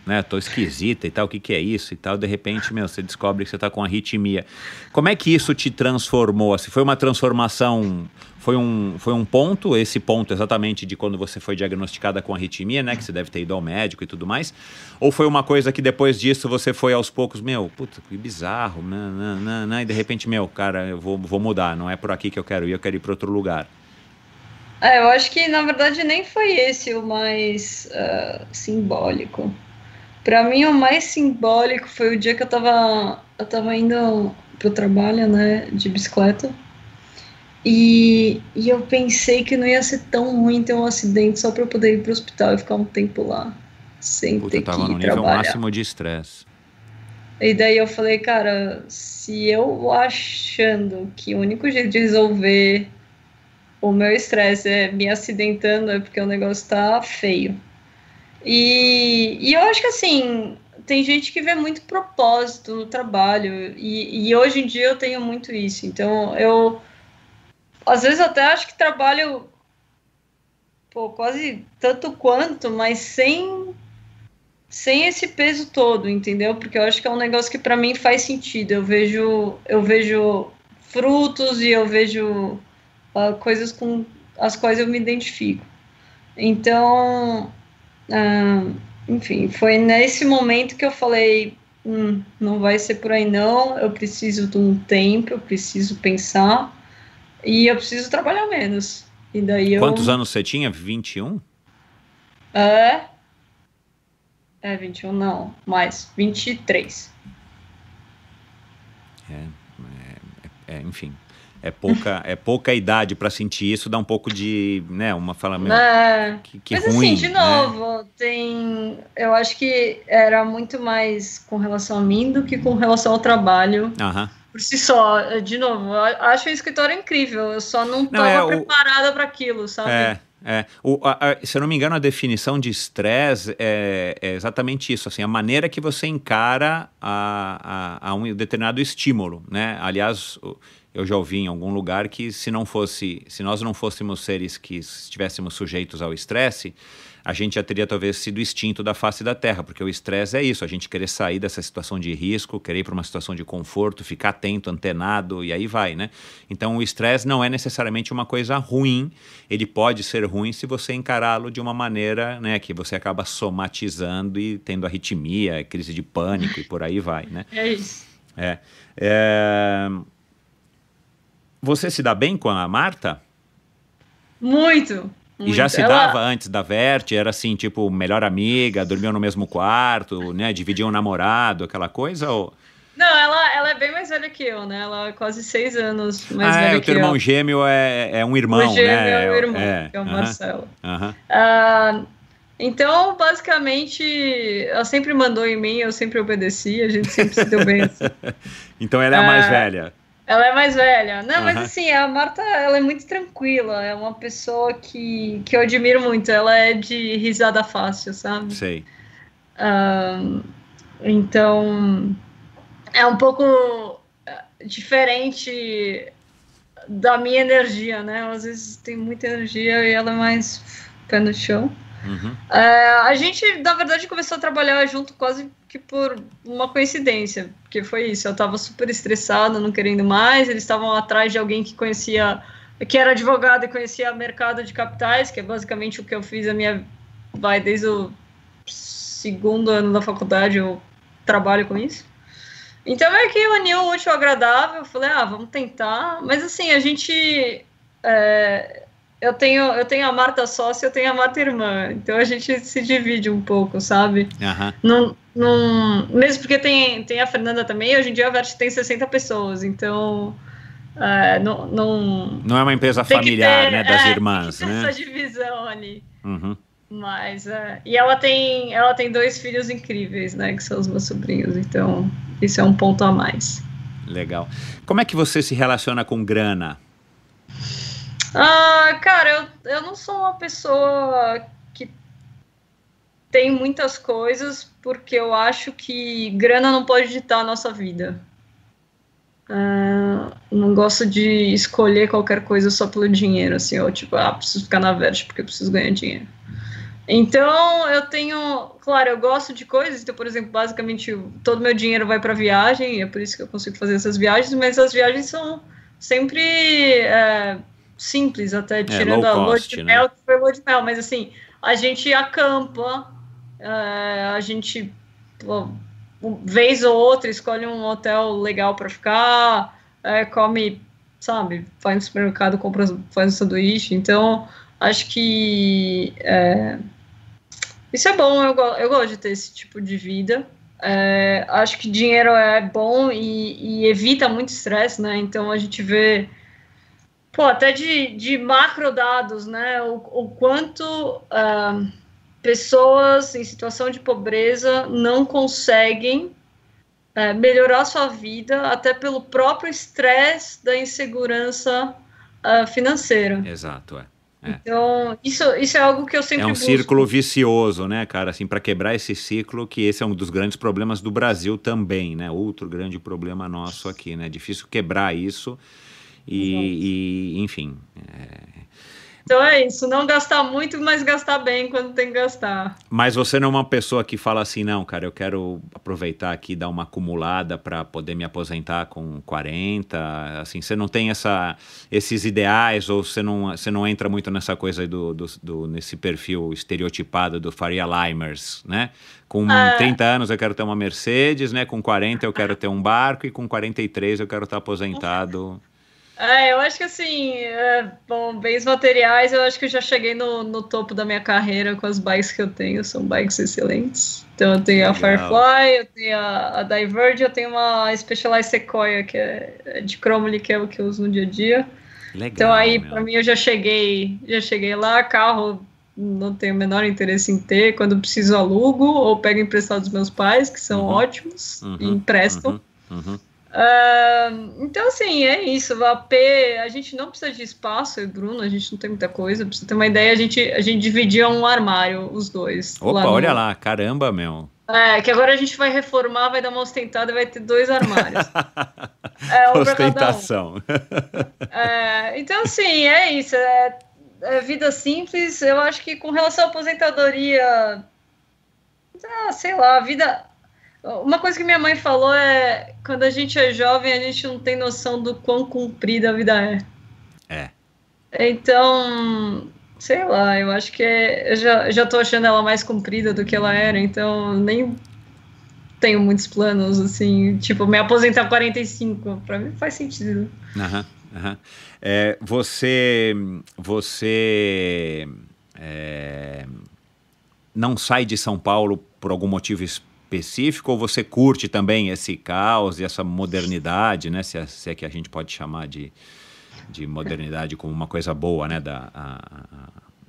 [SPEAKER 2] né? Tô esquisita e tal, o que que é isso e tal. De repente, meu, você descobre que você tá com arritmia. Como é que isso te transformou? Se assim, foi uma transformação foi um, foi um ponto, esse ponto exatamente de quando você foi diagnosticada com arritmia, né? Que você deve ter ido ao médico e tudo mais. Ou foi uma coisa que depois disso você foi aos poucos, meu, puta, que bizarro, né, né, né, né e de repente, meu, cara, eu vou, vou mudar, não é por aqui que eu quero ir, eu quero ir para outro lugar.
[SPEAKER 1] É, eu acho que na verdade nem foi esse o mais uh, simbólico. Para mim, o mais simbólico foi o dia que eu tava, eu tava indo pro trabalho, né, de bicicleta. E, e eu pensei que não ia ser tão ruim ter um acidente só para eu poder ir para o hospital e ficar um tempo lá, sem Puta, ter que trabalhar. Eu tava no nível máximo
[SPEAKER 2] de estresse.
[SPEAKER 1] E daí eu falei, cara, se eu achando que o único jeito de resolver o meu estresse é me acidentando, é porque o negócio tá feio. E, e eu acho que assim, tem gente que vê muito propósito no trabalho, e, e hoje em dia eu tenho muito isso. Então eu às vezes até acho que trabalho pô, quase tanto quanto, mas sem sem esse peso todo, entendeu? Porque eu acho que é um negócio que para mim faz sentido. Eu vejo eu vejo frutos e eu vejo uh, coisas com as quais eu me identifico. Então, uh, enfim, foi nesse momento que eu falei, hum, não vai ser por aí não. Eu preciso de um tempo, eu preciso pensar. E eu preciso trabalhar menos. E daí eu... Quantos
[SPEAKER 2] anos você tinha? 21?
[SPEAKER 1] É. É, 21 não. Mais. 23.
[SPEAKER 2] É, é. é, é enfim. É pouca, é pouca idade para sentir isso, dá um pouco de, né, uma fala meio.
[SPEAKER 1] é, né. que, que mas ruim. assim, de né? novo, né? tem, eu acho que era muito mais com relação a mim do que com relação ao trabalho. Aham por si só. É, de novo, acho a escritora incrível. Eu só não estava é, preparada para aquilo, sabe? É.
[SPEAKER 2] É, o, a, a, se eu não me engano, a definição de estresse é, é, exatamente isso, assim, a maneira que você encara a, a, a um determinado estímulo, né? Aliás, eu já ouvi em algum lugar que se não fosse, se nós não fôssemos seres que estivéssemos sujeitos ao estresse, a gente já teria talvez sido extinto da face da Terra, porque o estresse é isso, a gente querer sair dessa situação de risco, querer ir para uma situação de conforto, ficar atento, antenado e aí vai, né? Então o estresse não é necessariamente uma coisa ruim, ele pode ser ruim se você encará-lo de uma maneira, né, que você acaba somatizando e tendo arritmia, crise de pânico e por aí vai, né? É isso. É. é... Você se dá bem com a Marta?
[SPEAKER 1] Muito. Muito. E já se dava Ela...
[SPEAKER 2] antes da Verte, era assim, tipo, melhor amiga, dormiam no mesmo quarto, né? Dividiam um namorado, aquela coisa? Ou...
[SPEAKER 1] Não, ela, ela é bem mais velha que eu, né? Ela é quase seis anos mais ah, é, velha é, que eu. Ah, o teu irmão
[SPEAKER 2] gêmeo é, é um irmão, o né? gêmeo né? é, é o irmão, é, que é o uh -huh, Marcelo. Uh -huh.
[SPEAKER 1] uh, então, basicamente, ela sempre mandou em mim, eu sempre obedeci, a gente sempre se deu bem. Assim.
[SPEAKER 2] então ela é a mais ah, velha.
[SPEAKER 1] Ela é mais velha. Não, uhum. mas assim, a Marta, ela é muito tranquila. É uma pessoa que, que eu admiro muito. Ela é de risada fácil, sabe? Sei. então, é um pouco eh, diferente da minha energia, né? Às vezes tem muita energia e ela é mais pé no chão. Uhum. Eh, a gente, na verdade, começou a trabalhar junto quase que por uma coincidência, porque foi isso, eu estava super estressada, não querendo mais, eles estavam atrás de alguém que conhecia, que era advogado e conhecia o mercado de capitais, que é basicamente o que eu fiz a minha, vai, desde o segundo ano da faculdade eu trabalho com isso. Então é que o o útil agradável, eu falei, ah, vamos tentar, mas assim, a gente... É, eu tenho, eu tenho a Marta sócia, eu tenho a Marta irmã. Então a gente se divide um pouco, sabe? Uhum. não mesmo porque tem, tem a Fernanda também, hoje em dia a Vert tem 60 pessoas, então. É, não, não, não é uma empresa familiar, ter, né? Das é, irmãs, né? Essa divisão ali. Uhum. Mas, é, e ela tem, ela tem dois filhos incríveis, né? Que são os meus sobrinhos, então isso é um ponto a mais.
[SPEAKER 2] Legal. Como é que você se relaciona com grana?
[SPEAKER 1] Ah, cara, eu, eu não sou uma pessoa que tem muitas coisas, porque eu acho que grana não pode ditar a nossa vida. Ah, não gosto de escolher qualquer coisa só pelo dinheiro, assim, ou tipo, ah, preciso ficar na verde porque preciso ganhar dinheiro. Então, eu tenho, claro, eu gosto de coisas, então, por exemplo, basicamente todo meu dinheiro vai para viagem, é por isso que eu consigo fazer essas viagens, mas as viagens são sempre. É, simples, até é, tirando é, a lua de né? mel, né? que foi lua de mel, mas assim, a gente acampa, é, a gente uma vez ou outra escolhe um hotel legal para ficar, é, come, sabe, vai no supermercado, compra, faz um sanduíche, então acho que é, isso é bom, eu, eu gosto de ter esse tipo de vida. É, acho que dinheiro é bom e, e evita muito estresse, né? Então a gente vê pô, até de, de macro dados, né? O, o quanto uh, pessoas em situação de pobreza não conseguem uh, melhorar sua vida até pelo próprio estresse da insegurança uh, financeira. Exato, é. É. Então, isso, isso é algo que eu sempre É um busco. círculo
[SPEAKER 2] vicioso, né, cara? Assim, para quebrar esse ciclo, que esse é um dos grandes problemas do Brasil também, né? Outro grande problema nosso aqui, né? É difícil quebrar isso e, e enfim. É...
[SPEAKER 1] Então é isso, não gastar muito, mas gastar bem quando tem que gastar.
[SPEAKER 2] Mas você não é uma pessoa que fala assim, não, cara, eu quero aproveitar aqui, dar uma acumulada para poder me aposentar com 40, assim, você não tem essa, esses ideais ou você não, você não entra muito nessa coisa do, do, do nesse perfil estereotipado do Faria Limers, né? Com é. ah. 30 anos eu quero ter uma Mercedes, né? Com 40 eu quero ter um barco e com 43 eu quero estar aposentado.
[SPEAKER 1] É, eu acho que assim, é, bom, bens materiais, eu acho que eu já cheguei no, no topo da minha carreira com as bikes que eu tenho, são bikes excelentes. Então eu tenho Legal. a Firefly, eu tenho a, a Diverge, eu tenho uma Specialized Sequoia, que é de Chromely, que é o que eu uso no dia a dia. Então, Legal, então aí, para mim, eu já cheguei, já cheguei lá, carro não tenho o menor interesse em ter, quando preciso alugo ou pego emprestado dos meus pais, que são uhum. ótimos, uhum. e emprestam. Uhum. uhum. Uh, então, assim, é isso. O AP, a gente não precisa de espaço, Bruno, a gente não tem muita coisa. Pra você ter uma ideia, a gente, a gente dividia um armário, os dois. Opa, lá no... olha
[SPEAKER 2] lá, caramba, meu.
[SPEAKER 1] É, que agora a gente vai reformar, vai dar uma ostentada e vai ter dois armários. é, um Ostentação.
[SPEAKER 2] Um.
[SPEAKER 1] É, então, assim, é isso. É, é vida simples. Eu acho que com relação à aposentadoria. Ah, sei lá, a vida, uma coisa que minha mãe falou é: quando a gente é jovem, a gente não tem noção do quão comprida a vida é. É. Então, sei lá, eu acho que é, eu já, já tô achando ela mais comprida do que ela era, então nem tenho muitos planos, assim, tipo, me aposentar 45, para mim faz sentido.
[SPEAKER 2] Aham, aham. É, você. Você. É, não sai de São Paulo por algum motivo específico específico ou você curte também esse caos e essa modernidade, né? Se é, se é que a gente pode chamar de, de modernidade como uma coisa boa, né? Da, a, a,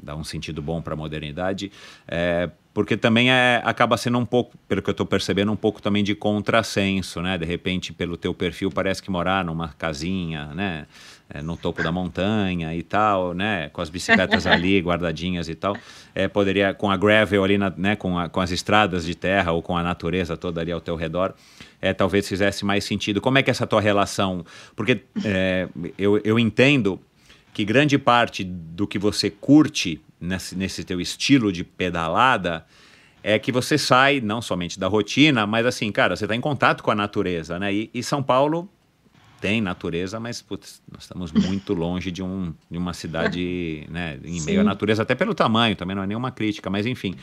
[SPEAKER 2] dá um sentido bom para a modernidade, é, porque também é, acaba sendo um pouco, pelo que eu estou percebendo, um pouco também de contrassenso, né? De repente, pelo teu perfil, parece que morar numa casinha, né? é, no topo da montanha e tal, né? Com as bicicletas ali guardadinhas e tal. É, poderia, com a gravel ali, na, né? Com, a, com as estradas de terra ou com a natureza toda ali ao teu redor, é, talvez fizesse mais sentido. Como é que é essa tua relação? Porque é, eu, eu entendo que grande parte do que você curte nesse, nesse teu estilo de pedalada é que você sai não somente da rotina, mas assim, cara, você está em contato com a natureza, né? E, e São Paulo tem natureza, mas putz, nós estamos muito longe de, um, de uma cidade né, em Sim. meio à natureza, até pelo tamanho, também não é nenhuma crítica, mas enfim.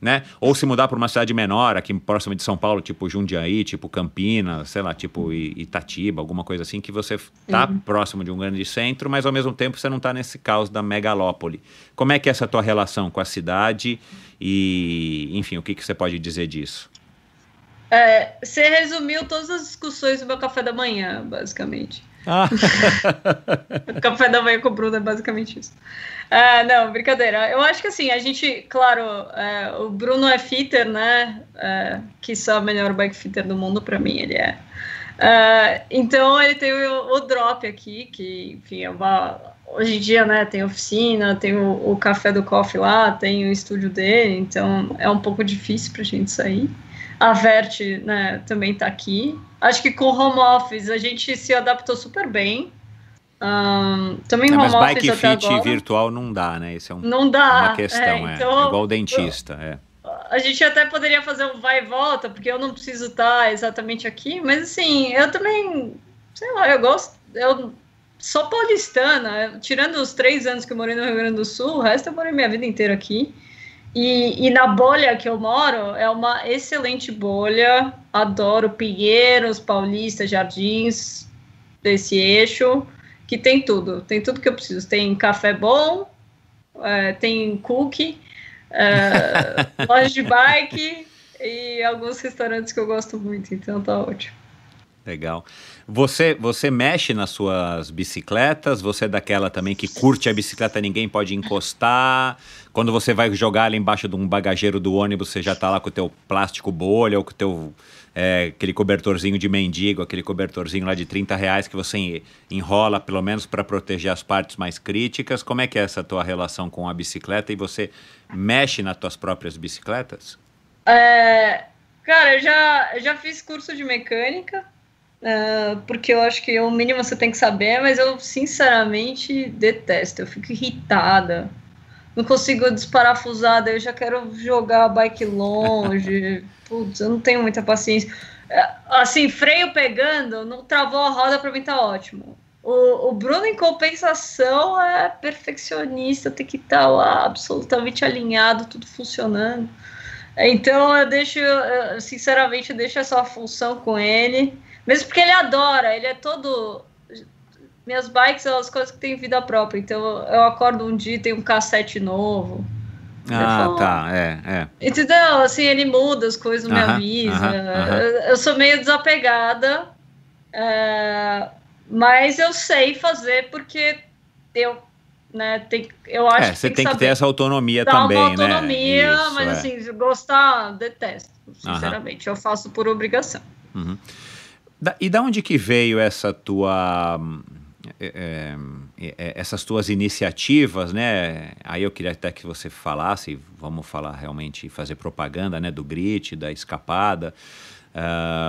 [SPEAKER 2] Né? Ou se mudar para uma cidade menor, aqui próxima de São Paulo, tipo Jundiaí, tipo Campinas, sei lá, tipo Itatiba, alguma coisa assim, que você está uhum. próximo de um grande centro, mas ao mesmo tempo você não está nesse caos da megalópole. Como é que é essa tua relação com a cidade e, enfim, o que, que você pode dizer disso?
[SPEAKER 1] É, você resumiu todas as discussões do meu café da manhã, basicamente. Ah. café da manhã com o Bruno é basicamente isso. É, não, brincadeira. Eu acho que assim, a gente, claro, é, o Bruno é fitter, né? É, que só é o melhor bike fitter do mundo, para mim, ele é. é. então ele tem o, o, drop aqui, que enfim, é uma, hoje em dia né, tem oficina, tem o, o café do coffee lá, tem o estúdio dele, então é um pouco difícil para a gente sair a Verte né, também está aqui. Acho que com home office a gente se adaptou super bem. Um, também não, é, home mas bike até fit agora.
[SPEAKER 2] virtual não dá, né? Isso é um, não dá. É uma é, questão, é, então, é. igual o dentista, é.
[SPEAKER 1] A gente até poderia fazer um vai e volta, porque eu não preciso estar exatamente aqui, mas assim, eu também, sei lá, eu gosto, eu sou paulistana, tirando os três anos que eu morei no Rio Grande do Sul, o resto eu morei minha vida inteira aqui. E, e, na bolha que eu moro, é uma excelente bolha. Adoro Pinheiros, Paulista, Jardins, desse eixo, que tem tudo. Tem tudo que eu preciso. Tem café bom, é, tem cookie, é, loja de bike e alguns restaurantes que eu gosto muito. Então tá ótimo.
[SPEAKER 2] Legal. Você, você mexe nas suas bicicletas? Você é daquela também que curte a bicicleta, ninguém pode encostar? Quando você vai jogar ali embaixo de um bagageiro do ônibus, você já tá lá com o teu plástico bolha ou com o teu... É, aquele cobertorzinho de mendigo, aquele cobertorzinho lá de 30 reais que você enrola, pelo menos para proteger as partes mais críticas. Como é que é essa tua relação com a bicicleta? E você mexe nas tuas próprias bicicletas?
[SPEAKER 1] É... Cara, eu já, eu já fiz curso de mecânica, Uh, porque eu acho que o mínimo você tem que saber, mas eu sinceramente detesto, eu fico irritada. Não consigo desparafusar, daí eu já quero jogar a bike longe. Putz, eu não tenho muita paciência. Ah, assim, freio pegando, não travou a roda, pra mim tá ótimo. O, o Bruno, em compensação, é perfeccionista, tem que estar tá lá absolutamente alinhado, tudo funcionando. Então eu deixo, eu, sinceramente, eu deixo essa função com ele. Mesmo porque ele adora, ele é todo. Minhas bikes são as coisas que têm vida própria. Então eu acordo um dia e tenho um cassete novo. Ah, falo,
[SPEAKER 2] tá, é, é.
[SPEAKER 1] Entendeu? Assim, ele muda as coisas, não uh -huh, me avisa. Uh -huh, uh -huh. Eu, eu, sou meio desapegada, é, mas eu sei fazer porque eu né? Tem, eu acho é, que você tem, que, que ter essa autonomia também, uma né? autonomia, né? Isso, mas é. assim, gostar, detesto, sinceramente. Eu faço por obrigação. Uhum.
[SPEAKER 2] Da, e da onde que veio essa tua é, é, essas tuas iniciativas, né? Aí eu queria até que você falasse, vamos falar realmente, fazer propaganda, né? Do grit, da escapada,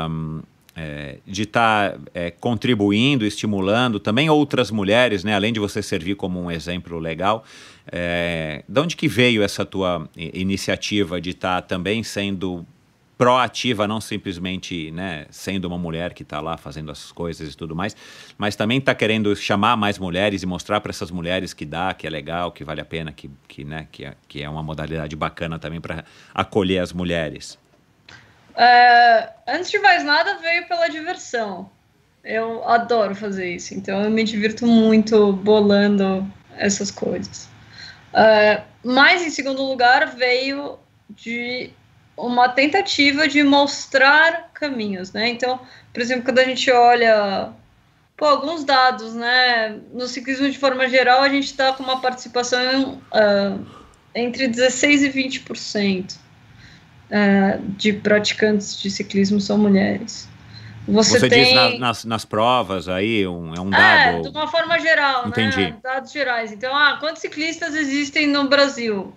[SPEAKER 2] um, é, de estar tá, contribuindo, estimulando também outras mulheres, né? Além de você servir como um exemplo legal, é, de onde que veio essa tua iniciativa de estar tá também sendo proativa, não simplesmente né, sendo uma mulher que está lá fazendo as coisas e tudo mais, mas também está querendo chamar mais mulheres e mostrar para essas mulheres que dá, que é legal, que vale a pena, que, que, né, que, é, que é uma modalidade bacana também para acolher as mulheres.
[SPEAKER 1] É, antes de mais nada, veio pela diversão. Eu adoro fazer isso, então eu me divirto muito bolando essas coisas. Uh, mas, em segundo lugar, veio de uma tentativa de mostrar caminhos, né? Então, por exemplo, quando a gente olha pô, alguns dados, né? No ciclismo de forma geral, a gente está com uma participação uh, entre 16 e 20% uh, ah, de praticantes de ciclismo são mulheres. Você, Você tem... diz na,
[SPEAKER 2] nas, nas provas aí, um, é um é, dado. É, de
[SPEAKER 1] uma forma geral, né? Entendi. né? Dados gerais. Então, ah, quantos ciclistas existem no Brasil?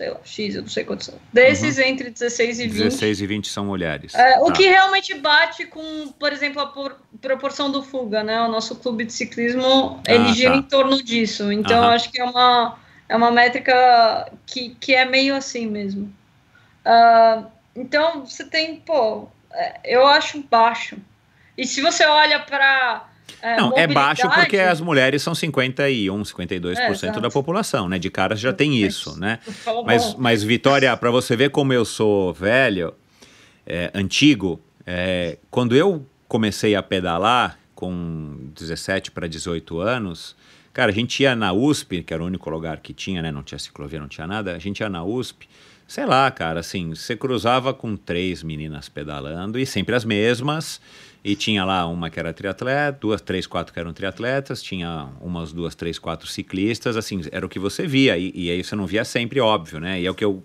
[SPEAKER 1] sei lá, X, eu não sei quantos são. Desses, uhum. entre 16 e 20. 16
[SPEAKER 2] e 20 são mulheres. É, O tá. que
[SPEAKER 1] realmente bate com, por exemplo, a por, proporção do Fuga, né? O nosso clube de ciclismo, ah, ele gira tá. em torno disso. Então, uhum. acho que é uma, é uma métrica que, que é meio assim mesmo. Uh, então, você tem, pô, é, eu acho baixo. E se você olha para é, não, é baixo porque as
[SPEAKER 2] mulheres são 51, 52% é, da população, né? De caras já tem isso, né? Mas, mas Vitória, para você ver como eu sou velho, é, antigo, é, quando eu comecei a pedalar com 17 para 18 anos, cara, a gente ia na USP, que era o único lugar que tinha, né? Não tinha ciclovia, não tinha nada. A gente ia na USP, sei lá, cara, assim, você cruzava com três meninas pedalando e sempre as mesmas e tinha lá uma que era triatleta, duas, três, quatro que eram triatletas, tinha umas duas, três, quatro ciclistas, assim, era o que você via. E, e aí você não via sempre, óbvio, né? E é o que eu,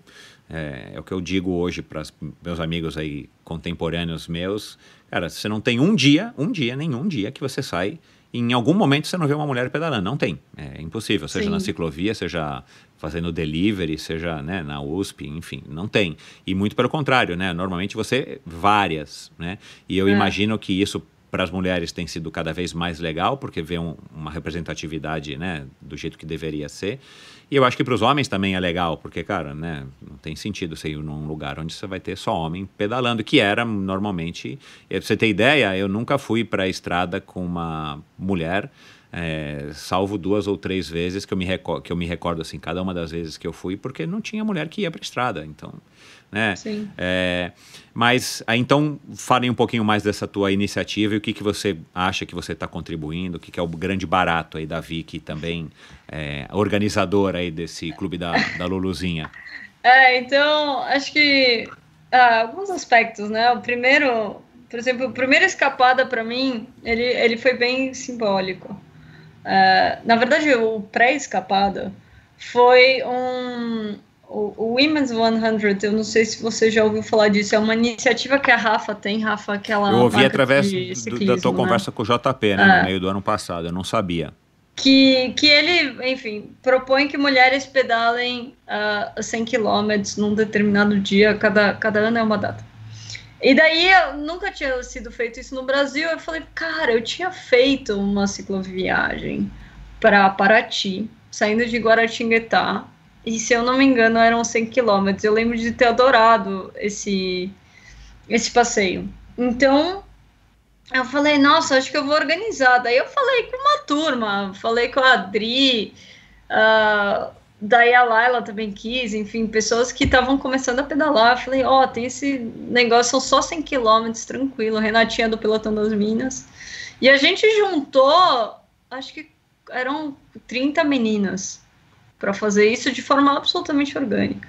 [SPEAKER 2] é, é o que eu digo hoje para meus amigos aí contemporâneos meus. Cara, você não tem um dia, um dia, nenhum dia que você sai em algum momento você não vê uma mulher pedalando. Não tem. É impossível. Seja Sim. na ciclovia, seja fazendo delivery, seja né, na USP, enfim, não tem. E muito pelo contrário, né? Normalmente você, várias, né? E eu é. imagino que isso para as mulheres tem sido cada vez mais legal, porque vê um, uma representatividade né, do jeito que deveria ser. E eu acho que para os homens também é legal, porque, cara, né, não tem sentido você ir num lugar onde você vai ter só homem pedalando, que era normalmente. Eh, pra você ter ideia, eu nunca fui para a estrada com uma mulher. É, salvo duas ou três vezes que eu, me recordo, que eu me recordo assim, cada uma das vezes que eu fui, porque não tinha mulher que ia para estrada. Então, né? Sim. É, mas então falem um pouquinho mais dessa tua iniciativa e o que, que você acha que você está contribuindo, o que, que é o grande barato aí da Vicky também, é, organizadora aí desse clube da, da Luluzinha.
[SPEAKER 1] É, então acho que ah, alguns aspectos, né? O primeiro, por exemplo, o primeiro escapada para mim, ele, ele foi bem simbólico. Uh, na verdade, o pré-escapada foi um, o, o Women's 100, eu não sei se você já ouviu falar disso, é uma iniciativa que a Rafa tem, Rafa, aquela. Eu ouvi através ciclismo, da tua né? conversa
[SPEAKER 2] com o JP, né, é. no meio do ano passado, eu não sabia.
[SPEAKER 1] Que, que ele, enfim, propõe que mulheres pedalem uh, ah, 100 quilômetros num determinado dia, cada, cada ano é uma data. E daí eu nunca tinha sido feito isso no Brasil, eu falei, cara, eu tinha feito uma cicloviagem para Paraty, saindo de Guaratinguetá, e se eu não me engano, eram 100 quilômetros. Eu lembro de ter adorado esse, esse passeio. Então, eu falei, nossa, acho que eu vou organizar. Daí eu falei com uma turma, falei com a Adri, uh, daí a Laila também quis, enfim, pessoas que estavam começando a pedalar. Eu falei, ó, oh, tem esse negócio, são só 100 quilômetros, tranquilo. Renatinha do Pelotão das Minas. E a gente juntou, acho que eram 30 meninas para fazer isso de forma absolutamente orgânica.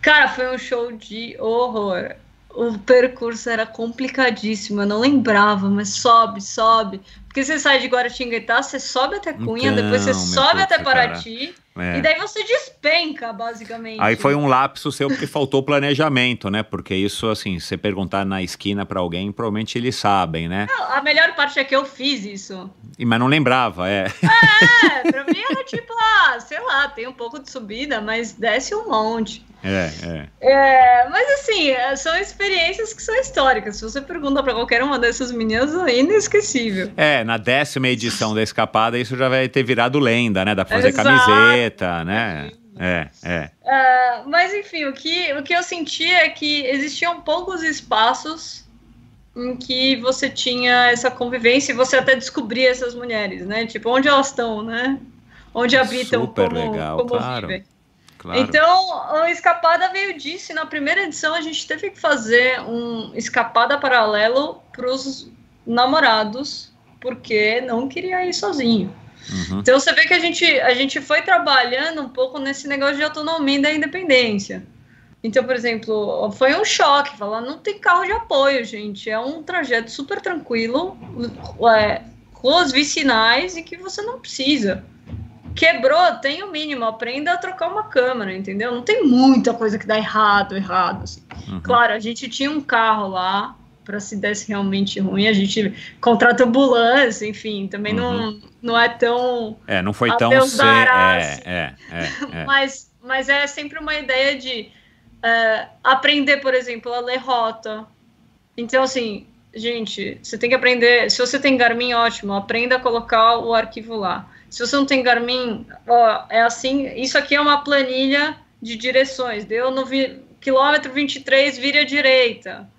[SPEAKER 1] Cara, foi um show de horror. O percurso era complicadíssimo, eu não lembrava, mas sobe, sobe. Porque você sai de Guaratinguetá, você sobe até Cunha, então, depois você sobe até Paraty. Cara. É. E daí você despenca, basicamente. Aí foi né? um
[SPEAKER 2] lapso seu porque faltou planejamento, né? Porque isso, assim, se você perguntar na esquina para alguém, provavelmente eles sabem, né?
[SPEAKER 1] Não, a melhor parte é que eu fiz isso.
[SPEAKER 2] E, mas não lembrava, é.
[SPEAKER 1] é. É, pra mim era tipo, ah, sei lá, tem um pouco de subida, mas desce um monte.
[SPEAKER 2] É, é.
[SPEAKER 1] é mas assim, são experiências que são históricas. Se você pergunta para qualquer uma dessas meninas, é inesquecível.
[SPEAKER 2] É, na décima edição da Escapada, isso já vai ter virado lenda, né? Dá pra fazer Exato. camiseta planeta, né? É, é.
[SPEAKER 1] Uh, mas enfim, o que, o que eu senti é que existiam poucos espaços em que você tinha essa convivência e você até descobria essas mulheres, né? Tipo, onde elas estão, né? Onde habitam, Super como, legal, como claro. vivem. Claro. Então, o Escapada veio disso. E na primeira edição, a gente teve que fazer um Escapada paralelo para os namorados, porque não queria ir sozinho. Uhum. Então você vê que a gente, a gente foi trabalhando um pouco nesse negócio de autonomia e da independência. Então, por exemplo, foi um choque falar, não tem carro de apoio, gente. É um trajeto super tranquilo, é, os vicinais e que você não precisa. Quebrou, tem o mínimo, aprenda a trocar uma câmera, entendeu? Não tem muita coisa que dá errado, errado. Assim. Uhum. Claro, a gente tinha um carro lá, para se desse realmente ruim, a gente contrata ambulância, enfim, também uhum. não, não é tão. É, não foi tão. Ser, é, assim.
[SPEAKER 2] é, é, é, é,
[SPEAKER 1] Mas, mas é sempre uma ideia de uh, aprender, por exemplo, a ler rota. Então, assim, gente, você tem que aprender. Se você tem Garmin, ótimo, aprenda a colocar o arquivo lá. Se você não tem Garmin, ó, é assim. Isso aqui é uma planilha de direções. Deu no vi, quilômetro 23, vire à direita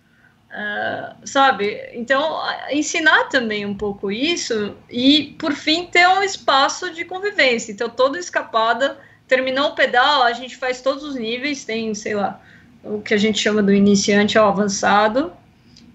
[SPEAKER 1] ah, sabe? Então, ensinar também um pouco isso e, por fim, ter um espaço de convivência. Então, toda escapada, terminou o pedal, a gente faz todos os níveis, tem, sei lá, o que a gente chama do iniciante ao avançado.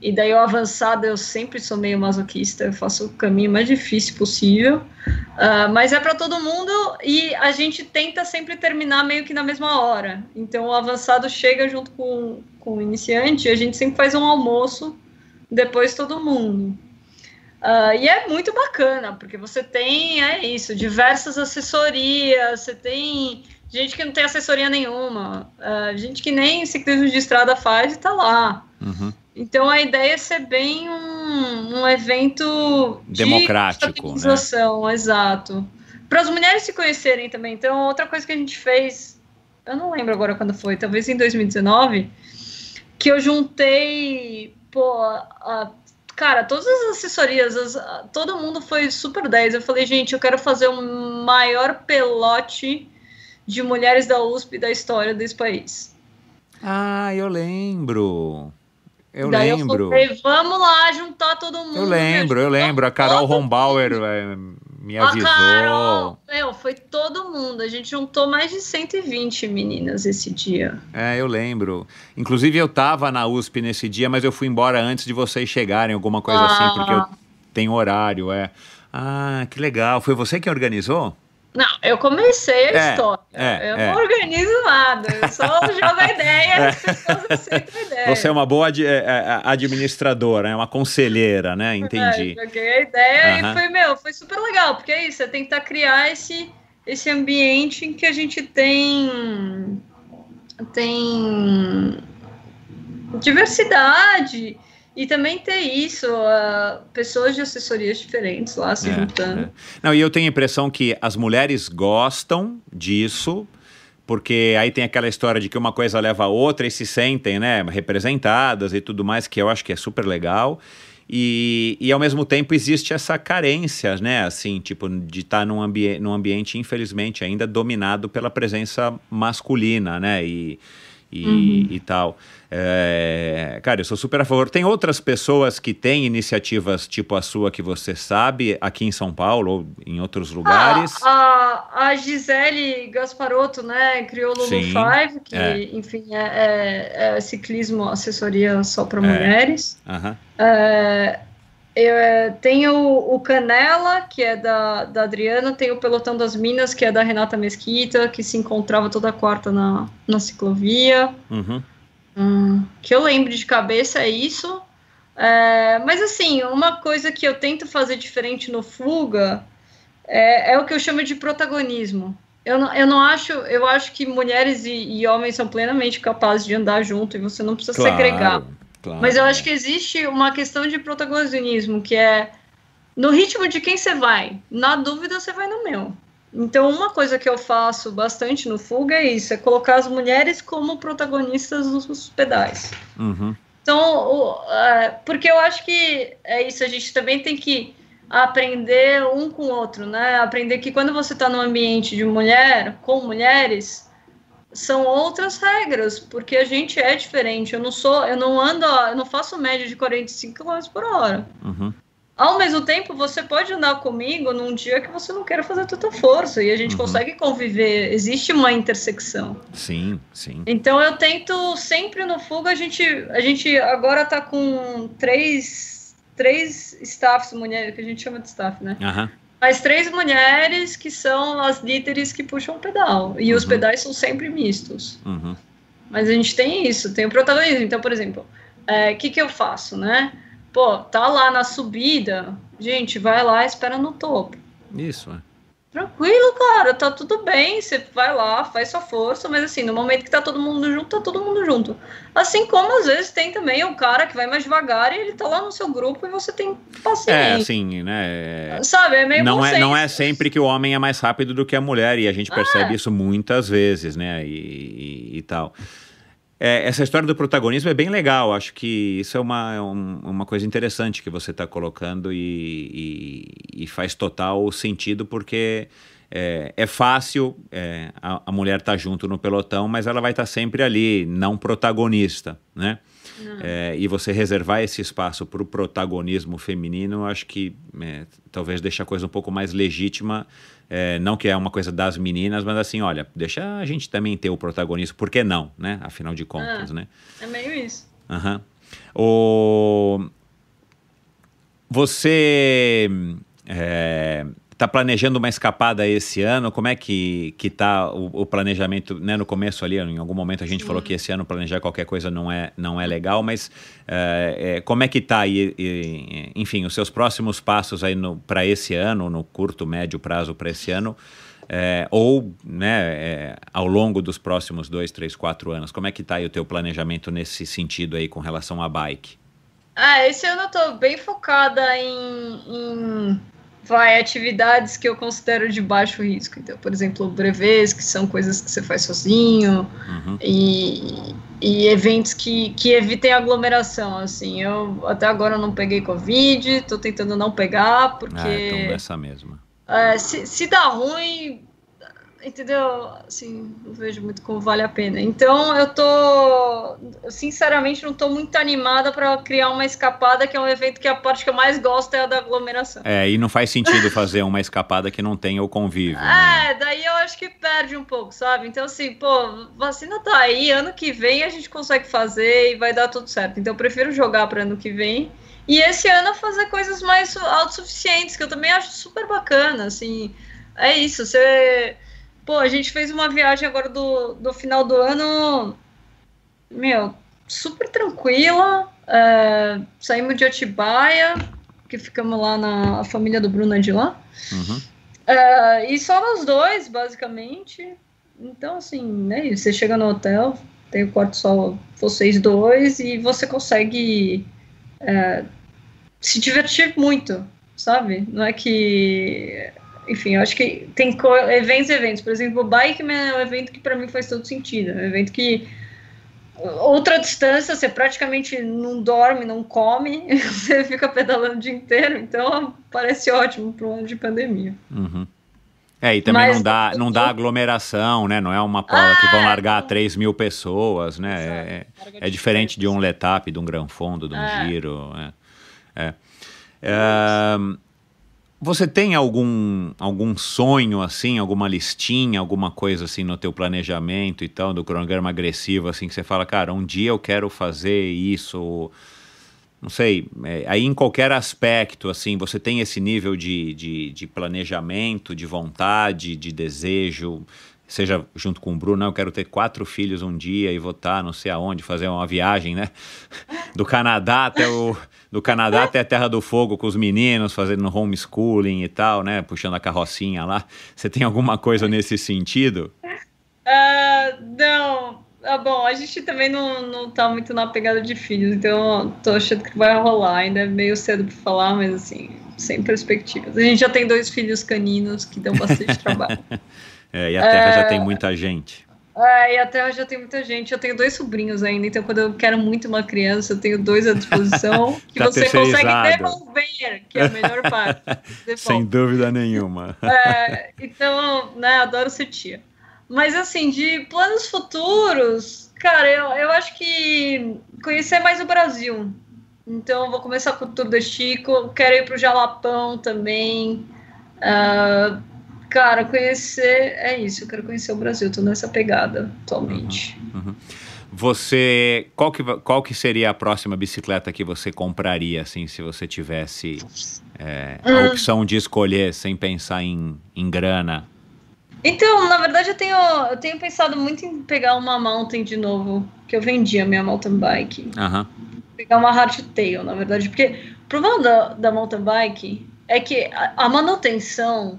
[SPEAKER 1] E daí o avançado eu sempre sou meio masoquista, eu faço o caminho mais difícil possível. Uh, mas é para todo mundo e a gente tenta sempre terminar meio que na mesma hora. Então o avançado chega junto com com o iniciante, a gente sempre faz um almoço depois todo mundo. Uh, e é muito bacana, porque você tem, é isso, diversas assessorias, você tem gente que não tem assessoria nenhuma, uh, gente que nem ciclismo de estrada faz e tá lá. Uhum. Então a ideia é ser bem um, um evento democrático, de né? exato. Para as mulheres se conhecerem também. Então outra coisa que a gente fez, eu não lembro agora quando foi, talvez em 2019 que eu juntei, pô, a, cara, todas as assessorias, as, a, todo mundo foi super 10. Eu falei, gente, eu quero fazer o um maior pelote de mulheres da USP da história desse país. Ah, eu
[SPEAKER 2] lembro. Eu Daí lembro. Eu falei,
[SPEAKER 1] vamos lá juntar todo mundo. Eu lembro,
[SPEAKER 2] né? eu lembro. A Carol Rombauer é, me avisou.
[SPEAKER 1] meu, foi todo mundo. A gente juntou mais de 120 meninas esse
[SPEAKER 2] dia. É, eu lembro. Inclusive, eu tava na USP nesse dia, mas eu fui embora antes de vocês chegarem, alguma coisa ah. assim, porque eu ah. tenho horário, é. Ah, que legal. Foi você que organizou?
[SPEAKER 1] Não, eu comecei a é, história. É, eu é. não organizo nada, eu só jogo a ideia, é. as
[SPEAKER 2] pessoas aceitam a ideia. Você é uma boa ad, é, é, administradora, é uma conselheira, né? Entendi. É,
[SPEAKER 1] joguei a ideia uhum. e foi, meu, foi super legal, porque é isso, é tentar criar esse, esse ambiente em que a gente tem. tem diversidade. E também tem isso, uh, pessoas de assessorias diferentes lá se é, juntando. É.
[SPEAKER 2] Não, e eu tenho a impressão que as mulheres gostam disso, porque aí tem aquela história de que uma coisa leva a outra e se sentem né, representadas e tudo mais, que eu acho que é super legal. E, e ao mesmo tempo existe essa carência, né? Assim, tipo, de estar tá num, ambi num ambiente, infelizmente, ainda dominado pela presença masculina, né? E, e, uhum. e tal. É, cara, eu sou super a favor. Tem outras pessoas que têm iniciativas tipo a sua que você sabe, aqui em São Paulo ou em outros lugares?
[SPEAKER 1] A, ah, a, a Gisele Gasparotto, né, criou o Lulu Sim, Five, que, é. enfim, é, é, é ciclismo, assessoria só para é. mulheres. Uhum. Eu, tem o, o, Canela, que é da, da Adriana, tem o Pelotão das Minas, que é da Renata Mesquita, que se encontrava toda quarta na, na ciclovia. Uhum. Hum, que eu lembro de cabeça é isso. É, mas assim, uma coisa que eu tento fazer diferente no Fuga é, é o que eu chamo de protagonismo. Eu não, eu não acho, eu acho que mulheres e, e, homens são plenamente capazes de andar junto e você não precisa claro, segregar. Claro. Mas eu acho que existe uma questão de protagonismo, que é no ritmo de quem você vai. Na dúvida, você vai no meu. Então, uma coisa que eu faço bastante no Fuga é isso: é colocar as mulheres como protagonistas dos pedais. Uhum. Então, o, é, porque eu acho que é isso, a gente também tem que aprender um com o outro, né? Aprender que quando você está num ambiente de mulher, com mulheres, são outras regras, porque a gente é diferente. Eu não sou, eu não ando, eu não faço média de 45 km por hora. Uhum. Ao mesmo tempo, você pode andar comigo num dia que você não queira fazer tanta força e a gente uhum. consegue conviver. Existe uma intersecção. Sim, sim. Então eu tento sempre no fuga a gente a gente agora tá com três três staffs mulheres que a gente chama de staff, né? Uhum. Mas três mulheres que são as líderes que puxam o pedal e uhum. os pedais são sempre mistos. Uhum. Mas a gente tem isso, tem o protagonismo. Então, por exemplo, o é, que que eu faço, né? Pô, tá lá na subida, gente, vai lá, espera no topo. Isso, é. Tranquilo, cara, tá tudo bem. Você vai lá, faz sua força, mas assim, no momento que tá todo mundo junto, tá todo mundo junto. Assim como às vezes tem também o cara que vai mais devagar e ele tá lá no seu grupo e você tem é, paciência. É,
[SPEAKER 2] assim, né? Sabe, é meio não é, não é sempre que o homem é mais rápido do que a mulher, e a gente percebe ah, é. isso muitas vezes, né? E, e, e tal. É, essa história do protagonismo é bem legal. Acho que isso é uma, é um, uma coisa interessante que você está colocando e, e, e, faz total sentido, porque é, é fácil é, a, a, mulher estar tá junto no pelotão, mas ela vai estar tá sempre ali, não protagonista, né? É, e você reservar esse espaço para o protagonismo feminino, acho que é, talvez deixe a coisa um pouco mais legítima. É, não que é uma coisa das meninas, mas assim, olha, deixa a gente também ter o protagonismo, por que não, né? Afinal de contas, ah, né?
[SPEAKER 1] É meio isso.
[SPEAKER 2] Uhum. O... Você. É, Está planejando uma escapada esse ano? Como é que que tá o, o planejamento? Né? no começo ali, em algum momento a gente Sim. falou que esse ano planejar qualquer coisa não é não é legal, mas é, é, como é que está aí? E, enfim, os seus próximos passos aí para esse ano, no curto médio prazo para esse ano? É, ou né, ao longo dos próximos dois, três, quatro anos, como é que está aí o teu planejamento nesse sentido aí com relação à bike?
[SPEAKER 1] Ah, esse ano eu tô bem focada em, em vai atividades que eu considero de baixo risco. Então, por exemplo, brevês, que são coisas que você faz sozinho, uhum. e, e, eventos que, que evitem aglomeração, assim. Eu até agora não peguei Covid, estou tentando não pegar, porque... Ah, é, então essa mesma. É, se, se dá ruim, entendeu? Assim, não vejo muito como vale a pena. Então, eu tô, sinceramente, não tô muito animada para criar uma escapada, que é um evento que a parte que eu mais gosto é a da aglomeração. É,
[SPEAKER 2] e não faz sentido fazer uma escapada que não tenha o convívio.
[SPEAKER 1] Né? É, daí eu acho que perde um pouco, sabe? Então, assim, pô, vacina tá aí, ano que vem a gente consegue fazer e vai dar tudo certo. Então, eu prefiro jogar para ano que vem. E esse ano fazer coisas mais autossuficientes, que eu também acho super bacana, assim. É isso, você Pô, a gente fez uma viagem agora do, do final do ano, meu, super tranquila. É, saímos de Atibaia, que ficamos lá na família do Bruno é de lá. Uhum. É, e só nós dois, basicamente. Então, assim, né? Você chega no hotel, tem o quarto só vocês dois, e você consegue é, se divertir muito, sabe? Não é que enfim, eu acho que tem eventos e eventos. Por exemplo, o Bikeman né, é um evento que para mim faz todo sentido. É um evento que outra distância, você praticamente não dorme, não come, você fica pedalando o dia inteiro, então parece ótimo para um ano de pandemia.
[SPEAKER 2] Uhum. É, e também Mas, não dá, não dá aglomeração, né? Não é uma prova ah, que vão ah, largar 3 mil pessoas, né? É, é, é diferente de um letap, de um gran fundo, de um é. giro. É. é. é você tem algum, algum sonho assim, alguma listinha, alguma coisa assim no teu planejamento e tal, do cronograma agressivo assim que você fala, cara, um dia eu quero fazer isso, não sei, é, aí em qualquer aspecto assim, você tem esse nível de, de, de, planejamento, de vontade, de desejo, seja junto com o Bruno, eu quero ter quatro filhos um dia e votar tá, não sei aonde, fazer uma viagem, né, do Canadá até o no Canadá até a Terra do Fogo com os meninos fazendo homeschooling e tal, né? Puxando a carrocinha lá. Você tem alguma coisa nesse sentido?
[SPEAKER 1] Uh, não. Ah, bom, a gente também não, não tá muito na pegada de filhos, então tô achando que vai rolar. Ainda é meio cedo para falar, mas assim, sem perspectivas. A gente já tem dois filhos caninos que dão bastante trabalho.
[SPEAKER 2] é, e a Terra é... já tem é. muita gente.
[SPEAKER 1] E até hoje eu tenho muita gente. Eu tenho dois sobrinhos ainda, então quando eu quero muito uma criança, eu tenho dois à disposição que tá você consegue devolver, que é a melhor parte. Sem
[SPEAKER 2] dúvida nenhuma. É,
[SPEAKER 1] então, né, adoro ser tia. Mas assim, de planos futuros, cara, eu, eu acho que conhecer mais o Brasil. Então, vou começar com o tour de Chico. Quero ir para o Jalapão também. Uh, Cara, conhecer é isso. Eu quero conhecer o Brasil. Estou nessa pegada atualmente.
[SPEAKER 2] Uhum, uhum. Você, qual que, qual que seria a próxima bicicleta que você compraria, assim, se você tivesse é, a hum. opção de escolher sem pensar em, em grana?
[SPEAKER 1] Então, na verdade, eu tenho, eu tenho pensado muito em pegar uma mountain de novo, que eu vendi a minha mountain bike. Uhum. Pegar uma hardtail, na verdade, porque o problema da, da mountain bike é que a, a manutenção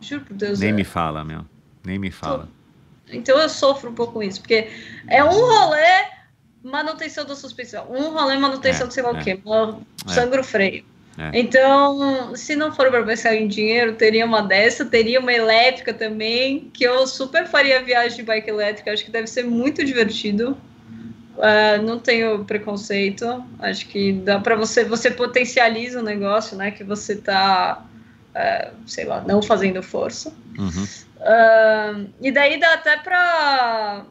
[SPEAKER 1] Juro por Deus. Nem
[SPEAKER 2] é. me fala, meu. Nem me fala.
[SPEAKER 1] Então eu sofro um pouco com isso, porque é um rolê manutenção da suspensão, um rolê manutenção é, de sei lá é, o quê, é, sangro freio. É. Então, se não for para pensar em dinheiro, teria uma dessa, teria uma elétrica também, que eu super faria viagem de bike elétrica, acho que deve ser muito divertido. Uh, não tenho preconceito, acho que dá para você, você potencializa o negócio, né, que você tá é, sei lá, não fazendo força. Uhum. Uh, e daí dá até pra.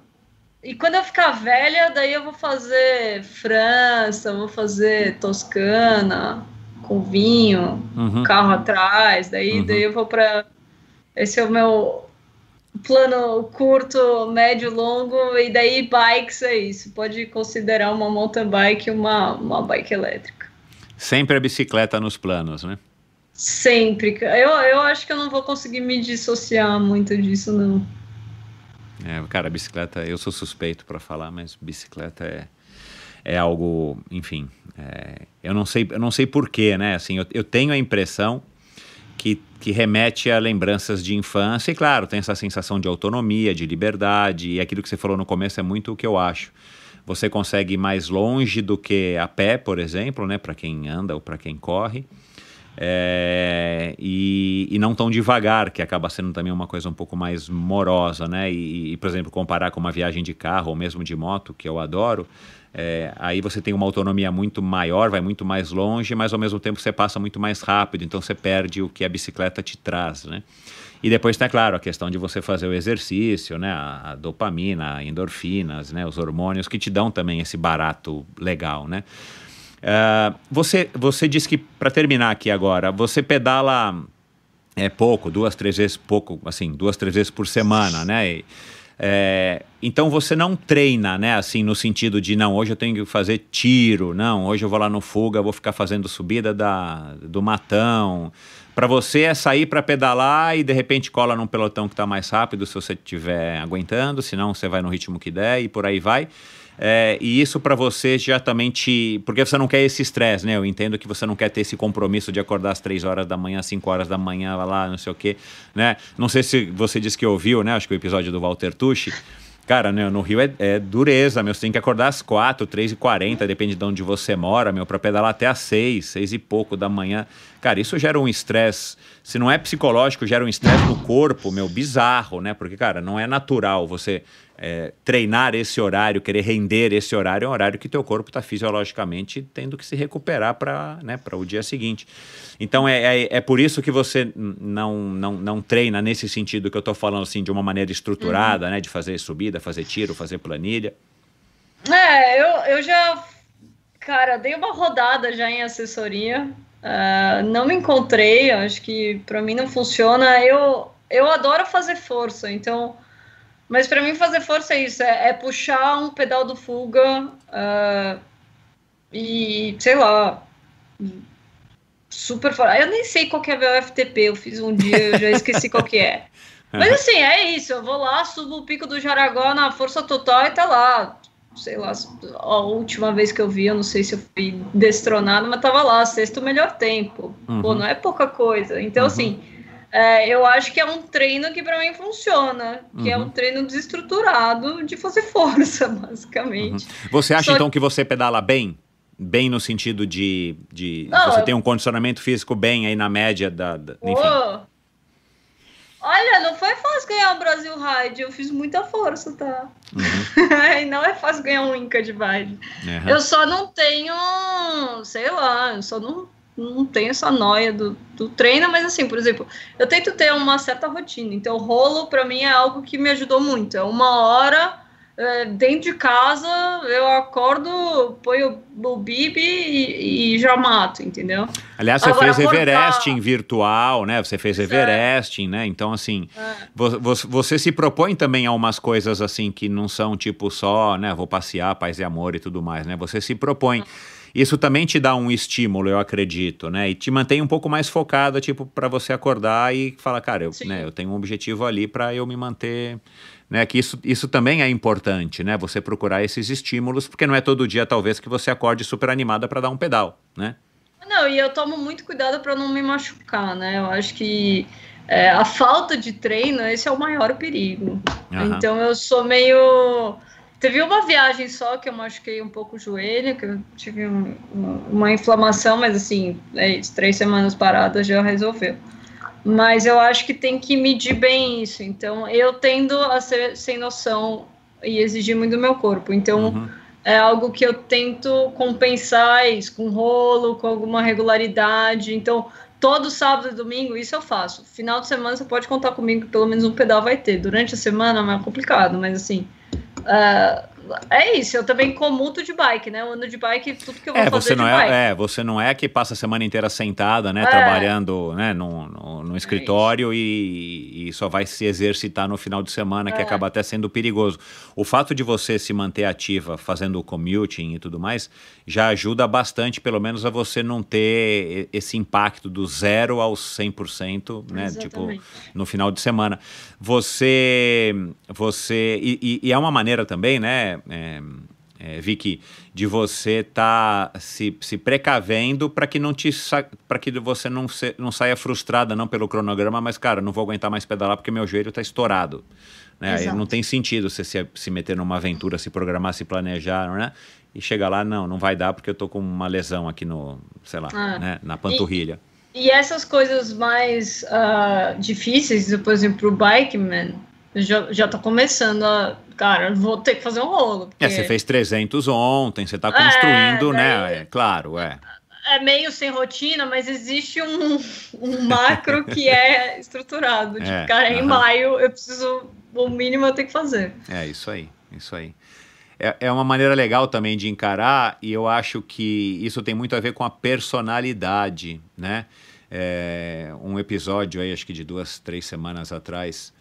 [SPEAKER 1] E quando eu ficar velha, daí eu vou fazer França, vou fazer Toscana, com vinho, uhum. carro atrás, daí, uhum. daí eu vou pra. Esse é o meu plano curto, médio, longo, e daí bikes é isso. Pode considerar uma mountain bike uma, uma bike elétrica.
[SPEAKER 2] Sempre a bicicleta nos planos, né?
[SPEAKER 1] sempre. Eu, eu acho que eu não vou conseguir me dissociar muito disso, não.
[SPEAKER 2] É, cara, bicicleta, eu sou suspeito para falar, mas bicicleta é, é algo, enfim, é, eu não sei, eu não sei porquê, né? Assim, eu, eu tenho a impressão que, que, remete a lembranças de infância. E claro, tem essa sensação de autonomia, de liberdade, e aquilo que você falou no começo é muito o que eu acho. Você consegue ir mais longe do que a pé, por exemplo, né? Para quem anda ou para quem corre. É, e, e, não tão devagar, que acaba sendo também uma coisa um pouco mais morosa, né? E, e por exemplo, comparar com uma viagem de carro ou mesmo de moto, que eu adoro, é, aí você tem uma autonomia muito maior, vai muito mais longe, mas ao mesmo tempo você passa muito mais rápido, então você perde o que a bicicleta te traz, né? E depois está claro a questão de você fazer o exercício, né? A, a, dopamina, a endorfinas, né? Os hormônios que te dão também esse barato legal, né? Ah, você, você disse que, para terminar aqui agora, você pedala é pouco, duas, três vezes pouco, assim, duas, três vezes por semana, né? E, é, então você não treina, né? Assim, no sentido de não, hoje eu tenho que fazer tiro, não, hoje eu vou lá no fuga, vou ficar fazendo subida da, do matão. Para você é sair para pedalar e de repente cola num pelotão que está mais rápido, se você estiver aguentando, senão você vai no ritmo que der e por aí vai. É, e isso para você já também te. Porque você não quer esse estresse, né? Eu entendo que você não quer ter esse compromisso de acordar às 3 horas da manhã, às 5 horas da manhã, lá, não sei o quê. Né? Não sei se você disse que ouviu, né? Acho que o episódio do Walter Tucci. Cara, né, no Rio é, é, dureza, meu. Você tem que acordar às 4, 3 e 40 depende de onde você mora, meu, para pedalar até às 6, 6 e pouco da manhã. Cara, isso gera um estresse. Se não é psicológico, gera um estresse no corpo, meu, bizarro, né? Porque, cara, não é natural você é, treinar esse horário, querer render esse horário, é um horário que teu corpo está fisiologicamente tendo que se recuperar para né, o dia seguinte. Então é, é, é, por isso que você não, não, não treina nesse sentido que eu estou falando assim, de uma maneira estruturada, uhum. né? De fazer subida, fazer tiro, fazer planilha.
[SPEAKER 1] É, eu, eu já, cara, dei uma rodada já em assessoria Uh, não me encontrei, acho que para mim não funciona. Eu, eu adoro fazer força, então. Mas para mim fazer força é isso, é, é puxar um pedal do fuga uh, e, sei lá, super fora. Eu nem sei qual que é o FTP, eu fiz um dia, eu já esqueci qual que é. Mas assim, é isso, eu vou lá, subo o pico do Jaraguá na força total e tá lá, sei lá, a última vez que eu vi, eu não sei se eu fui destronado, mas tava lá, sexto melhor tempo. Uhum. Pô, não é pouca coisa. Então, uhum. assim, é, eu acho que é um treino que para mim funciona, que uhum. é um uhum. treino desestruturado de fazer força, basicamente. Uhum.
[SPEAKER 2] Você acha, Só então, que... que você pedala bem? Bem no sentido de, de você tem um condicionamento físico bem aí na média da. da enfim.
[SPEAKER 1] Oh, Olha, não foi fácil ganhar o Brasil Ride, eu fiz muita força, tá? Uhum. e não é fácil ganhar um Inca de baile. Uhum. Eu só não tenho, sei lá, eu só não, não tenho essa noia do, do treino, mas assim, por exemplo, eu tento ter uma certa rotina, então rolo para mim é algo que me ajudou muito, é uma hora é, dentro de casa, eu acordo, ponho o bibi e, e já mato, entendeu? Aliás, você Agora, fez Everesting
[SPEAKER 2] pra... Tá- virtual, né? Você fez Everesting, né? Então, assim, é. você, você se propõe também a umas coisas, assim, que não são tipo só, né? Vou passear, paz e amor e tudo mais, né? Você se propõe uhum. isso também te dá um estímulo, eu acredito, né? E te mantém um pouco mais focada, tipo, para você acordar e falar, cara, eu, né, eu tenho um objetivo ali para eu me manter né? Que isso, isso também é importante, né? Você procurar esses estímulos, porque não é todo dia, talvez, que você acorde super animada para dar um pedal, né?
[SPEAKER 1] Não, e eu tomo muito cuidado para não me machucar, né? Eu acho que é, a falta de treino, esse é o maior perigo. Uhum. Então eu sou meio. Teve uma viagem só que eu machuquei um pouco o joelho, que eu tive um, uma inflamação, mas assim, é, três semanas paradas já resolveu. Mas eu acho que tem que medir bem isso. Então, eu tendo a ser sem noção e exigir muito do meu corpo. Então, uhum. é algo que eu tento compensar isso, com rolo, com alguma regularidade. Então, todo sábado e domingo, isso eu faço. Final de semana você pode contar comigo que pelo menos um pedal vai ter. Durante a semana é mais complicado, mas assim, uh, é isso, eu também comuto de bike, né? Eu ando de bike tudo que eu vou é, fazer você é, é bike. É,
[SPEAKER 2] você não é que passa a semana inteira sentada, né? É. Trabalhando né? No, no, no é escritório é e, e, só vai se exercitar no final de semana, que é. acaba até sendo perigoso. O fato de você se manter ativa fazendo o commuting e tudo mais, já ajuda bastante, pelo menos, a você não ter esse impacto do zero aos 100%, né? Tipo, no final de semana. Você... você e, e, e é uma maneira também, né? É, é, é, Vicky, de você estar tá se, se precavendo para que não te para que você não, se, não saia frustrada não pelo cronograma, mas cara, não vou aguentar mais pedalar porque meu joelho está estourado. Né? Não tem sentido você se, se meter numa aventura, se programar, se planejar, né? E chegar lá, não, não vai dar porque eu tô com uma lesão aqui no, sei lá, ah, né? na panturrilha.
[SPEAKER 1] E, e, essas coisas mais uh, difíceis, por exemplo, o bikeman, já, já tô começando a. Cara, vou ter que fazer um rolo. É, porque... É, você fez
[SPEAKER 2] 300 ontem, você tá construindo, é, né? É, claro, é.
[SPEAKER 1] É meio sem rotina, mas existe um, um macro que é estruturado. Tipo, é, cara, uh -huh. em maio eu preciso. O mínimo eu tenho que fazer.
[SPEAKER 2] É, isso aí, isso aí é, é uma maneira legal também de encarar, e eu acho que isso tem muito a ver com a personalidade, né? É, um episódio aí, acho que de duas, três semanas atrás,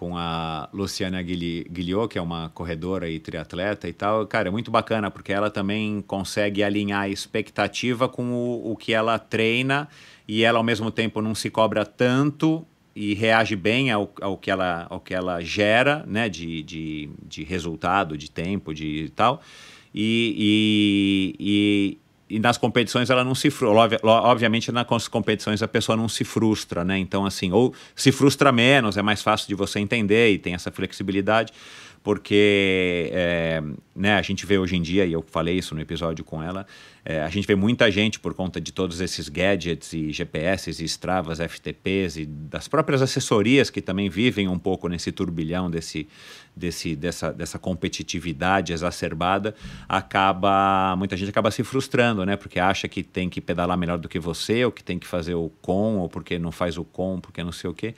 [SPEAKER 2] com a Luciana Guilhot, que é uma corredora e triatleta e tal. Cara, é muito bacana, porque ela também consegue alinhar a expectativa com o, o que ela treina e ela, ao mesmo tempo, não se cobra tanto e reage bem ao, ao, que, ela, ao que ela gera né, de, de, de resultado, de tempo, de tal. E, e, e, e nas competições ela não se obviamente nas competições a pessoa não se frustra né então assim ou se frustra menos é mais fácil de você entender e tem essa flexibilidade porque é, né, a gente vê hoje em dia, e eu falei isso no episódio com ela, é, a gente vê muita gente por conta de todos esses gadgets e GPS e Stravas, FTPs e das próprias assessorias que também vivem um pouco nesse turbilhão desse, desse, dessa, dessa competitividade exacerbada, acaba muita gente acaba se frustrando, né? Porque acha que tem que pedalar melhor do que você, ou que tem que fazer o com, ou porque não faz o com, porque não sei o quê.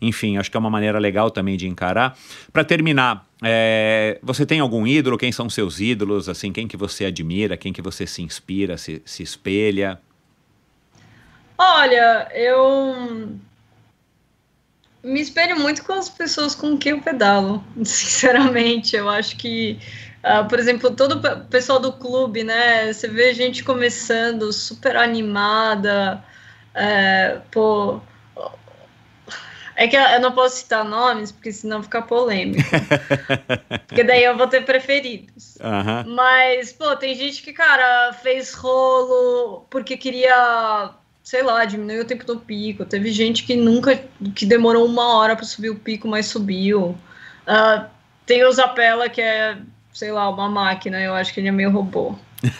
[SPEAKER 2] Enfim, acho que é uma maneira legal também de encarar. Para terminar, é, você tem algum ídolo? Quem são seus ídolos? Assim, quem que você admira? Quem que você se inspira, se, se espelha?
[SPEAKER 1] Olha, eu me espelho muito com as pessoas com quem eu pedalo, sinceramente. Eu acho que, uh, por exemplo, todo o pessoal do clube, né? Você vê gente começando super animada, é, pô. É que eu não posso citar nomes, porque senão fica polêmico. porque daí eu vou ter preferidos. Mas, pô, tem gente que, cara, fez rolo porque queria sei lá, diminuiu o tempo do pico. Teve gente que nunca, que demorou uma hora para subir o pico, mas subiu. Uh, tem o Zapella, que é, sei lá, uma máquina, eu acho que ele é meio robô.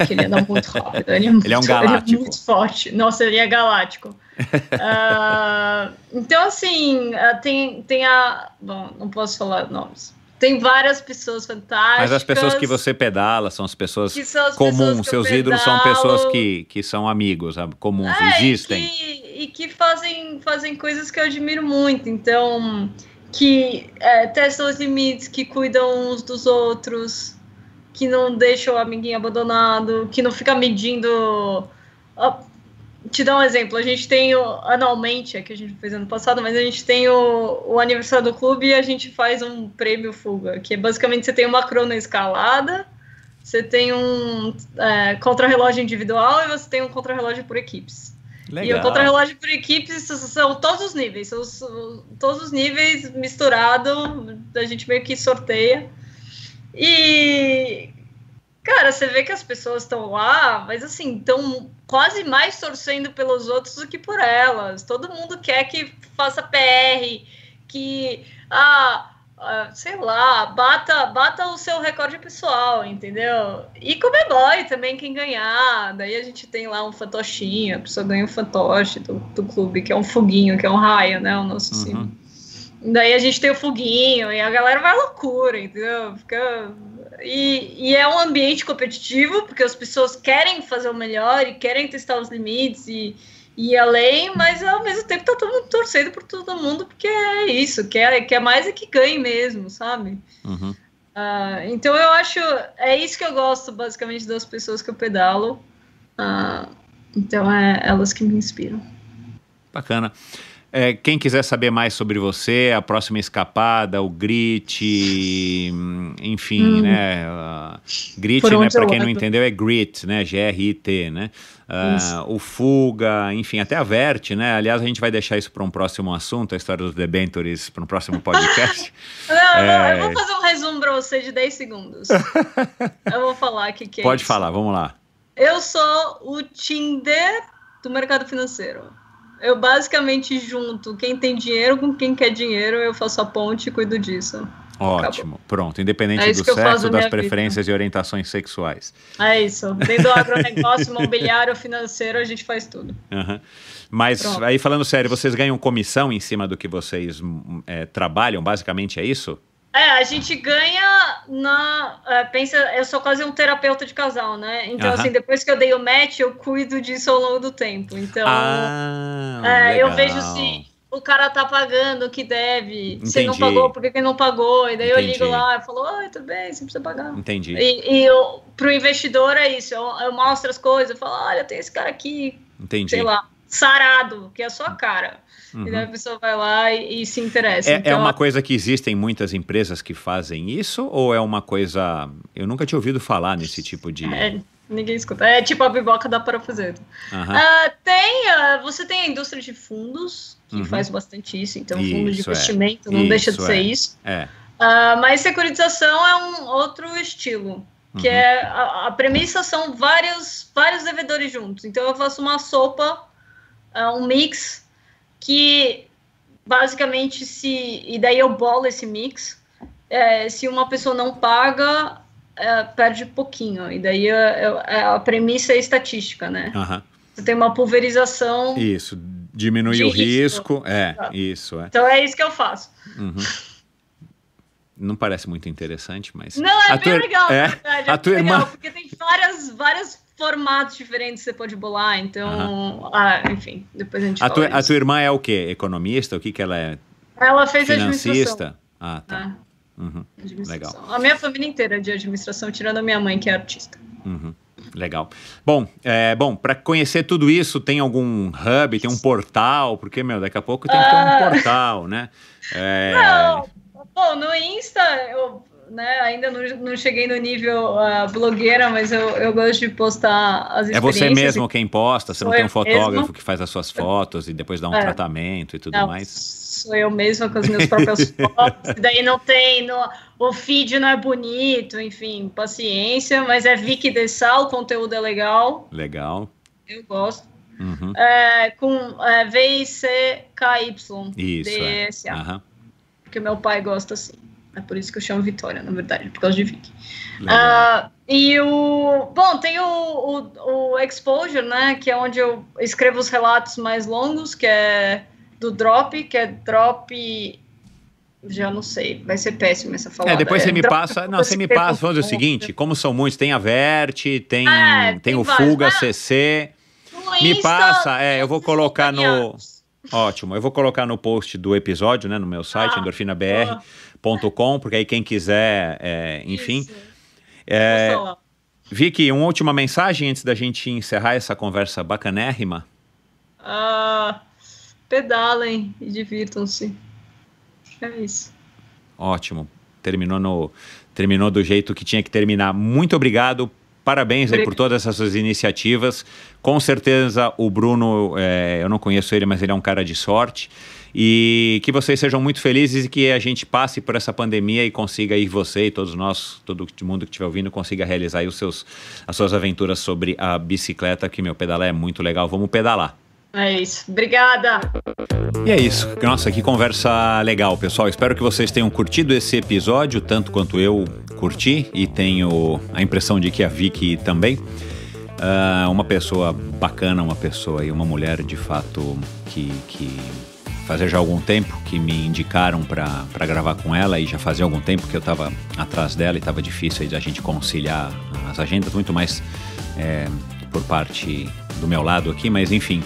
[SPEAKER 2] Que ele anda muito rápido.
[SPEAKER 1] Ele é, é muito, ele é um galáctico. Ele é muito forte. Nossa, ele é galáctico. Uh, então, assim, uh, tem, tem a. Bom, não posso falar nomes. Tem várias pessoas fantásticas. Mas as pessoas que você
[SPEAKER 2] pedala são as pessoas são as comuns, pessoas seus ídolos são pessoas que, que são amigos, comuns, é, existem. E
[SPEAKER 1] que, e que, fazem, fazem coisas que eu admiro muito, então, que é, testam os limites, que cuidam uns dos outros, que não deixam o amiguinho abandonado, que não fica medindo te dar um exemplo, a gente tem o, anualmente, é que a gente fez ano passado, mas a gente tem o, o aniversário do clube e a gente faz um prêmio fuga, que é basicamente você tem uma crona escalada, você tem um é, contrarrelógio individual e você tem um contrarrelógio por equipes. Legal. E o contrarrelógio por equipes são todos os níveis, são os, todos os níveis misturado, a gente meio que sorteia. E Cara, você vê que as pessoas estão lá, mas assim, estão quase mais torcendo pelos outros do que por elas. Todo mundo quer que faça PR, que ah, ah, sei lá, bata, bata o seu recorde pessoal, entendeu? E é boy também quem ganhar. Daí a gente tem lá um fantochinho, a pessoa ganha um fantoche do, do clube, que é um foguinho, que é um raio, né? O nosso uhum. Daí a gente tem o foguinho e a galera vai à loucura, entendeu? Fica e, e, é um ambiente competitivo, porque as pessoas querem fazer o melhor e querem testar os limites e, e ir além, mas ao mesmo tempo tá todo mundo torcendo por todo mundo, porque é isso, quer, quer mais é que ganhe mesmo, sabe? Uhum. Uh, então eu acho, é isso que eu gosto basicamente das pessoas que eu pedalo. Uh, então é elas que me inspiram.
[SPEAKER 2] Bacana. É, quem quiser saber mais sobre você, a próxima escapada, o Grit, hum, enfim, hum. né? Uh, grit, né? Para quem não entendeu, é Grit, né? G-R-I-T, né? Uh, o Fuga, enfim, até a Verte, né? Aliás, a gente vai deixar isso para um próximo assunto, a história dos debentures para um próximo podcast.
[SPEAKER 1] não, é... não, eu vou fazer um resumo para você de 10 segundos. eu vou falar o que, que é Pode isso.
[SPEAKER 2] falar, vamos lá.
[SPEAKER 1] Eu sou o Tinder do mercado financeiro. Eu basicamente junto quem tem dinheiro com quem quer dinheiro, eu faço a ponte e cuido disso.
[SPEAKER 2] Ótimo, Acabou. pronto. Independente é do sexo, das preferências vida. e orientações sexuais.
[SPEAKER 1] É isso. Dentro do agronegócio, imobiliário, financeiro, a gente faz tudo.
[SPEAKER 2] Uhum. Mas pronto. aí falando sério, vocês ganham comissão em cima do que vocês hum, é, trabalham, basicamente é isso?
[SPEAKER 1] É, a gente ganha na. É, pensa, eu sou quase um terapeuta de casal, né? Então, assim, depois que eu dei o match, eu cuido disso ao longo do tempo. Então, ah, é, eu vejo se o cara tá pagando o que deve. Entendi. Se não pagou, por que não pagou? E daí Entendi. eu ligo lá e falo, oi, tudo bem, você precisa pagar. Entendi. E, e eu, pro investidor é isso, eu, eu mostro as coisas, eu falo, olha, tem esse cara aqui.
[SPEAKER 2] Entendi. Sei lá,
[SPEAKER 1] sarado, que é a sua cara. Uhum. E então daí a pessoa vai lá e, e se interessa. É, é então, é uma
[SPEAKER 2] coisa que existem muitas empresas que fazem isso? Ou é uma coisa. Eu nunca tinha ouvido falar nesse tipo de. É,
[SPEAKER 1] ninguém escuta. É tipo a biboca da parafuseta. Uhum. Uh, ah, tem. Uh, você tem a indústria de fundos, que uhum. faz bastante isso. Então, isso fundo de é. investimento é. não isso deixa de ser é. isso. É. Uh, mas securitização é um outro estilo, que uhum. é a, a, premissa são vários, vários devedores juntos. Então eu faço uma sopa, uh, um mix que basicamente se e daí eu bolo esse mix é, se uma pessoa não paga é, perde pouquinho e daí a, é, é, é a, premissa é estatística né uhum. Você tem uma pulverização
[SPEAKER 2] isso diminui o risco, risco. é tá. isso é. então
[SPEAKER 1] é isso que eu faço
[SPEAKER 2] uhum. Não parece muito interessante,
[SPEAKER 1] mas. Não, é a bem tua... legal, é? verdade. É a tua legal, irmã... porque tem várias, várias formatos diferentes você pode bolar, então, ah. Ah, enfim, depois a gente a tua, a
[SPEAKER 2] tua irmã é o quê? Economista? O que que ela é?
[SPEAKER 1] Ela fez Financista? administração. Ah, tá. É. Uhum. Legal. A minha família inteira é de administração, tirando a minha mãe, que é artista.
[SPEAKER 2] Uhum. Legal. Bom, é, bom para conhecer tudo isso, tem algum hub, tem um portal? Porque, meu, daqui a pouco tem que ter um ah. portal, né? É... Não,
[SPEAKER 1] bom, no Insta, eu né, ainda não, não cheguei no nível uh, blogueira, mas eu, eu gosto de postar as É você mesmo
[SPEAKER 2] quem posta, você não tem um fotógrafo mesmo. que faz as suas fotos e depois dá um é. tratamento e tudo não, mais? Sou
[SPEAKER 1] eu mesma com as minhas próprias fotos, daí não tem, o feed não é bonito, enfim, paciência, mas é Vicky Dessal, o conteúdo é legal. Legal. Eu gosto. Uhum. É, com é, V-I-C-K-Y. Isso. D-S-A. É. Uhum. Porque meu pai gosta assim. É por isso que eu chamo Vitória, na verdade, por causa de Vicky. Uh, e o. Bom, tem o, o, o, Exposure, né? Que é onde eu escrevo os relatos mais longos, que é do Drop, que é Drop. Já não sei, vai ser péssimo essa é, falada. É, depois você é, me passa.
[SPEAKER 2] Não, você me passa Vamos dizer o seguinte: como são muitos, tem a Verte, tem, é, tem, tem, o vários, Fuga né? CC. me passa, é, eu vou colocar no. Ótimo. Eu vou colocar no post do episódio, né, no meu site, ah, endorfinabr.com, porque aí quem quiser, é, enfim. É, Vicky, uma última mensagem antes da gente encerrar essa conversa bacanérrima.
[SPEAKER 1] Ah, pedalem e divirtam-se. É isso.
[SPEAKER 2] Ótimo. Terminou, no, terminou do jeito que tinha que terminar. Muito obrigado Parabéns por todas essas iniciativas. Com certeza o Bruno, é, eu não conheço ele, mas ele é um cara de sorte. E que vocês sejam muito felizes e que a gente passe por essa pandemia e consiga aí você e todos nós, todo mundo que estiver ouvindo, consiga realizar os seus, as suas aventuras sobre a bicicleta, que meu pedalar é muito legal. Vamos pedalar.
[SPEAKER 1] É isso. Obrigada.
[SPEAKER 2] E é isso. Nossa, que conversa legal, pessoal. Espero que vocês tenham curtido esse episódio, tanto quanto eu curti, e tenho a impressão de que a Vicky também. Uh, uma pessoa bacana, uma pessoa e uma mulher de fato que, que fazia já algum tempo que me indicaram para gravar com ela e já fazia algum tempo que eu estava atrás dela e estava difícil a gente conciliar as agendas, muito mais é, por parte do meu lado aqui, mas enfim.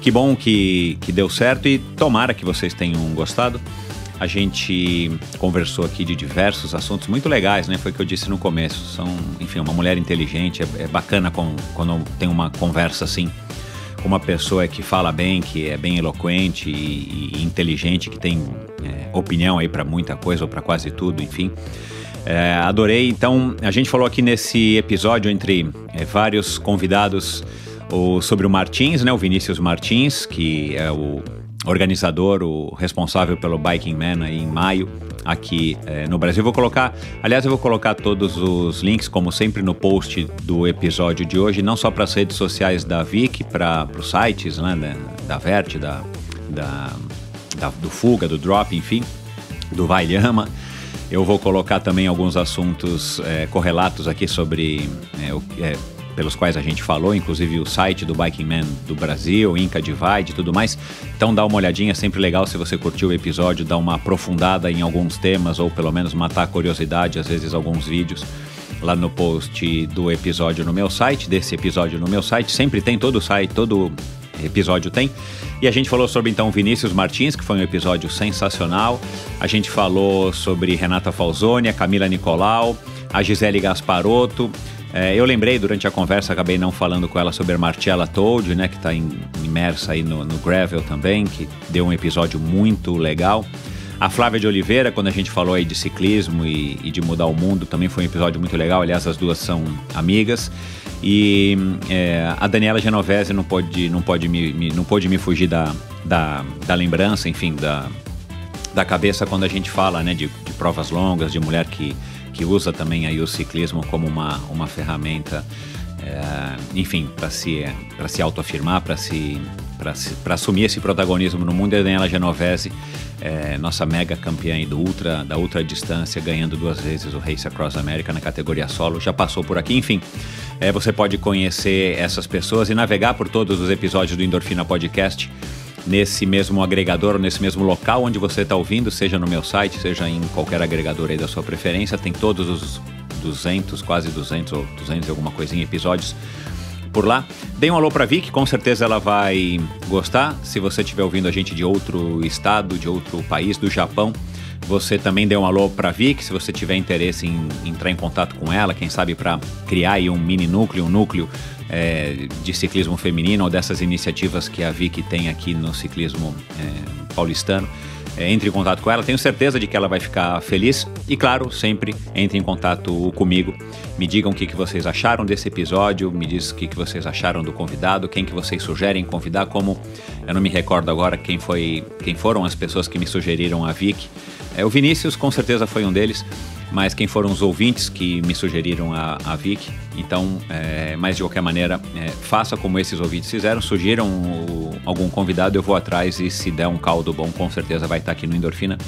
[SPEAKER 2] Que bom que, que deu certo e tomara que vocês tenham gostado. A gente conversou aqui de diversos assuntos muito legais, né? Foi o que eu disse no começo. São, enfim, uma mulher inteligente. É, é bacana com, quando tem uma conversa assim com uma pessoa que fala bem, que é bem eloquente e, e inteligente, que tem é, opinião aí para muita coisa ou para quase tudo, enfim. É, adorei. Então, a gente falou aqui nesse episódio entre é, vários convidados o, sobre o Martins, né, o Vinícius Martins, que é o organizador, o responsável pelo Biking Man aí em maio aqui é, no Brasil. Vou colocar, aliás, eu vou colocar todos os links, como sempre, no post do episódio de hoje, não só para as redes sociais da Vic, para os sites né, da, da Vert, da, da, da, do Fuga, do Drop, enfim, do Lhama. Eu vou colocar também alguns assuntos é, correlatos aqui sobre é, o, pelos quais a gente falou, inclusive o site do Biking Man do Brasil, Inca Divide e tudo mais. Então dá uma olhadinha, é sempre legal se você curtiu o episódio, dá uma aprofundada em alguns temas ou pelo menos matar a curiosidade, às vezes alguns vídeos lá no post do episódio no meu site, desse episódio no meu site, sempre tem todo o site, todo episódio tem. E a gente falou sobre então Vinícius Martins, que foi um episódio sensacional. A gente falou sobre Renata Falzoni, a Camila Nicolau, a Gisele Gasparotto, é, eu lembrei durante a conversa, acabei não falando com ela sobre a Marcella Toad, né, que está imersa aí no, no Gravel também, que deu um episódio muito legal. A Flávia de Oliveira, quando a gente falou aí de ciclismo e, e, de mudar o mundo, também foi um episódio muito legal. Aliás, as duas são amigas. E é, a Daniela Genovese não pode, não pode me, me não pôde me fugir da, da, da, lembrança, enfim, da, da cabeça quando a gente fala né, de, de provas longas, de mulher que que usa também aí o ciclismo como uma, uma ferramenta, é, enfim, para se, se autoafirmar, para se para assumir esse protagonismo no mundo é a Daniela Genovese, é, nossa mega campeã do ultra, da ultra distância, ganhando duas vezes o Race Across America na categoria solo, já passou por aqui, enfim. É, você pode conhecer essas pessoas e navegar por todos os episódios do Endorfina Podcast nesse mesmo agregador, nesse mesmo local onde você está ouvindo, seja no meu site, seja em qualquer agregador aí da sua preferência. Tem todos os 200, quase 200 ou 200 e alguma coisinha episódios por lá. Dê um alô para Vic, com certeza ela vai gostar. Se você estiver ouvindo a gente de outro estado, de outro país, do Japão, você também deu um alô para Vic, se você tiver interesse em entrar em contato com ela, quem sabe para criar aí um mini núcleo, um núcleo é, de ciclismo feminino ou dessas iniciativas que a Vic tem aqui no ciclismo é, paulistano. É, entre em contato com ela, tenho certeza de que ela vai ficar feliz. E claro, sempre entre em contato comigo. Me digam o que, que vocês acharam desse episódio, me diz o que, que vocês acharam do convidado, quem que vocês sugerem convidar, como eu não me recordo agora quem foi, quem foram as pessoas que me sugeriram a Vic. É, o Vinícius com certeza foi um deles, mas quem foram os ouvintes que me sugeriram a, a Vic. Então, é, mas de qualquer maneira, é, faça como esses ouvintes fizeram, sugiram o, algum convidado, eu vou atrás e se der um caldo bom, com certeza vai estar aqui no Endorfina.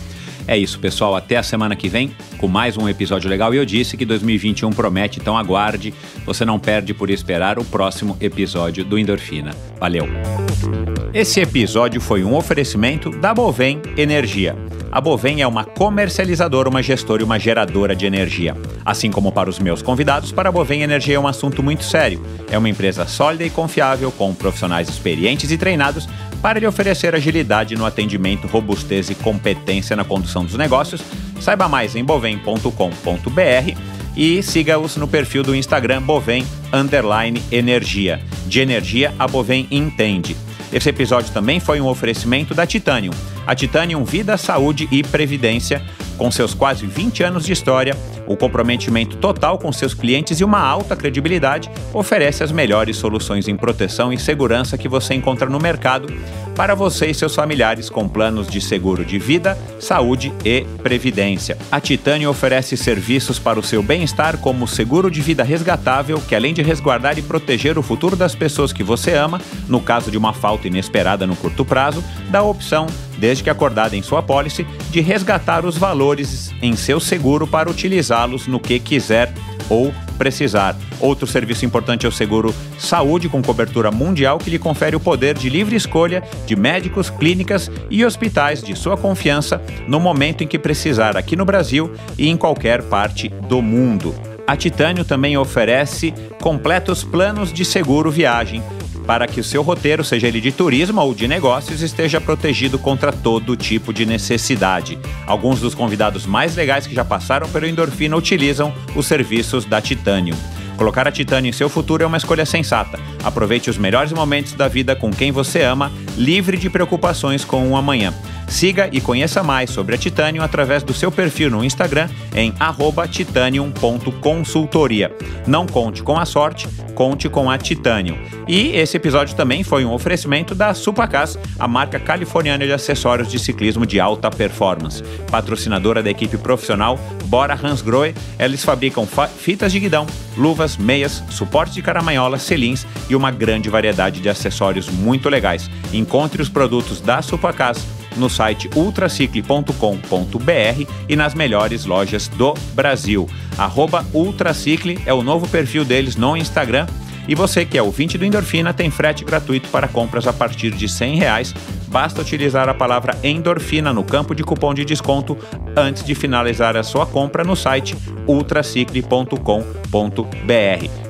[SPEAKER 2] É isso, pessoal. Até a semana que vem com mais um episódio legal. E eu disse que 2021 promete, então aguarde. Você não perde por esperar o próximo episódio do Endorfina. Valeu! Esse episódio foi um oferecimento da Bovem Energia a Bovem é uma comercializadora, uma gestora e uma geradora de energia. Assim como para os meus convidados, para a Bovem energia é um assunto muito sério. É uma empresa sólida e confiável, com profissionais experientes e treinados para lhe oferecer agilidade no atendimento, robustez e competência na condução dos negócios. Saiba mais em bovem.com.br e siga-os no perfil do Instagram Bovem Underline Energia. De energia, a Bovem entende. Esse episódio também foi um oferecimento da Titanium a Titanium Vida, Saúde e Previdência com seus quase 20 anos de história, o comprometimento total com seus clientes e uma alta credibilidade oferece as melhores soluções em proteção e segurança que você encontra no mercado para você e seus familiares com planos de seguro de vida, saúde e previdência. A Titânia oferece serviços para o seu bem-estar, como seguro de vida resgatável, que além de resguardar e proteger o futuro das pessoas que você ama, no caso de uma falta inesperada no curto prazo, dá a opção, desde que acordada em sua pólice, de resgatar os valores valores em seu seguro para utilizá-los no que quiser ou precisar. Outro serviço importante é o seguro saúde com cobertura mundial que lhe confere o poder de livre escolha de médicos, clínicas e hospitais de sua confiança no momento em que precisar aqui no Brasil e em qualquer parte do mundo. A Titânio também oferece completos planos de seguro viagem para que o seu roteiro, seja ele de turismo ou de negócios, esteja protegido contra todo tipo de necessidade. Alguns dos convidados mais legais que já passaram pelo Endorfina utilizam os serviços da Titanium. Colocar a Titânio em seu futuro é uma escolha sensata. Aproveite os melhores momentos da vida com quem você ama, livre de preocupações com o um amanhã. Siga e conheça mais sobre a Titanium através do seu perfil no Instagram em titanium.consultoria. Não conte com a sorte, conte com a Titanium. E esse episódio também foi um oferecimento da Supacas, a marca californiana de acessórios de ciclismo de alta performance. Patrocinadora da equipe profissional Bora Hansgrohe, eles fabricam fa fitas de guidão, luvas, meias, suporte de caramanhola, selins e uma grande variedade de acessórios muito legais. Encontre os produtos da Supacas no site ultracicle.com.br e nas melhores lojas do Brasil. Arroba Ultracicle é o novo perfil deles no Instagram. E você que é ouvinte do Endorfina tem frete gratuito para compras a partir de R$ reais. Basta utilizar a palavra endorfina no campo de cupom de desconto antes de finalizar a sua compra no site ultracicle.com.br.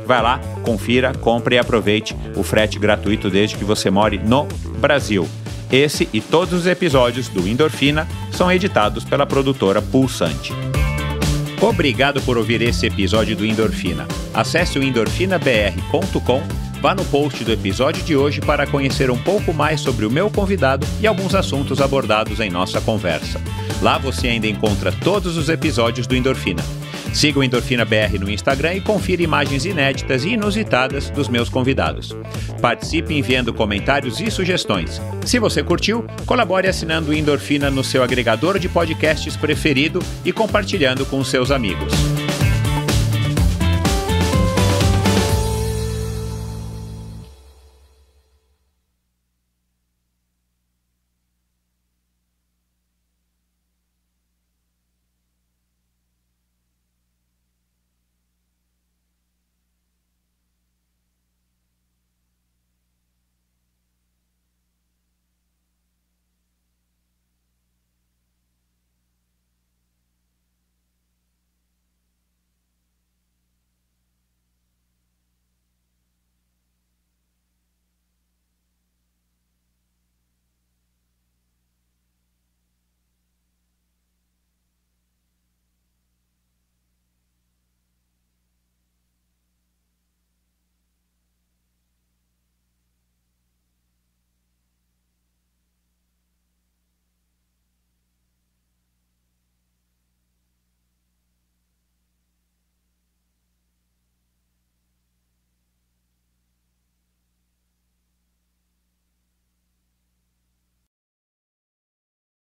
[SPEAKER 2] Vai lá, confira, compre e aproveite o frete gratuito desde que você more no Brasil. Esse e todos os episódios do Endorfina são editados pela produtora Pulsante. Obrigado por ouvir esse episódio do Endorfina. Acesse o endorfinabr.com, vá no post do episódio de hoje para conhecer um pouco mais sobre o meu convidado e alguns assuntos abordados em nossa conversa. Lá você ainda encontra todos os episódios do Endorfina. Siga o Endorfina BR no Instagram e confira imagens inéditas e inusitadas dos meus convidados. Participe enviando comentários e sugestões. Se você curtiu, colabore assinando o Endorfina no seu agregador de podcasts preferido e compartilhando com seus amigos.